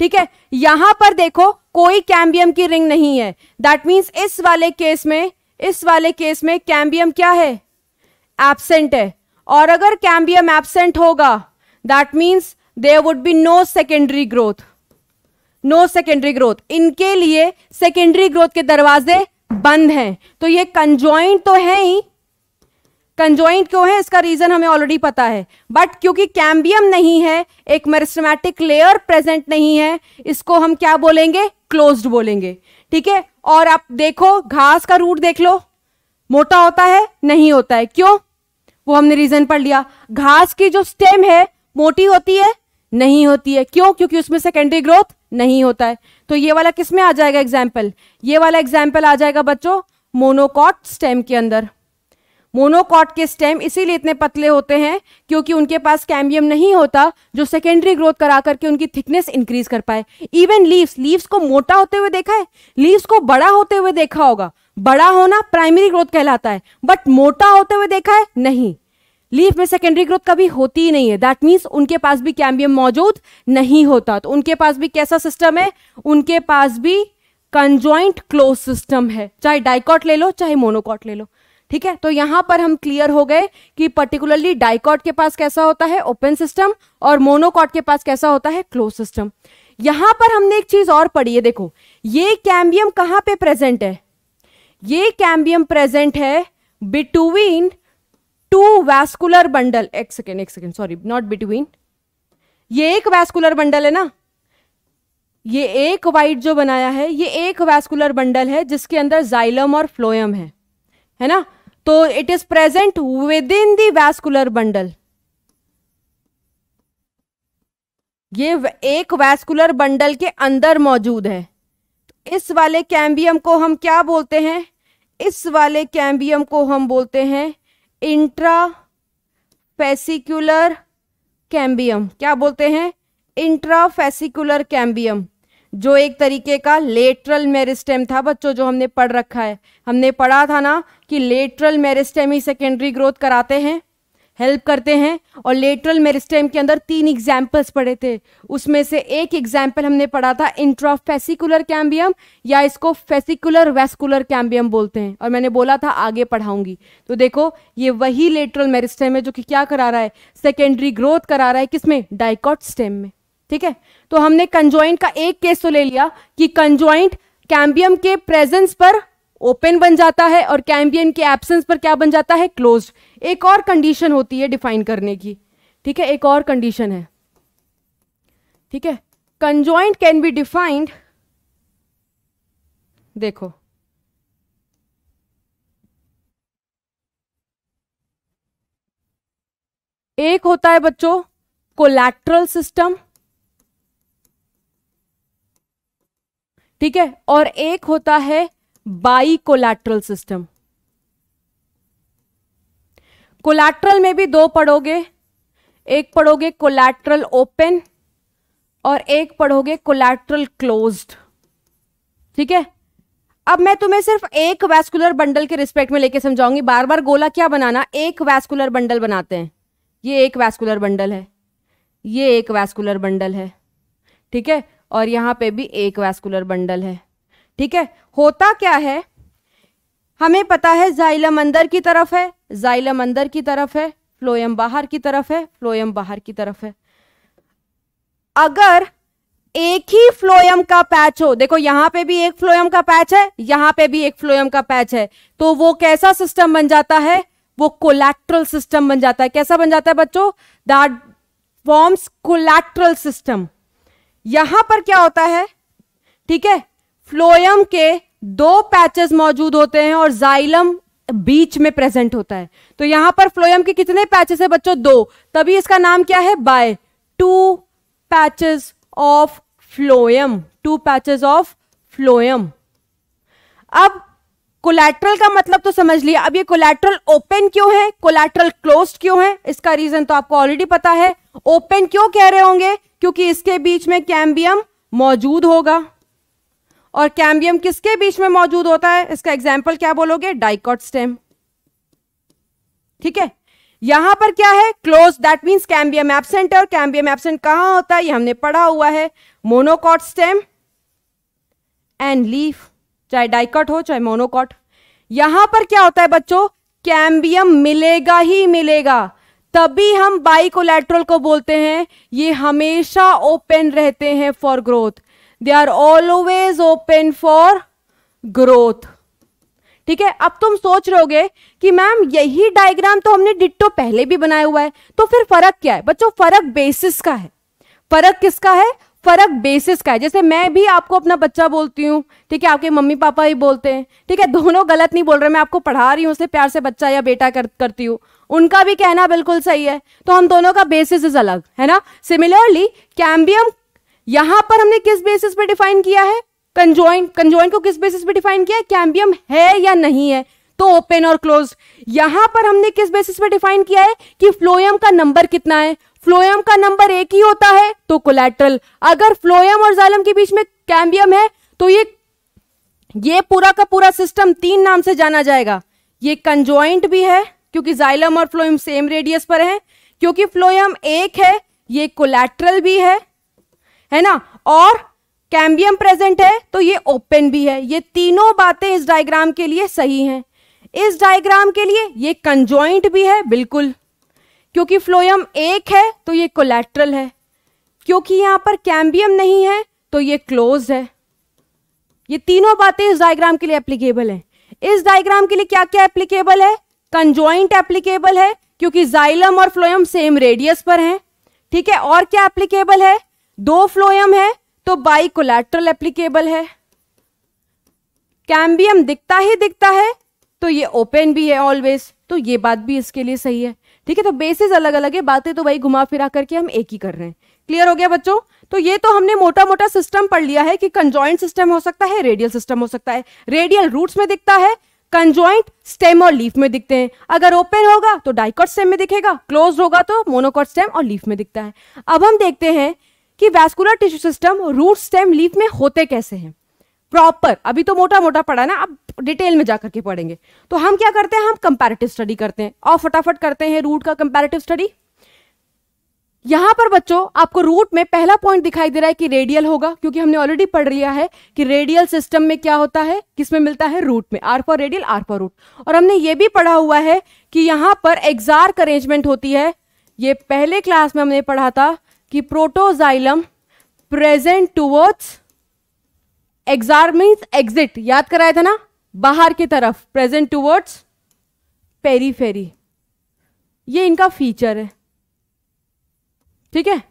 ठीक है यहां पर देखो कोई कैम्बियम की रिंग नहीं है दैट मीन्स इस वाले केस में इस वाले केस में कैम्बियम क्या है एबसेंट है और अगर कैम्बियम एबसेंट होगा that means there would be no secondary growth no secondary growth इनके लिए सेकेंडरी ग्रोथ के दरवाजे बंद हैं तो ये कंजॉइंट तो है ही कंजॉइंट क्यों है इसका रीजन हमें ऑलरेडी पता है बट क्योंकि कैम्बियम नहीं है एक मेरिस्टमैटिक लेयर प्रेजेंट नहीं है इसको हम क्या बोलेंगे क्लोज्ड बोलेंगे ठीक है और आप देखो घास का रूट देख लो मोटा होता है नहीं होता है क्यों वो हमने रीजन पढ़ लिया घास की जो स्टेम है मोटी होती है नहीं होती है क्यों क्योंकि उसमें सेकेंडरी ग्रोथ नहीं होता है तो ये वाला किसमें आ जाएगा एग्जाम्पल ये वाला एग्जाम्पल आ जाएगा बच्चों मोनोकॉट स्टेम के अंदर मोनोकॉट के स्टेम इसीलिए इतने पतले होते हैं क्योंकि उनके पास कैम्बियम नहीं होता जो सेकेंडरी ग्रोथ करा करके उनकी थिकनेस इंक्रीज कर पाए इवन लीव्स लीव्स को मोटा होते हुए देखा है लीव्स को बड़ा होते हुए देखा होगा बड़ा होना प्राइमरी ग्रोथ कहलाता है बट मोटा होते हुए देखा है नहीं लीफ में सेकेंडरी ग्रोथ कभी होती ही नहीं है दैट मीन्स उनके पास भी कैम्बियम मौजूद नहीं होता तो उनके पास भी कैसा सिस्टम है उनके पास भी कंजॉइंट क्लोज सिस्टम है चाहे डाइकॉट ले लो चाहे मोनोकॉट ले लो ठीक है तो यहां पर हम क्लियर हो गए कि पर्टिकुलरली डाइकॉट के पास कैसा होता है ओपन सिस्टम और मोनोकॉट के पास कैसा होता है क्लोज सिस्टम यहां पर हमने एक चीज और पढ़ी है देखो ये कैम्बियम कहां पे प्रेजेंट है ये कैम्बियम प्रेजेंट है बिटवीन टू वैस्कुलर बंडल एक सेकेंड एक सेकेंड सॉरी नॉट बिटवीन ये एक वैस्कुलर बंडल है ना ये एक वाइट जो बनाया है ये एक वैस्कुलर बंडल है जिसके अंदर जाइलम और फ्लोयम है है ना तो it is present with in the vascular bundle ये एक वैस्कुलर बंडल के अंदर मौजूद है इस वाले कैम्बियम को हम क्या बोलते हैं इस वाले कैम्बियम को हम बोलते हैं इंट्रा फेसिकुलर कैम्बियम क्या बोलते हैं इंट्रा फेसिकुलर कैम्बियम जो एक तरीके का लेटरल मेरिस्टेम था बच्चों जो हमने पढ़ रखा है हमने पढ़ा था ना कि लेटरल मेरिस्टेम ही सेकेंडरी ग्रोथ कराते हैं हेल्प करते हैं और लेटरल मेरिस्टेम के अंदर तीन एग्जाम्पल्स पढ़े थे उसमें से एक एग्जाम्पल हमने पढ़ा था इंट्राफेसिकुलर कैम्बियम या इसको फेसिकुलर वेस्कुलर कैम्बियम बोलते हैं और मैंने बोला था आगे पढ़ाऊंगी तो देखो ये वही लेटरल मेरिस्टेम है जो कि क्या करा रहा है सेकेंडरी ग्रोथ करा रहा है किसमें डाइकॉट स्टेम में ठीक है तो हमने कंजॉइंट का एक केस तो ले लिया कि कंजॉइंट कैम्बियम के प्रेजेंस पर ओपन बन जाता है और कैम्बियन के एब्सेंस पर क्या बन जाता है क्लोज एक और कंडीशन होती है डिफाइन करने की ठीक है एक और कंडीशन है ठीक है कंजॉइंट कैन बी डिफाइंड देखो एक होता है बच्चों कोलैक्ट्रल सिस्टम ठीक है और एक होता है बाई सिस्टम कोलैट्रल में भी दो पढ़ोगे एक पढ़ोगे कोलैट्रल ओपन और एक पढ़ोगे कोलैट्रल क्लोज्ड ठीक है अब मैं तुम्हें सिर्फ एक वैस्कुलर बंडल के रिस्पेक्ट में लेके समझाऊंगी बार बार गोला क्या बनाना एक वैस्कुलर बंडल बनाते हैं ये एक वैस्कुलर बंडल है ये एक वैस्कुलर बंडल है ठीक है और यहां पे भी एक वैस्कुलर बंडल है ठीक है होता क्या है हमें पता है जाइलम अंदर की तरफ है जाइलम अंदर की तरफ है फ्लोएम बाहर की तरफ है फ्लोएम बाहर की तरफ है अगर एक ही फ्लोएम का पैच हो देखो यहां पे भी एक फ्लोएम का पैच है यहां पे भी एक फ्लोएम का पैच है तो वो कैसा सिस्टम बन जाता है वो कोलेक्ट्रल सिस्टम बन जाता है कैसा बन जाता है बच्चों दैट फॉर्म्स कोलेक्ट्रल सिस्टम यहां पर क्या होता है ठीक है फ्लोयम के दो पैचेस मौजूद होते हैं और जाइलम बीच में प्रेजेंट होता है तो यहां पर फ्लोयम के कितने पैचेस है बच्चों दो तभी इसका नाम क्या है bi two patches of phloem two patches of phloem अब कोलेट्रल का मतलब तो समझ लिया अब ये कोलेट्रल ओपन क्यों है कोलेट्रल क्लोज क्यों है इसका रीजन तो आपको ऑलरेडी पता है ओपन क्यों कह रहे होंगे क्योंकि इसके बीच में कैम्बियम मौजूद होगा और कैम्बियम किसके बीच में मौजूद होता है इसका एग्जाम्पल क्या बोलोगे डाइकॉट स्टेम ठीक है यहां पर क्या है close that means cambium absent और कैम्बियम एबसेंट कहां होता है ये हमने पढ़ा हुआ है मोनोकॉट स्टेम एंड लीफ चाहे डाइकॉट हो चाहे मोनोकॉट यहां पर क्या होता है बच्चों कैम्बियम मिलेगा ही मिलेगा तभी हम बाइकोलेट्रल को बोलते हैं ये हमेशा ओपन रहते हैं for growth they are always open for growth ठीक है अब तुम सोच रहे कि मैम यही डायग्राम तो हमने डिट्टो पहले भी बनाया हुआ है तो फिर फर्क क्या है बच्चों फर्क बेसिस का है फर्क किसका है फर्क बेसिस का है जैसे मैं भी आपको अपना बच्चा बोलती हूँ ठीक है आपके मम्मी पापा ही बोलते हैं ठीक है दोनों गलत नहीं बोल रहे मैं आपको पढ़ा रही हूँ उससे प्यार से बच्चा या बेटा कर, करती हूँ उनका भी कहना बिल्कुल सही है तो हम दोनों का बेसिस इज अलग है ना सिमिलरली कैम्बियम यहां पर हमने किस बेसिस पे डिफाइन किया है कंजॉइंट कंजॉइंट को किस बेसिस पे डिफाइन किया है कैम्बियम है या नहीं है तो ओपन और क्लोज यहां पर हमने किस बेसिस पे डिफाइन किया है कि फ्लोयम का नंबर कितना है फ्लोयम का नंबर एक ही होता है तो कोलेट्रल अगर फ्लोयम और जालम के बीच में कैम्बियम है तो ये ये पूरा का पूरा सिस्टम तीन नाम से जाना जाएगा ये कंजॉइंट भी है क्योंकि जाइलम और फ्लोयम सेम रेडियस पर है क्योंकि फ्लोयम एक है ये कोलेट्रल भी है है ना और कैम्बियम प्रेजेंट है तो ये ओपन भी है ये तीनों बातें इस डायग्राम के लिए सही हैं इस डायग्राम के लिए ये कंजॉइंट भी है बिल्कुल क्योंकि फ्लोयम एक है तो ये कोलेट्रल है क्योंकि यहां पर कैम्बियम नहीं है तो ये क्लोज है ये तीनों बातें इस डायग्राम के लिए एप्लीकेबल है इस डायग्राम के लिए क्या क्या एप्लीकेबल है कंजॉइंट एप्लीकेबल है क्योंकि जाइलम और फ्लोयम सेम रेडियस पर हैं ठीक है और क्या एप्लीकेबल है दो फ्लोयम है तो बाई कोलेट्रल एप्लीकेबल है कैम्बियम दिखता ही दिखता है तो ये ओपन भी है ऑलवेज तो ये बात भी इसके लिए सही है ठीक है तो बेसिस अलग अलग है बातें तो भाई घुमा फिरा करके हम एक ही कर रहे हैं क्लियर हो गया बच्चों तो ये तो हमने मोटा मोटा सिस्टम पढ़ लिया है कि कंजॉइंट सिस्टम हो सकता है रेडियल सिस्टम हो सकता है रेडियल रूट्स में दिखता है कंजॉइंट स्टेम और लीफ में दिखते हैं अगर ओपन होगा तो डाइकॉट स्टेम में दिखेगा क्लोज होगा तो मोनोकॉट स्टेम और लीफ में दिखता है अब हम देखते हैं कि vascular tissue system root stem leaf में होते कैसे हैं प्रॉपर अभी तो मोटा मोटा पढ़ा ना अब डिटेल में जाकर के पढ़ेंगे तो हम क्या करते हैं हम कंपैरेटिव स्टडी करते हैं और फटाफट करते हैं रूट का कंपैरेटिव स्टडी यहां पर बच्चों आपको रूट में पहला पॉइंट दिखाई दे रहा है कि रेडियल होगा क्योंकि हमने ऑलरेडी पढ़ लिया है कि रेडियल सिस्टम में क्या होता है किसमें मिलता है रूट में R for radial R for root और हमने ये भी पढ़ा हुआ है कि यहां पर एग्जार्क अरेंजमेंट होती है ये पहले क्लास में हमने पढ़ा था कि protoxylem present towards exarch means exit याद कराया था ना बाहर की तरफ प्रेजेंट टूवर्ड्स पेरीफेरी ये इनका फीचर है ठीक है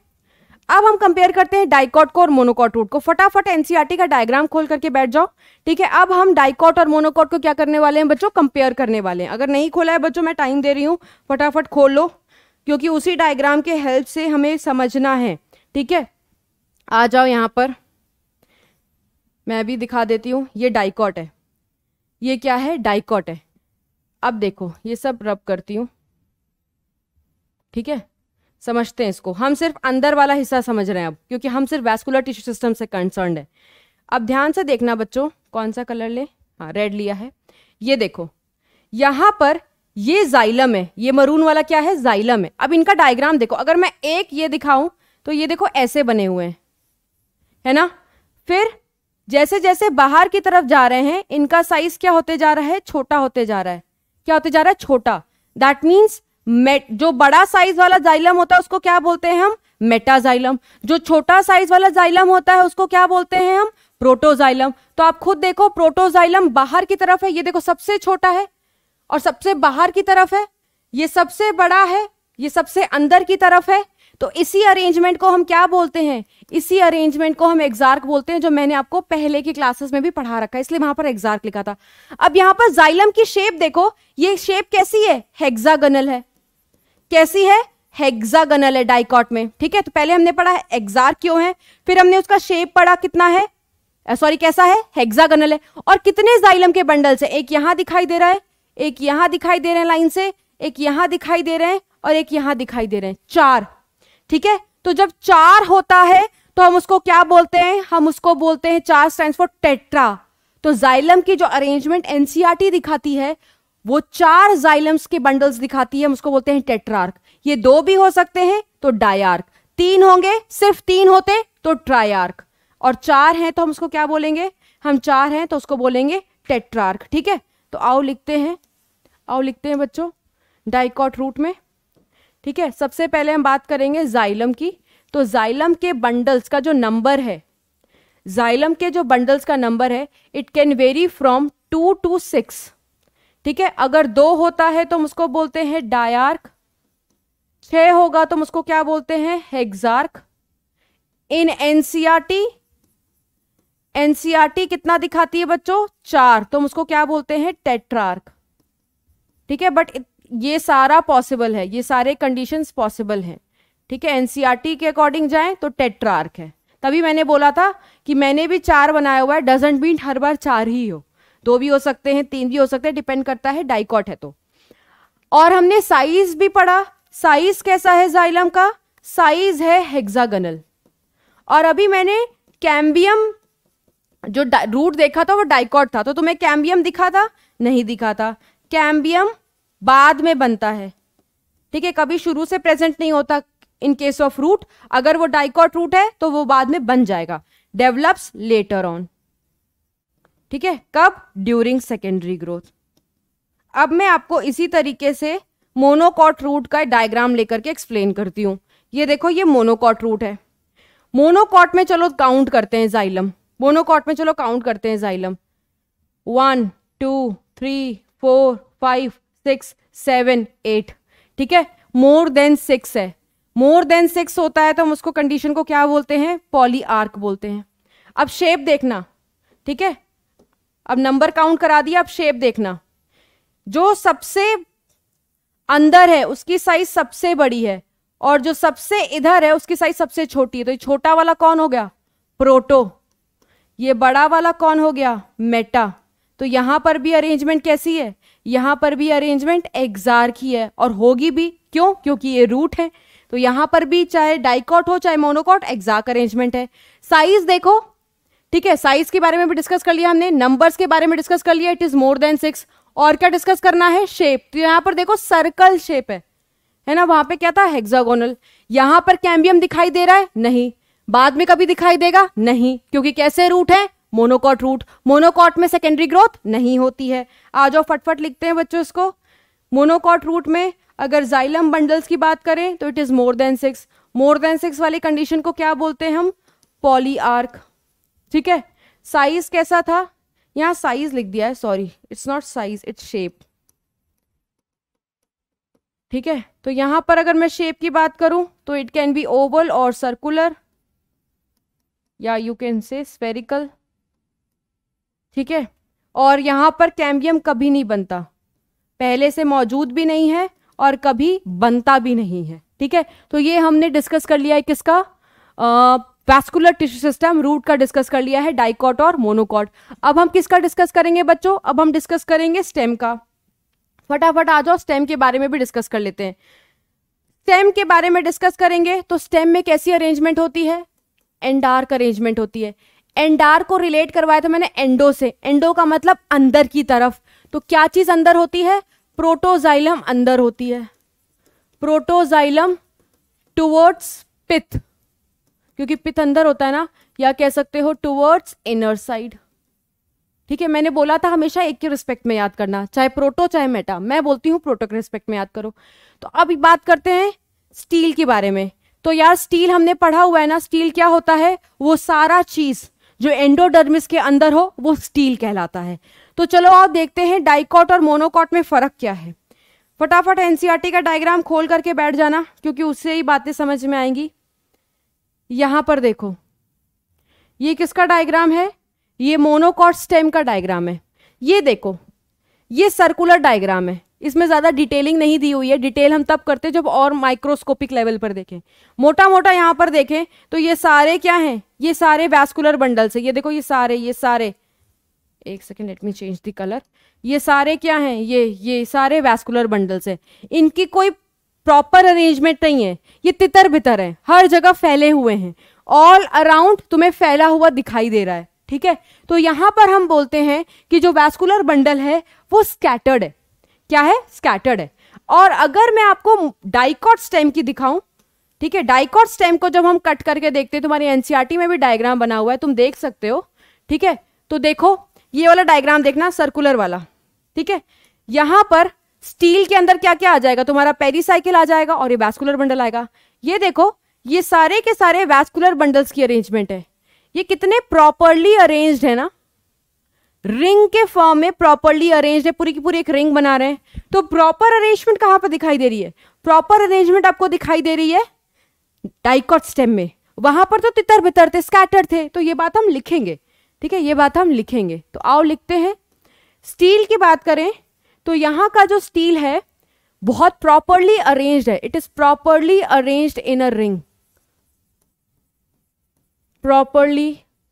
अब हम कंपेयर करते हैं डाइकॉट को और मोनोकॉट रूट को फटाफट एनसीईआरटी e का डायग्राम खोल करके बैठ जाओ ठीक है अब हम डाइकॉट और मोनोकॉट को क्या करने वाले हैं बच्चों कंपेयर करने वाले हैं अगर नहीं खोला है बच्चों मैं टाइम दे रही हूं फटाफट खोल लो क्योंकि उसी डायग्राम के हेल्प से हमें समझना है ठीक है आ जाओ यहाँ पर मैं भी दिखा देती हूँ ये डाइकॉट है ये क्या है डाइकॉट है अब देखो ये सब रब करती हूँ ठीक है समझते हैं इसको हम सिर्फ अंदर वाला हिस्सा समझ रहे हैं अब क्योंकि हम सिर्फ वैस्कुलर टिश्यू सिस्टम से कंसर्न है अब ध्यान से देखना बच्चों कौन सा कलर ले हाँ रेड लिया है ये देखो यहाँ पर ये जाइलम है ये मरून वाला क्या है जाइलम है अब इनका डायग्राम देखो अगर मैं एक ये दिखाऊं तो ये देखो ऐसे बने हुए हैं है ना फिर जैसे जैसे बाहर की तरफ जा रहे हैं इनका साइज क्या होते जा रहा है छोटा होते जा रहा है क्या होते जा रहा है छोटा दैट मीन्स जो बड़ा साइज वाला जाइलम होता है उसको क्या बोलते हैं हम मेटाजाइलम जो छोटा साइज वाला जाइलम होता है उसको क्या बोलते हैं हम प्रोटोजाइलम तो आप खुद देखो प्रोटोजाइलम बाहर की तरफ है ये देखो सबसे छोटा है और सबसे बाहर की तरफ है ये सबसे बड़ा है ये सबसे अंदर की तरफ है तो इसी अरेंजमेंट को हम क्या बोलते हैं इसी अरेंजमेंट को हम एग्जार्क बोलते हैं जो मैंने आपको पहले की क्लासेस में भी पढ़ा रखा है इसलिए वहां पर एग्जार्क लिखा था अब यहां पर जाइलम की शेप देखो ये शेप कैसी है हेक्सागोनल है कैसी है हेक्सागोनल है डाइकॉट में ठीक है तो पहले हमने पढ़ा है एग्जार्क क्यों है फिर हमने उसका शेप पढ़ा कितना है सॉरी कैसा है हेक्सागोनल है और कितने जाइलम के बंडल्स है एक यहां दिखाई दे रहा है एक यहां दिखाई दे रहे हैं लाइन से एक यहां दिखाई दे रहे हैं और एक यहां दिखाई दे रहे हैं चार ठीक है तो जब चार होता है तो हम उसको क्या बोलते हैं हम उसको बोलते हैं चार स्टैंड फॉर टेट्रा तो जाइलम की जो अरेंजमेंट एनसीआरटी e दिखाती है वो चार जाइलम्स के बंडल्स दिखाती है हम उसको बोलते हैं टेट्रार्क ये दो भी हो सकते हैं तो डायार्क तीन होंगे सिर्फ तीन होते तो ट्रायार्क और चार हैं तो हम उसको क्या बोलेंगे हम चार हैं तो उसको बोलेंगे टेट्रार्क ठीक है तो आओ लिखते हैं आओ लिखते हैं बच्चों डाइकॉट रूट में ठीक है सबसे पहले हम बात करेंगे जाइलम की तो जाइलम के बंडल्स का जो नंबर है जाइलम के जो बंडल्स का नंबर है it can vary from two to six ठीक है अगर दो होता है तो हम उसको बोलते हैं डायार्क छह होगा तो हम उसको क्या बोलते हैं हेग्जार्क इन एनसीआरटी एनसीआरटी कितना दिखाती है बच्चों चार तो हम उसको क्या बोलते हैं टेट्रार्क ठीक है बट ये सारा पॉसिबल है ये सारे कंडीशंस पॉसिबल हैं ठीक है एनसीईआरटी e के अकॉर्डिंग जाएं तो टेट्रार्क है तभी मैंने बोला था कि मैंने भी चार बनाया हुआ है डजेंट मीन हर बार चार ही हो दो भी हो सकते हैं तीन भी हो सकते हैं डिपेंड करता है डाइकॉट है तो और हमने साइज भी पढ़ा साइज कैसा है जाइलम का साइज है हेक्सागनल और अभी मैंने कैम्बियम जो रूट देखा था वो डाइकॉट था तो तुम्हें कैम्बियम दिखा था नहीं दिखा था कैम्बियम बाद में बनता है ठीक है कभी शुरू से प्रेजेंट नहीं होता इन केस ऑफ रूट अगर वो डाइकॉट रूट है तो वो बाद में बन जाएगा डेवलप्स लेटर ऑन ठीक है कब ड्यूरिंग सेकेंडरी ग्रोथ अब मैं आपको इसी तरीके से मोनोकॉट रूट का डायग्राम लेकर के एक्सप्लेन करती हूँ ये देखो ये मोनोकॉट रूट है मोनोकॉट में चलो काउंट करते हैं जाइलम मोनोकॉट में चलो काउंट करते हैं xylem one two three four five six seven eight ठीक है मोर देन सिक्स है मोर देन सिक्स होता है तो हम उसको कंडीशन को क्या बोलते हैं पॉली आर्क बोलते हैं अब शेप देखना ठीक है अब नंबर काउंट करा दिया अब शेप देखना जो सबसे अंदर है उसकी साइज सबसे बड़ी है और जो सबसे इधर है उसकी साइज सबसे छोटी है तो ये छोटा वाला कौन हो गया प्रोटो ये बड़ा वाला कौन हो गया मेटा तो यहां पर भी अरेंजमेंट कैसी है यहां पर भी अरेंजमेंट एग्जार की है और होगी भी क्यों क्योंकि ये रूट है तो यहां पर भी चाहे डाइकॉट हो चाहे मोनोकॉट एग्जार अरेंजमेंट है साइज देखो ठीक है साइज के बारे में भी डिस्कस कर लिया हमने नंबर्स के बारे में डिस्कस कर लिया it is more than six और क्या डिस्कस करना है शेप तो यहां पर देखो सर्कल शेप है है ना वहां पे क्या था हेक्सागोनल यहां पर कैम्बियम दिखाई दे रहा है नहीं बाद में कभी दिखाई देगा नहीं क्योंकि कैसे रूट है मोनोकॉट रूट मोनोकॉट में सेकेंडरी ग्रोथ नहीं होती है आ जाओ फटफट लिखते हैं बच्चों इसको मोनोकॉट रूट में अगर जाइलम बंडल्स की बात करें तो it is more than six more than six वाली कंडीशन को क्या बोलते हैं हम पॉली आर्क ठीक है साइज कैसा था यहां साइज लिख दिया है sorry it's not size it's shape ठीक है तो यहां पर अगर मैं शेप की बात करूं तो इट कैन बी ओवल और सर्कुलर या यू कैन से स्पेरिकल ठीक है और यहाँ पर कैम्बियम कभी नहीं बनता पहले से मौजूद भी नहीं है और कभी बनता भी नहीं है ठीक है तो ये हमने डिस्कस कर लिया है किसका वैस्कुलर टिश्यू सिस्टम रूट का डिस्कस कर लिया है डाइकॉट और मोनोकॉट अब हम किसका डिस्कस करेंगे बच्चों अब हम डिस्कस करेंगे स्टेम का फटाफट आ जाओ स्टेम के बारे में भी डिस्कस कर लेते हैं स्टेम के बारे में डिस्कस करेंगे तो स्टेम में कैसी अरेंजमेंट होती है एंडार्क अरेंजमेंट होती है एंडार को रिलेट करवाया था मैंने एंडो से एंडो का मतलब अंदर की तरफ तो क्या चीज़ अंदर होती है प्रोटोजाइलम अंदर होती है प्रोटोजाइलम टुवर्ड्स पिथ क्योंकि पिथ अंदर होता है ना या कह सकते हो टुवर्ड्स इनर साइड ठीक है मैंने बोला था हमेशा एक के रिस्पेक्ट में याद करना चाहे प्रोटो चाहे मेटा मैं बोलती हूँ प्रोटो के रिस्पेक्ट में याद करो तो अब बात करते हैं स्टील के बारे में तो यार स्टील हमने पढ़ा हुआ है ना स्टील क्या होता है वो सारा चीज़ जो एंडोडर्मिस के अंदर हो वो स्टील कहलाता है तो चलो आप देखते हैं डाइकॉट और मोनोकॉट में फ़र्क क्या है फटाफट एनसीआरटी e का डायग्राम खोल करके बैठ जाना क्योंकि उससे ही बातें समझ में आएंगी यहां पर देखो ये किसका डायग्राम है ये मोनोकॉट स्टेम का डायग्राम है ये देखो ये सर्कुलर डायग्राम है इसमें ज़्यादा डिटेलिंग नहीं दी हुई है डिटेल हम तब करते जब और माइक्रोस्कोपिक लेवल पर देखें मोटा मोटा यहाँ पर देखें तो ये सारे क्या हैं ये सारे वैस्कुलर बंडल्स है ये देखो ये सारे ये सारे एक second let me change the colour ये सारे क्या हैं ये ये सारे वैस्कुलर बंडल्स हैं इनकी कोई प्रॉपर अरेंजमेंट नहीं है ये तितर बितर है हर जगह फैले हुए हैं ऑल अराउंड तुम्हें फैला हुआ दिखाई दे रहा है ठीक है तो यहाँ पर हम बोलते हैं कि जो वैस्कुलर बंडल है वो स्कैटर्ड है क्या है स्कैटर्ड है और अगर मैं आपको डाइकॉट स्टेम की दिखाऊं ठीक है डाइकॉट स्टेम को जब हम कट करके देखते हैं तुम्हारी एनसीआरटी e में भी डायग्राम बना हुआ है तुम देख सकते हो ठीक है तो देखो ये वाला डायग्राम देखना सर्कुलर वाला ठीक है यहां पर स्टील के अंदर क्या क्या आ जाएगा तुम्हारा पेरीसाइकिल आ जाएगा और ये वैस्कुलर बंडल आएगा ये देखो ये सारे के सारे वैस्कुलर बंडल्स की अरेंजमेंट है ये कितने प्रॉपरली अरेंज्ड है ना रिंग के फॉर्म में प्रॉपरली अरेंज है पूरी की पूरी एक रिंग बना रहे हैं तो प्रॉपर अरेंजमेंट कहां पर दिखाई दे रही है प्रॉपर अरेंजमेंट आपको दिखाई दे रही है डाइकॉट स्टेम में वहां पर तो तितर बितर थे स्कैटर थे तो ये बात हम लिखेंगे ठीक है ये बात हम लिखेंगे तो आओ लिखते हैं स्टील की बात करें तो यहां का जो स्टील है बहुत प्रॉपरली अरेंज है it is properly arrange in a ring properly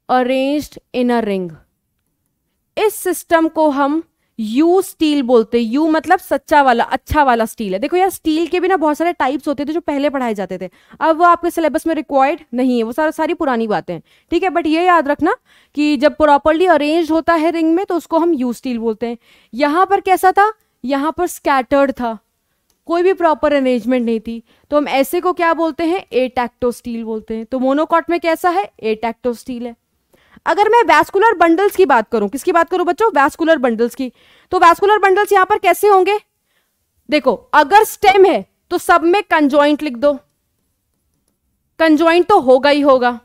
arrange in a ring इस सिस्टम को हम यू स्टील बोलते हैं यू मतलब सच्चा वाला अच्छा वाला स्टील है देखो यार स्टील के भी ना बहुत सारे टाइप्स होते थे जो पहले पढ़ाए जाते थे अब वो आपके सिलेबस में रिक्वायर्ड नहीं है वो सारा सारी पुरानी बातें हैं ठीक है बट ये याद रखना कि जब प्रॉपरली अरेंज होता है रिंग में तो उसको हम यू स्टील बोलते हैं यहाँ पर कैसा था यहाँ पर स्कैटर्ड था कोई भी प्रॉपर अरेंजमेंट नहीं थी तो हम ऐसे को क्या बोलते हैं ए टैक्टो स्टील बोलते हैं तो मोनोकॉट में कैसा है ए टैक्टो स्टील है अगर मैं वैस्कुलर बंडल्स की बात करूं किसकी बात करूं बच्चों वैस्कुलर बंडल्स की तो वैस्कुलर बंडल्स यहां पर कैसे होंगे देखो अगर स्टेम है तो सब में कंजॉइंट लिख दो कंजॉइंट तो होगा ही होगा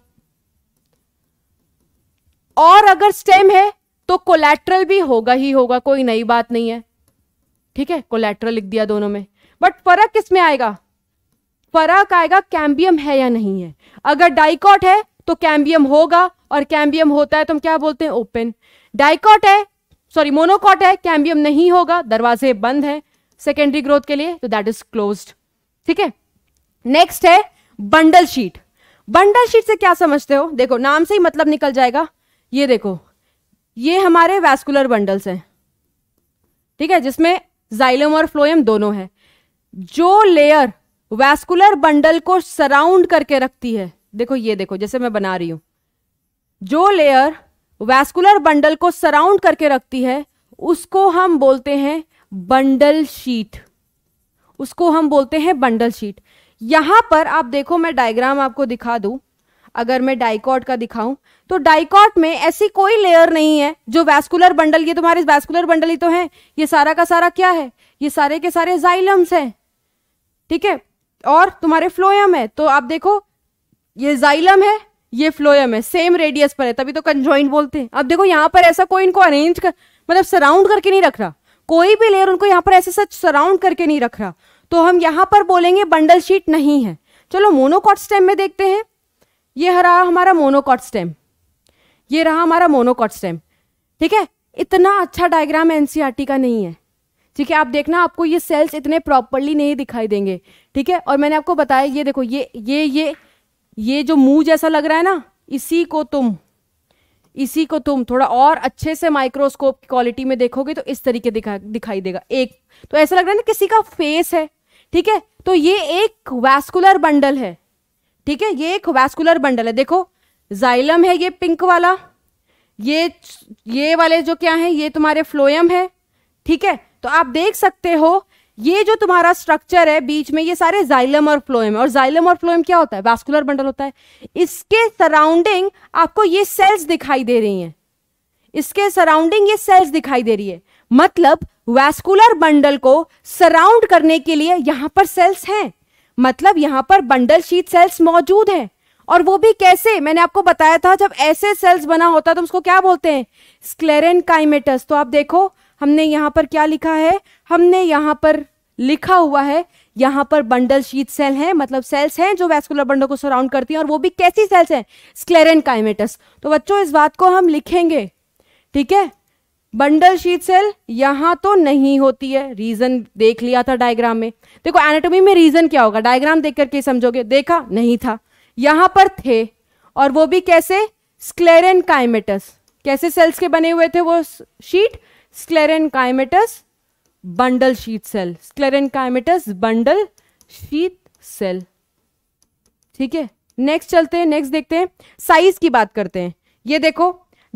और अगर स्टेम है तो कोलेट्रल भी होगा ही होगा कोई नई बात नहीं है ठीक है कोलेट्रल लिख दिया दोनों में बट फर्क किसमें आएगा फर्क आएगा कैम्बियम है या नहीं है अगर डाइकॉट है तो कैम्बियम होगा और कैम्बियम होता है तो हम क्या बोलते हैं ओपन डाइकॉट है सॉरी मोनोकॉट है कैम्बियम नहीं होगा दरवाजे बंद है सेकेंडरी ग्रोथ के लिए तो दैट इज क्लोज्ड ठीक है नेक्स्ट है बंडल शीट बंडल शीट से क्या समझते हो देखो नाम से ही मतलब निकल जाएगा ये देखो ये हमारे वैस्कुलर बंडल्स हैं ठीक है जिसमें जाइलम और फ्लोएम दोनों है जो लेयर वैस्कुलर बंडल को सराउंड करके रखती है देखो ये देखो जैसे मैं बना रही हूं जो लेयर वैस्कुलर बंडल को सराउंड करके रखती है उसको हम बोलते हैं बंडल शीट उसको हम बोलते हैं बंडल शीट यहां पर आप देखो मैं डायग्राम आपको दिखा दूं अगर मैं डाइकॉट का दिखाऊं तो डाइकॉट में ऐसी कोई लेयर नहीं है जो वैस्कुलर बंडल ये तुम्हारे वैस्कुलर बंडल ही तो है ये सारा का सारा क्या है ये सारे के सारे जाइलम्स हैं ठीक है और तुम्हारे फ्लोयम है तो आप देखो ये जाइलम है ये फ्लोयम है सेम रेडियस पर है तभी तो कंजॉइंट बोलते हैं अब देखो यहाँ पर ऐसा कोई इनको अरेंज कर मतलब सराउंड करके नहीं रख रहा कोई भी लेयर उनको यहाँ पर ऐसे सच सराउंड करके नहीं रख रहा तो हम यहाँ पर बोलेंगे बंडल शीट नहीं है चलो मोनोकॉट स्टेम में देखते हैं ये रहा हमारा मोनोकॉट स्टेम ये रहा हमारा मोनोकॉट स्टेम ठीक है इतना अच्छा डायग्राम एनसीईआरटी e का नहीं है ठीक है आप देखना आपको ये सेल्स इतने प्रॉपरली नहीं दिखाई देंगे ठीक है और मैंने आपको बताया ये देखो ये ये ये ये जो मुंह जैसा लग रहा है ना इसी को तुम इसी को तुम थोड़ा और अच्छे से माइक्रोस्कोप की क्वालिटी में देखोगे तो इस तरीके दिखा दिखाई देगा एक तो ऐसा लग रहा है ना किसी का फेस है ठीक है तो ये एक वैस्कुलर बंडल है ठीक है ये एक वैस्कुलर बंडल है देखो जाइलम है ये पिंक वाला ये ये वाले जो क्या है ये तुम्हारे फ्लोयम है ठीक है तो आप देख सकते हो ये जो तुम्हारा स्ट्रक्चर है बीच में ये सारे जाइलम और फ्लोएम और जाइलम और फ्लोएम क्या होता है वास्कुलर बंडल होता है इसके सराउंडिंग आपको ये सेल्स दिखाई दे रही हैं इसके सराउंडिंग ये सेल्स दिखाई दे रही है मतलब वैस्कुलर बंडल को सराउंड करने के लिए यहां पर सेल्स हैं मतलब यहां पर बंडल शीट सेल्स मौजूद हैं और वो भी कैसे मैंने आपको बताया था जब ऐसे सेल्स बना होता है तो उसको क्या बोलते हैं स्क्लेरेन काइमेटस तो आप देखो हमने यहाँ पर क्या लिखा है हमने यहाँ पर लिखा हुआ है यहाँ पर बंडल शीत सेल है मतलब सेल्स हैं जो वैस्कुलर बंडल को सराउंड करती हैं और वो भी कैसी सेल्स हैं स्क्लेरन काइमेटस तो बच्चों इस बात को हम लिखेंगे ठीक है बंडल शीत सेल यहाँ तो नहीं होती है रीजन देख लिया था डायग्राम में देखो एनाटोमी में रीजन क्या होगा डायग्राम देख करके समझोगे देखा नहीं था यहाँ पर थे और वो भी कैसे स्क्लेरन काइमेटस कैसे सेल्स के बने हुए थे वो sheath sclerenchymatous bundle sheath cell sclerenchymatous bundle sheath cell ठीक है नेक्स्ट चलते हैं नेक्स्ट देखते हैं साइज की बात करते हैं ये देखो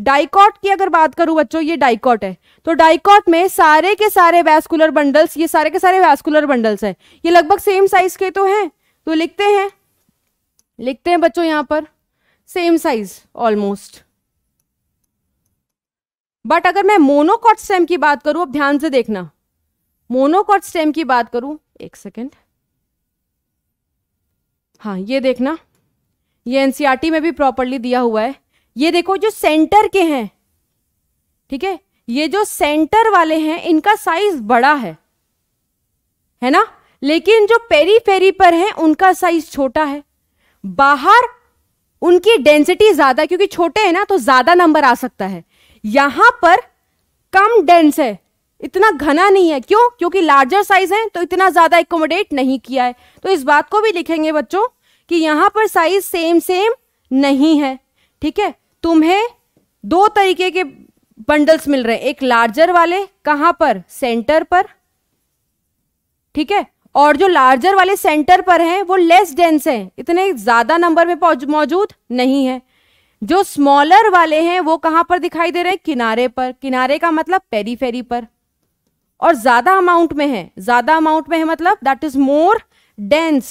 डाइकॉट की अगर बात करूं बच्चों ये डाइकॉट है तो डाइकॉट में सारे के सारे वैस्कुलर बंडल्स ये सारे के सारे वैस्कुलर बंडल्स है ये लगभग सेम साइज के तो हैं तो लिखते हैं लिखते हैं बच्चों यहां पर सेम साइज ऑलमोस्ट बट अगर मैं मोनोकॉट स्टेम की बात करूं अब ध्यान से देखना मोनोकॉट स्टेम की बात करूं एक सेकेंड हाँ ये देखना ये एनसीआरटी e में भी प्रॉपरली दिया हुआ है ये देखो जो सेंटर के हैं ठीक है ये जो सेंटर वाले हैं इनका साइज बड़ा है है ना लेकिन जो पेरी पेरी पर हैं उनका साइज छोटा है बाहर उनकी डेंसिटी ज्यादा क्योंकि छोटे हैं ना तो ज्यादा नंबर आ सकता है यहां पर कम डेंस है इतना घना नहीं है क्यों क्योंकि लार्जर साइज है तो इतना ज्यादा एकोमोडेट नहीं किया है तो इस बात को भी लिखेंगे बच्चों कि यहां पर साइज सेम सेम नहीं है ठीक है तुम्हें दो तरीके के बंडल्स मिल रहे हैं एक लार्जर वाले कहां पर सेंटर पर ठीक है और जो लार्जर वाले सेंटर पर हैं वो लेस डेंस हैं इतने ज़्यादा नंबर में मौजूद नहीं है जो स्मॉलर वाले हैं वो कहां पर दिखाई दे रहे हैं किनारे पर किनारे का मतलब पेरीफेरी पर और ज्यादा अमाउंट में है ज्यादा अमाउंट में है मतलब that is more dense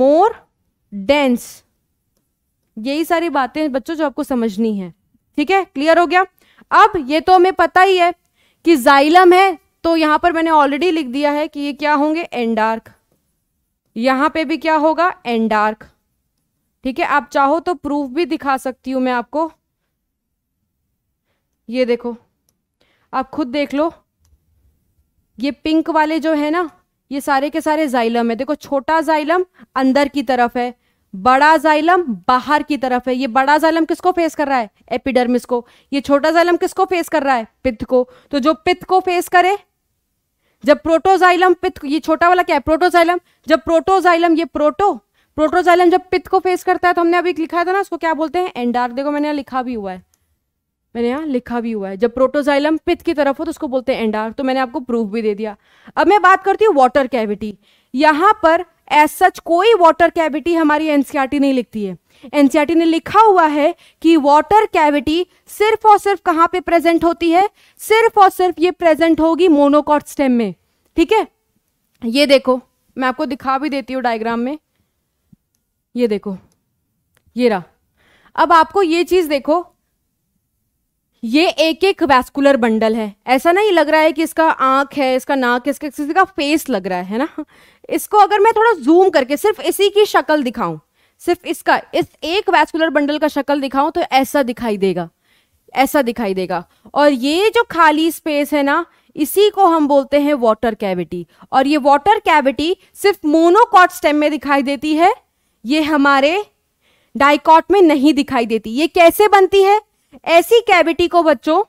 more dense यही सारी बातें बच्चों जो आपको समझनी है ठीक है क्लियर हो गया अब ये तो हमें पता ही है कि जाइलम है तो यहां पर मैंने ऑलरेडी लिख दिया है कि ये क्या होंगे एंडार्क यहां पे भी क्या होगा एंडार्क ठीक है आप चाहो तो प्रूफ भी दिखा सकती हूँ मैं आपको ये देखो आप खुद देख लो ये पिंक वाले जो है ना ये सारे के सारे जाइलम है देखो छोटा जाइलम अंदर की तरफ है बड़ा जाइलम बाहर की तरफ है ये बड़ा जाइलम किसको फेस कर रहा है एपिडर्मिस को ये छोटा जाइलम किसको फेस कर रहा है पित्त को तो जो पित्त को फेस करे जब प्रोटोजाइलम पित्त ये छोटा वाला क्या है प्रोटोजाइलम जब प्रोटोजाइलम ये प्रोटो प्रोटोजाइलम जब पित्त को फेस करता है तो हमने अभी लिखा था ना उसको क्या बोलते हैं एंडार देखो मैंने यहाँ लिखा भी हुआ है मैंने यहाँ लिखा भी हुआ है जब प्रोटोजाइलम पित्त की तरफ हो तो उसको बोलते हैं एंडार तो मैंने आपको प्रूफ भी दे दिया अब मैं बात करती हूँ वाटर कैविटी यहाँ पर एज सच कोई वाटर कैविटी हमारी एनसीआरटी e नहीं लिखती है एनसीआरटी e ने लिखा हुआ है कि वाटर कैविटी सिर्फ और सिर्फ कहाँ पे प्रेजेंट होती है सिर्फ और सिर्फ ये प्रेजेंट होगी मोनोकॉट स्टेम में ठीक है ये देखो मैं आपको दिखा भी देती हूँ डायग्राम में ये देखो ये रहा अब आपको ये चीज देखो ये एक एक वैस्कुलर बंडल है ऐसा नहीं लग रहा है कि इसका आंख है इसका नाक इसका किसी का फेस लग रहा है ना इसको अगर मैं थोड़ा जूम करके सिर्फ इसी की शक्ल दिखाऊं सिर्फ इसका इस एक वैस्कुलर बंडल का शक्ल दिखाऊं तो ऐसा दिखाई देगा ऐसा दिखाई देगा और ये जो खाली स्पेस है ना इसी को हम बोलते हैं वाटर कैविटी और ये वाटर कैविटी सिर्फ मोनोकॉट स्टेम में दिखाई देती है ये हमारे डाइकॉट में नहीं दिखाई देती ये कैसे बनती है ऐसी कैविटी को बच्चों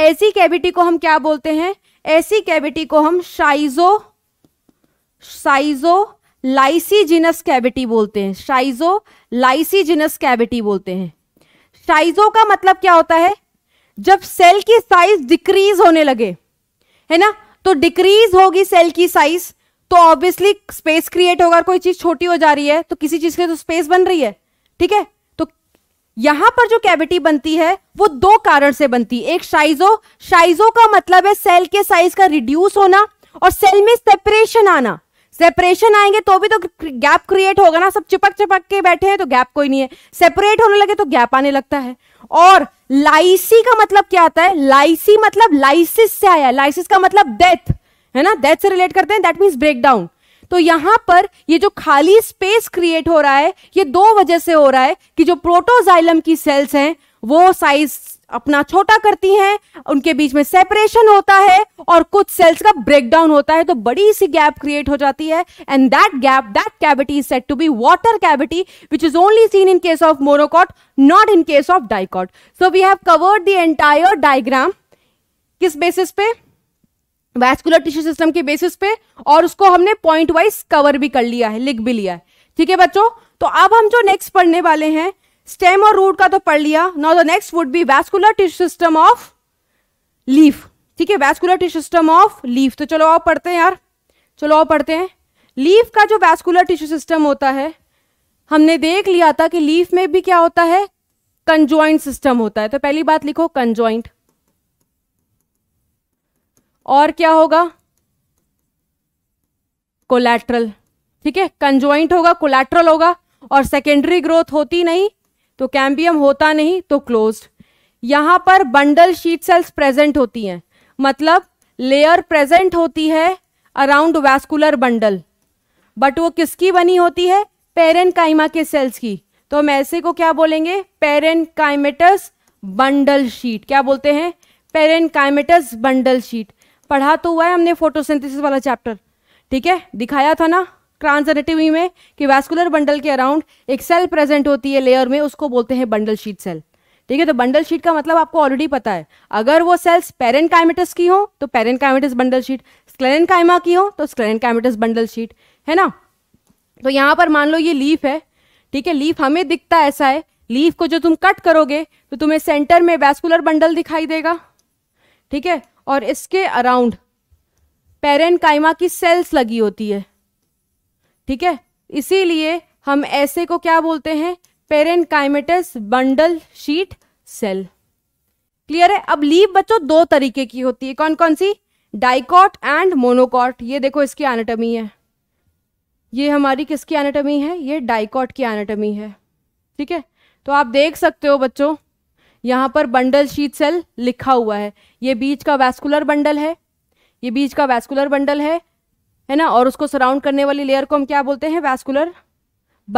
ऐसी कैविटी को हम क्या बोलते हैं ऐसी कैविटी को हम शाइजो साइजो लाइसीजिनस कैविटी बोलते हैं शाइजो लाइसीजिनस कैविटी बोलते हैं शाइजो का मतलब क्या होता है जब सेल की साइज डिक्रीज होने लगे है ना तो डिक्रीज होगी सेल की साइज तो ऑब्वियसली स्पेस क्रिएट होगा कोई चीज छोटी हो जा रही है तो किसी चीज के तो स्पेस बन रही है ठीक है तो यहां पर जो कैविटी बनती है वो दो कारण से बनती है एक साइजो साइजो का मतलब है सेल के साइज का रिड्यूस होना और सेल में सेपरेशन आना सेपरेशन आएंगे तो भी तो गैप क्रिएट होगा ना सब चिपक चिपक के बैठे हैं तो गैप कोई नहीं है सेपरेट होने लगे तो गैप आने लगता है और लाइसी का मतलब क्या आता है लाइसी मतलब लाइसिस से आया लाइसिस का मतलब डेथ है ना दैट से रिलेट करते हैं दैट मीन्स ब्रेक डाउन तो यहां पर ये जो खाली स्पेस क्रिएट हो रहा है ये दो वजह से हो रहा है कि जो प्रोटोजाइलम की सेल्स हैं वो साइज अपना छोटा करती हैं उनके बीच में सेपरेशन होता है और कुछ सेल्स का ब्रेकडाउन होता है तो बड़ी सी गैप क्रिएट हो जाती है and that gap that cavity is set to be water cavity which is only seen in case of monocot not in case of dicot so we have covered the entire diagram किस basis पे vascular tissue system के basis पे और उसको हमने point wise cover भी कर लिया है लिख भी लिया है ठीक है बच्चों तो अब हम जो नेक्स्ट पढ़ने वाले हैं स्टेम और रूट का तो पढ़ लिया now the next would be vascular tissue system of leaf ठीक है vascular tissue system of leaf तो चलो आओ पढ़ते हैं यार चलो आओ पढ़ते हैं लीफ का जो वैस्कुलर टिश्यू सिस्टम होता है हमने देख लिया था कि लीफ में भी क्या होता है कंजॉइंट सिस्टम होता है तो पहली बात लिखो कंजॉइंट और क्या होगा कोलेट्रल ठीक है कंजॉइंट होगा कोलेट्रल होगा और सेकेंडरी ग्रोथ होती नहीं तो कैम्बियम होता नहीं तो क्लोज यहां पर बंडल शीट सेल्स प्रेजेंट होती हैं मतलब लेयर प्रेजेंट होती है अराउंड वैस्कुलर बंडल बट वो किसकी बनी होती है पेरेन काइमा के सेल्स की तो हम ऐसे को क्या बोलेंगे पेरेन काइमेटस बंडल शीट क्या बोलते हैं पेरेन काइमेटस बंडल शीट पढ़ा तो हुआ है हमने फोटोसिंथेसिस वाला चैप्टर ठीक है दिखाया था ना क्रांसनेटिवी में कि वैस्कुलर बंडल के अराउंड एक सेल प्रेजेंट होती है लेयर में उसको बोलते हैं बंडल शीट सेल ठीक है तो बंडल शीट का मतलब आपको ऑलरेडी पता है अगर वो सेल्स पेरेंट काइमेटस की हो तो पेरेंट काइमेटस बंडल शीट स्क्लेन की हो तो स्क्लेन काइमेटस बंडल शीट है ना तो यहाँ पर मान लो ये लीफ है ठीक है लीफ हमें दिखता ऐसा है लीफ को जो तुम कट करोगे तो तुम्हें सेंटर में वैस्कुलर बंडल दिखाई देगा ठीक है और इसके अराउंड पेरेनकाइमा की सेल्स लगी होती है ठीक है इसीलिए हम ऐसे को क्या बोलते हैं parenchymatous bundle sheath cell clear है अब लीव बच्चों दो तरीके की होती है कौन कौन सी डाइकॉट एंड मोनोकॉट ये देखो इसकी एनाटॉमी है ये हमारी किसकी एनाटॉमी है ये डाइकॉट की एनाटॉमी है ठीक है तो आप देख सकते हो बच्चों यहाँ पर बंडल शीत सेल लिखा हुआ है ये बीच का वैस्कुलर बंडल है ये बीच का वैस्कुलर बंडल है है ना और उसको सराउंड करने वाली लेयर को हम क्या बोलते हैं वैस्कुलर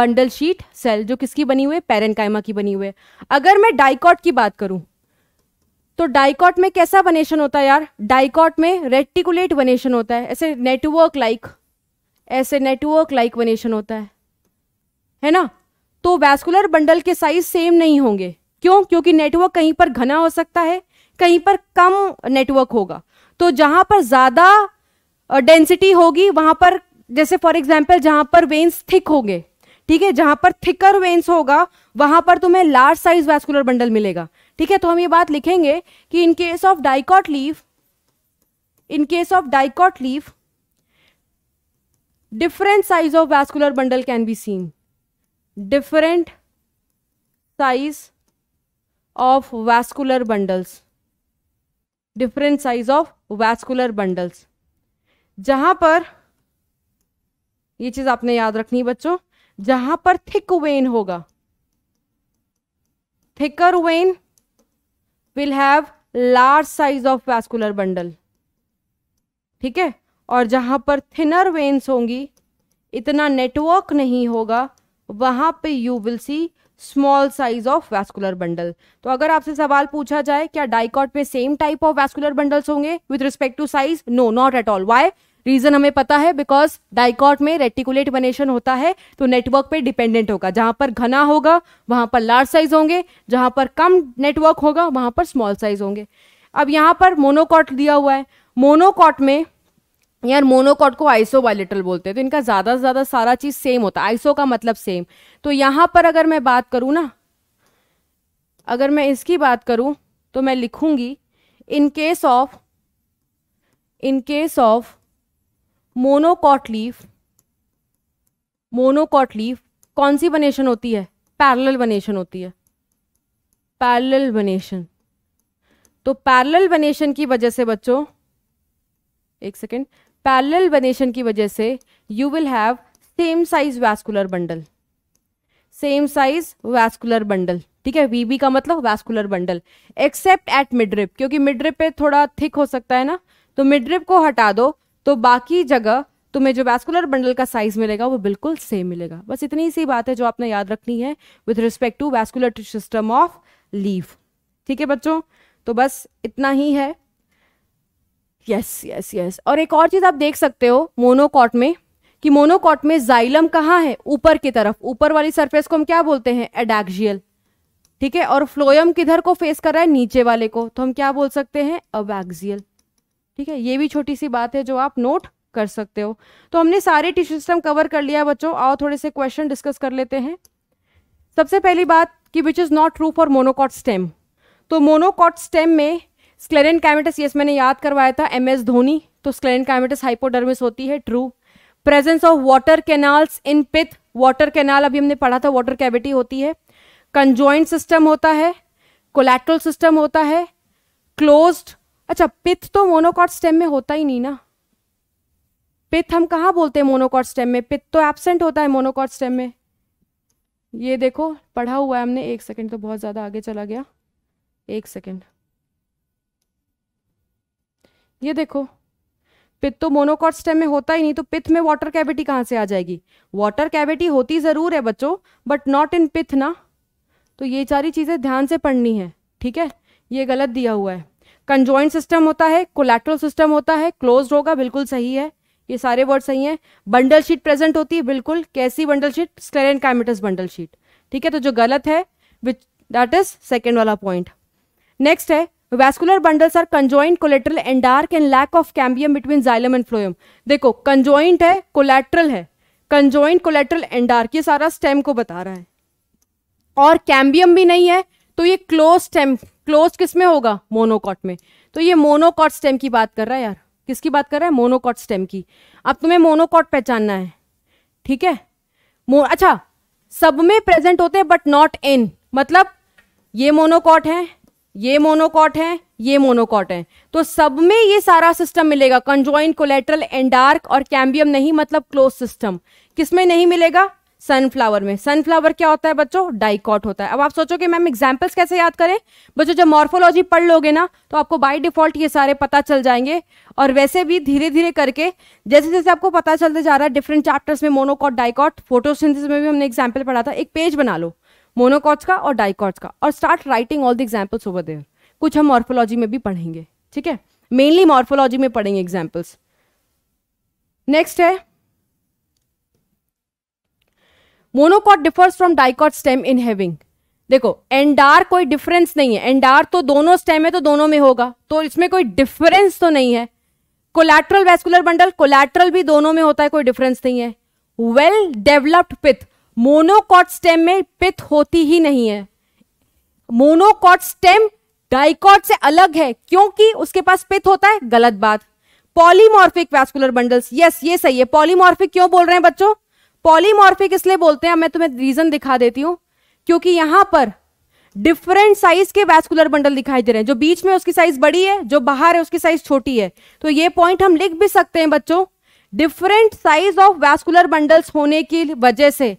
बंडल शीट सेल जो किसकी बनी हुई है कायमा की बनी हुई है अगर मैं डाइकॉट की बात करूं तो डाइकॉट में कैसा वनेशन होता है यार डाइकॉट में रेटिकुलेट वनेशन होता है ऐसे नेटवर्क लाइक ऐसे नेटवर्क लाइक वनेशन होता है है ना तो वैस्कुलर बंडल के साइज सेम नहीं होंगे क्यों क्योंकि नेटवर्क कहीं पर घना हो सकता है कहीं पर कम नेटवर्क होगा तो जहां पर ज्यादा डेंसिटी होगी वहां पर जैसे फॉर एग्जाम्पल जहां पर वेन्स थिक होंगे ठीक है जहां पर थिकर वेन्स होगा वहां पर तुम्हें लार्ज साइज वैस्कुलर बंडल मिलेगा ठीक है तो हम ये बात लिखेंगे कि in case of dicot leaf in case of dicot leaf different size of vascular bundle can be seen different size of vascular bundles different size of vascular bundles जहां पर ये चीज आपने याद रखनी है बच्चों जहां पर थिक वेन होगा thicker vein will have large size of vascular bundle ठीक है और जहां पर थिनर वेन्स होंगी इतना नेटवर्क नहीं होगा वहां पे you will see small size of vascular bundle तो अगर आपसे सवाल पूछा जाए क्या डाइकॉट में same type of vascular bundles होंगे with respect to size no not at all why reason हमें पता है बिकॉज डाइकॉट में रेटिकुलेट बनेशन होता है तो नेटवर्क पे डिपेंडेंट होगा जहां पर घना होगा वहां पर लार्ज साइज होंगे जहां पर कम नेटवर्क होगा वहां पर स्मॉल साइज होंगे अब यहां पर मोनोकॉट दिया हुआ है मोनोकॉट में यार मोनोकॉट को आइसो बायलिटल बोलते हैं तो इनका ज़्यादा से ज़्यादा सारा चीज़ सेम होता है आइसो का मतलब सेम तो यहां पर अगर मैं बात करूं ना अगर मैं इसकी बात करूं तो मैं लिखूंगी in case of in case of monocot leaf monocot leaf कौन सी वनेशन होती है पैरेलल वनेशन होती है पैरेलल वनेशन तो पैरेलल वनेशन की वजह से बच्चों एक सेकेंड पैरेलल वनेशन की वजह से you will have same size vascular bundle same size vascular bundle ठीक है वीबी का मतलब vascular bundle except at midrib क्योंकि मिड्रिप पे थोड़ा थिक हो सकता है ना तो मिड्रिप को हटा दो तो बाकी जगह तुम्हें जो वैस्कुलर बंडल का साइज मिलेगा वो बिल्कुल सेम मिलेगा बस इतनी सी बात है जो आपने याद रखनी है with respect to vascular system of leaf ठीक है बच्चों तो बस इतना ही है यस यस यस और एक और चीज़ आप देख सकते हो मोनोकॉट में कि मोनोकॉट में जाइलम कहाँ है ऊपर की तरफ ऊपर वाली सरफेस को हम क्या बोलते हैं एडैक्सियल ठीक है और फ्लोयम किधर को फेस कर रहा है नीचे वाले को तो हम क्या बोल सकते हैं अबैक्जियल ठीक है ये भी छोटी सी बात है जो आप नोट कर सकते हो तो हमने सारे टिश्यू सिस्टम कवर कर लिया बच्चों आओ थोड़े से क्वेश्चन डिस्कस कर लेते हैं सबसे पहली बात कि which is not true for monocot stem तो मोनोकॉट स्टेम में स्क्लेरन कैमेटस यस मैंने याद करवाया था एम एस धोनी तो स्क्लेरन कैमेटस हाइपोडर्मिस होती है true presence of water canals in pith water canal अभी हमने पढ़ा था वाटर कैविटी होती है कंजॉइंट सिस्टम होता है कोलेट्रल सिस्टम होता है क्लोज्ड अच्छा पिथ तो मोनोकॉट स्टेम में होता ही नहीं ना पिथ हम कहाँ बोलते हैं मोनोकॉट स्टेम में पिथ तो एबसेंट होता है मोनोकॉट स्टेम में ये देखो पढ़ा हुआ है हमने एक सेकेंड तो बहुत ज़्यादा आगे चला गया एक सेकेंड ये देखो पित्त तो मोनोकॉट स्टेम में होता ही नहीं तो पित्त में वाटर कैविटी कहाँ से आ जाएगी वाटर कैविटी होती ज़रूर है बच्चों बट नॉट इन पित्त ना तो ये सारी चीज़ें ध्यान से पढ़नी है ठीक है ये गलत दिया हुआ है कंजॉइंट सिस्टम होता है कोलेट्रल सिस्टम होता है क्लोज होगा बिल्कुल सही है ये सारे वर्ड सही हैं बंडल शीट प्रेजेंट होती है बिल्कुल कैसी bundle sheath sclerenchymatous bundle sheath ठीक है तो जो गलत है विच दैट इज सेकेंड वाला पॉइंट नेक्स्ट है vascular bundles are conjoint collateral endarch and lack of cambium between xylem and phloem देखो कंजॉइंट है कोलेट्रल है कंजॉइंट कोलेट्रल एंड डार्क ये सारा स्टेम को बता रहा है और कैम्बियम भी नहीं है तो ये क्लोज स्टेम क्लोज किस में होगा मोनोकॉट में तो ये मोनोकॉट स्टेम की बात कर रहा है यार किसकी बात कर रहा है मोनोकॉट स्टेम की अब तुम्हें मोनोकॉट पहचानना है ठीक है मो अच्छा सब में प्रेजेंट होते हैं बट नॉट इन मतलब ये मोनोकॉट है ये मोनोकॉट है ये मोनोकॉट है तो सब में ये सारा सिस्टम मिलेगा कंजॉइन कोलेट्रल एंडार्क और कैम्बियम नहीं मतलब क्लोज सिस्टम किसमें नहीं मिलेगा सनफ्लावर में सनफ्लावर क्या होता है बच्चों डाइकॉट होता है अब आप सोचो कि मैम एग्जाम्पल्स कैसे याद करें बच्चों जब मॉर्फोलॉजी पढ़ लोगे ना तो आपको बाय डिफॉल्ट ये सारे पता चल जाएंगे और वैसे भी धीरे धीरे करके जैसे जैसे आपको पता चलते जा रहा है डिफरेंट चैप्टर्स में मोनोकॉट डाइकॉट फोटोसिंथेसिस में भी हमने एग्जाम्पल पढ़ा था एक पेज बना लो मोनोकॉट्स का और डाइकॉट्स का और start writing all the examples over there कुछ हम मॉर्फोलॉजी में भी पढ़ेंगे ठीक है मेनली मॉर्फोलॉजी में पढ़ेंगे एग्जाम्पल्स नेक्स्ट है monocot differs from dicot stem in having देखो एंडार कोई डिफरेंस नहीं है एंडार तो दोनों स्टेम है तो दोनों में होगा तो इसमें कोई डिफरेंस तो नहीं है कोलैटरल वेस्कुलर बंडल कोलैटरल भी दोनों में होता है कोई डिफरेंस नहीं है well developed pith monocot stem में पिथ होती ही नहीं है मोनोकॉट स्टेम डाइकॉट से अलग है क्योंकि उसके पास पिथ होता है गलत बात पॉलीमॉर्फिक वैस्कुलर बंडल्स यस ये सही है पॉलीमॉर्फिक क्यों बोल रहे हैं बच्चों पॉलीमॉर्फिक इसलिए बोलते हैं मैं तुम्हें रीजन दिखा देती हूं क्योंकि यहां पर डिफरेंट साइज के वैस्कुलर बंडल दिखाई दे रहे हैं जो बीच में उसकी साइज बड़ी है जो बाहर है उसकी साइज छोटी है तो ये पॉइंट हम लिख भी सकते हैं बच्चों different size of vascular bundles होने की वजह से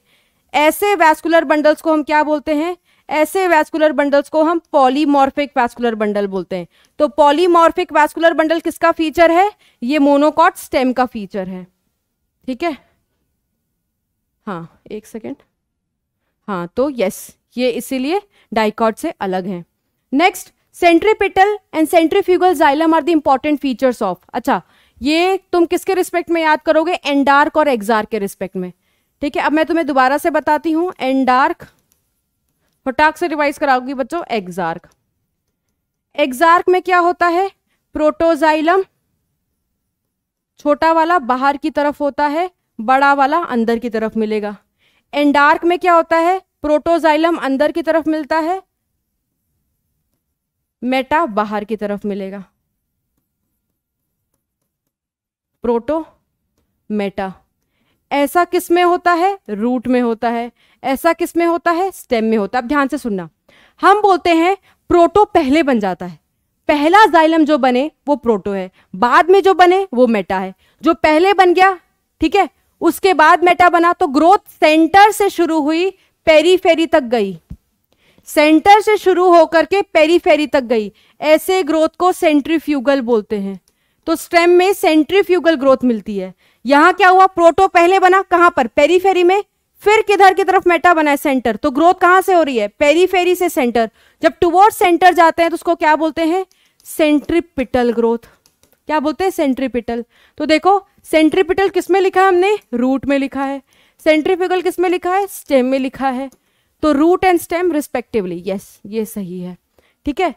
ऐसे वैस्कुलर बंडल्स को हम क्या बोलते हैं ऐसे वैस्कुलर बंडल्स को हम पॉलीमॉर्फिक वैस्कुलर बंडल बोलते हैं तो पॉलीमॉर्फिक वैस्कुलर बंडल किसका फीचर है ये मोनोकॉट स्टेम का फीचर है ठीक है हाँ एक सेकेंड हाँ तो यस ये इसीलिए डाइकॉट से अलग है next centripetal and centrifugal xylem are the important features of अच्छा ये तुम किसके रिस्पेक्ट में याद करोगे एंडार्क और एग्जार्क के रिस्पेक्ट में ठीक है अब मैं तुम्हें दोबारा से बताती हूं एंडार्क फटाक से रिवाइज कराऊंगी बच्चों एग्जार्क एग्जार्क में क्या होता है प्रोटोजाइलम छोटा वाला बाहर की तरफ होता है बड़ा वाला अंदर की तरफ मिलेगा एंडार्क में क्या होता है प्रोटोजाइलम अंदर की तरफ मिलता है मेटा बाहर की तरफ मिलेगा प्रोटो मेटा ऐसा किस में होता है रूट में होता है ऐसा किस में होता है स्टेम में होता है अब ध्यान से सुनना हम बोलते हैं प्रोटो पहले बन जाता है पहला जाइलम जो बने वो प्रोटो है बाद में जो बने वो मेटा है जो पहले बन गया ठीक है उसके बाद मेटा बना तो ग्रोथ सेंटर से शुरू हुई पेरीफेरी तक गई सेंटर से शुरू होकर के पेरीफेरी तक गई ऐसे ग्रोथ को सेंट्रीफ्यूगल बोलते हैं तो स्टेम में सेंट्रीफ्यूगल ग्रोथ मिलती है यहां क्या हुआ प्रोटो पहले बना कहां पर पेरीफेरी में फिर किधर की तरफ मेटा बना है सेंटर तो ग्रोथ कहां से हो रही है पेरीफेरी से सेंटर जब टुवर्ड सेंटर जाते हैं तो उसको क्या बोलते हैं सेंट्रिपिटल ग्रोथ क्या बोलते हैं सेंट्रिपिटल तो देखो सेंट्रिपिटल किस में लिखा है हमने रूट में लिखा है सेंट्रीफ्यूगल किस में लिखा है स्टेम में लिखा है तो root and stem respectively yes ये सही है ठीक है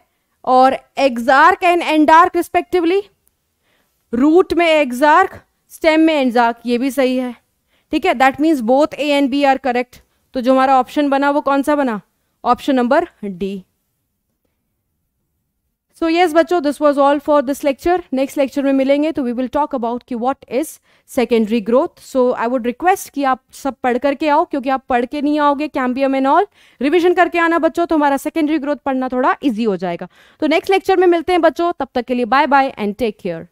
और exarch and endarch respectively root में एग्जार्क स्टेम में एंडजाक ये भी सही है ठीक है that means both A and B are correct तो जो हमारा ऑप्शन बना वो कौन सा बना option number D so yes बच्चों this was all for this lecture next lecture में मिलेंगे तो वी विल टॉक अबाउट कि what is secondary growth so I would request कि आप सब पढ़ करके आओ क्योंकि आप पढ़ के नहीं आओगे कैम्बियम एंड ऑल रिविजन करके आना बच्चों तो हमारा सेकेंडरी ग्रोथ पढ़ना थोड़ा ईजी हो जाएगा तो नेक्स्ट लेक्चर में मिलते हैं बच्चों तब तक के लिए bye bye and take care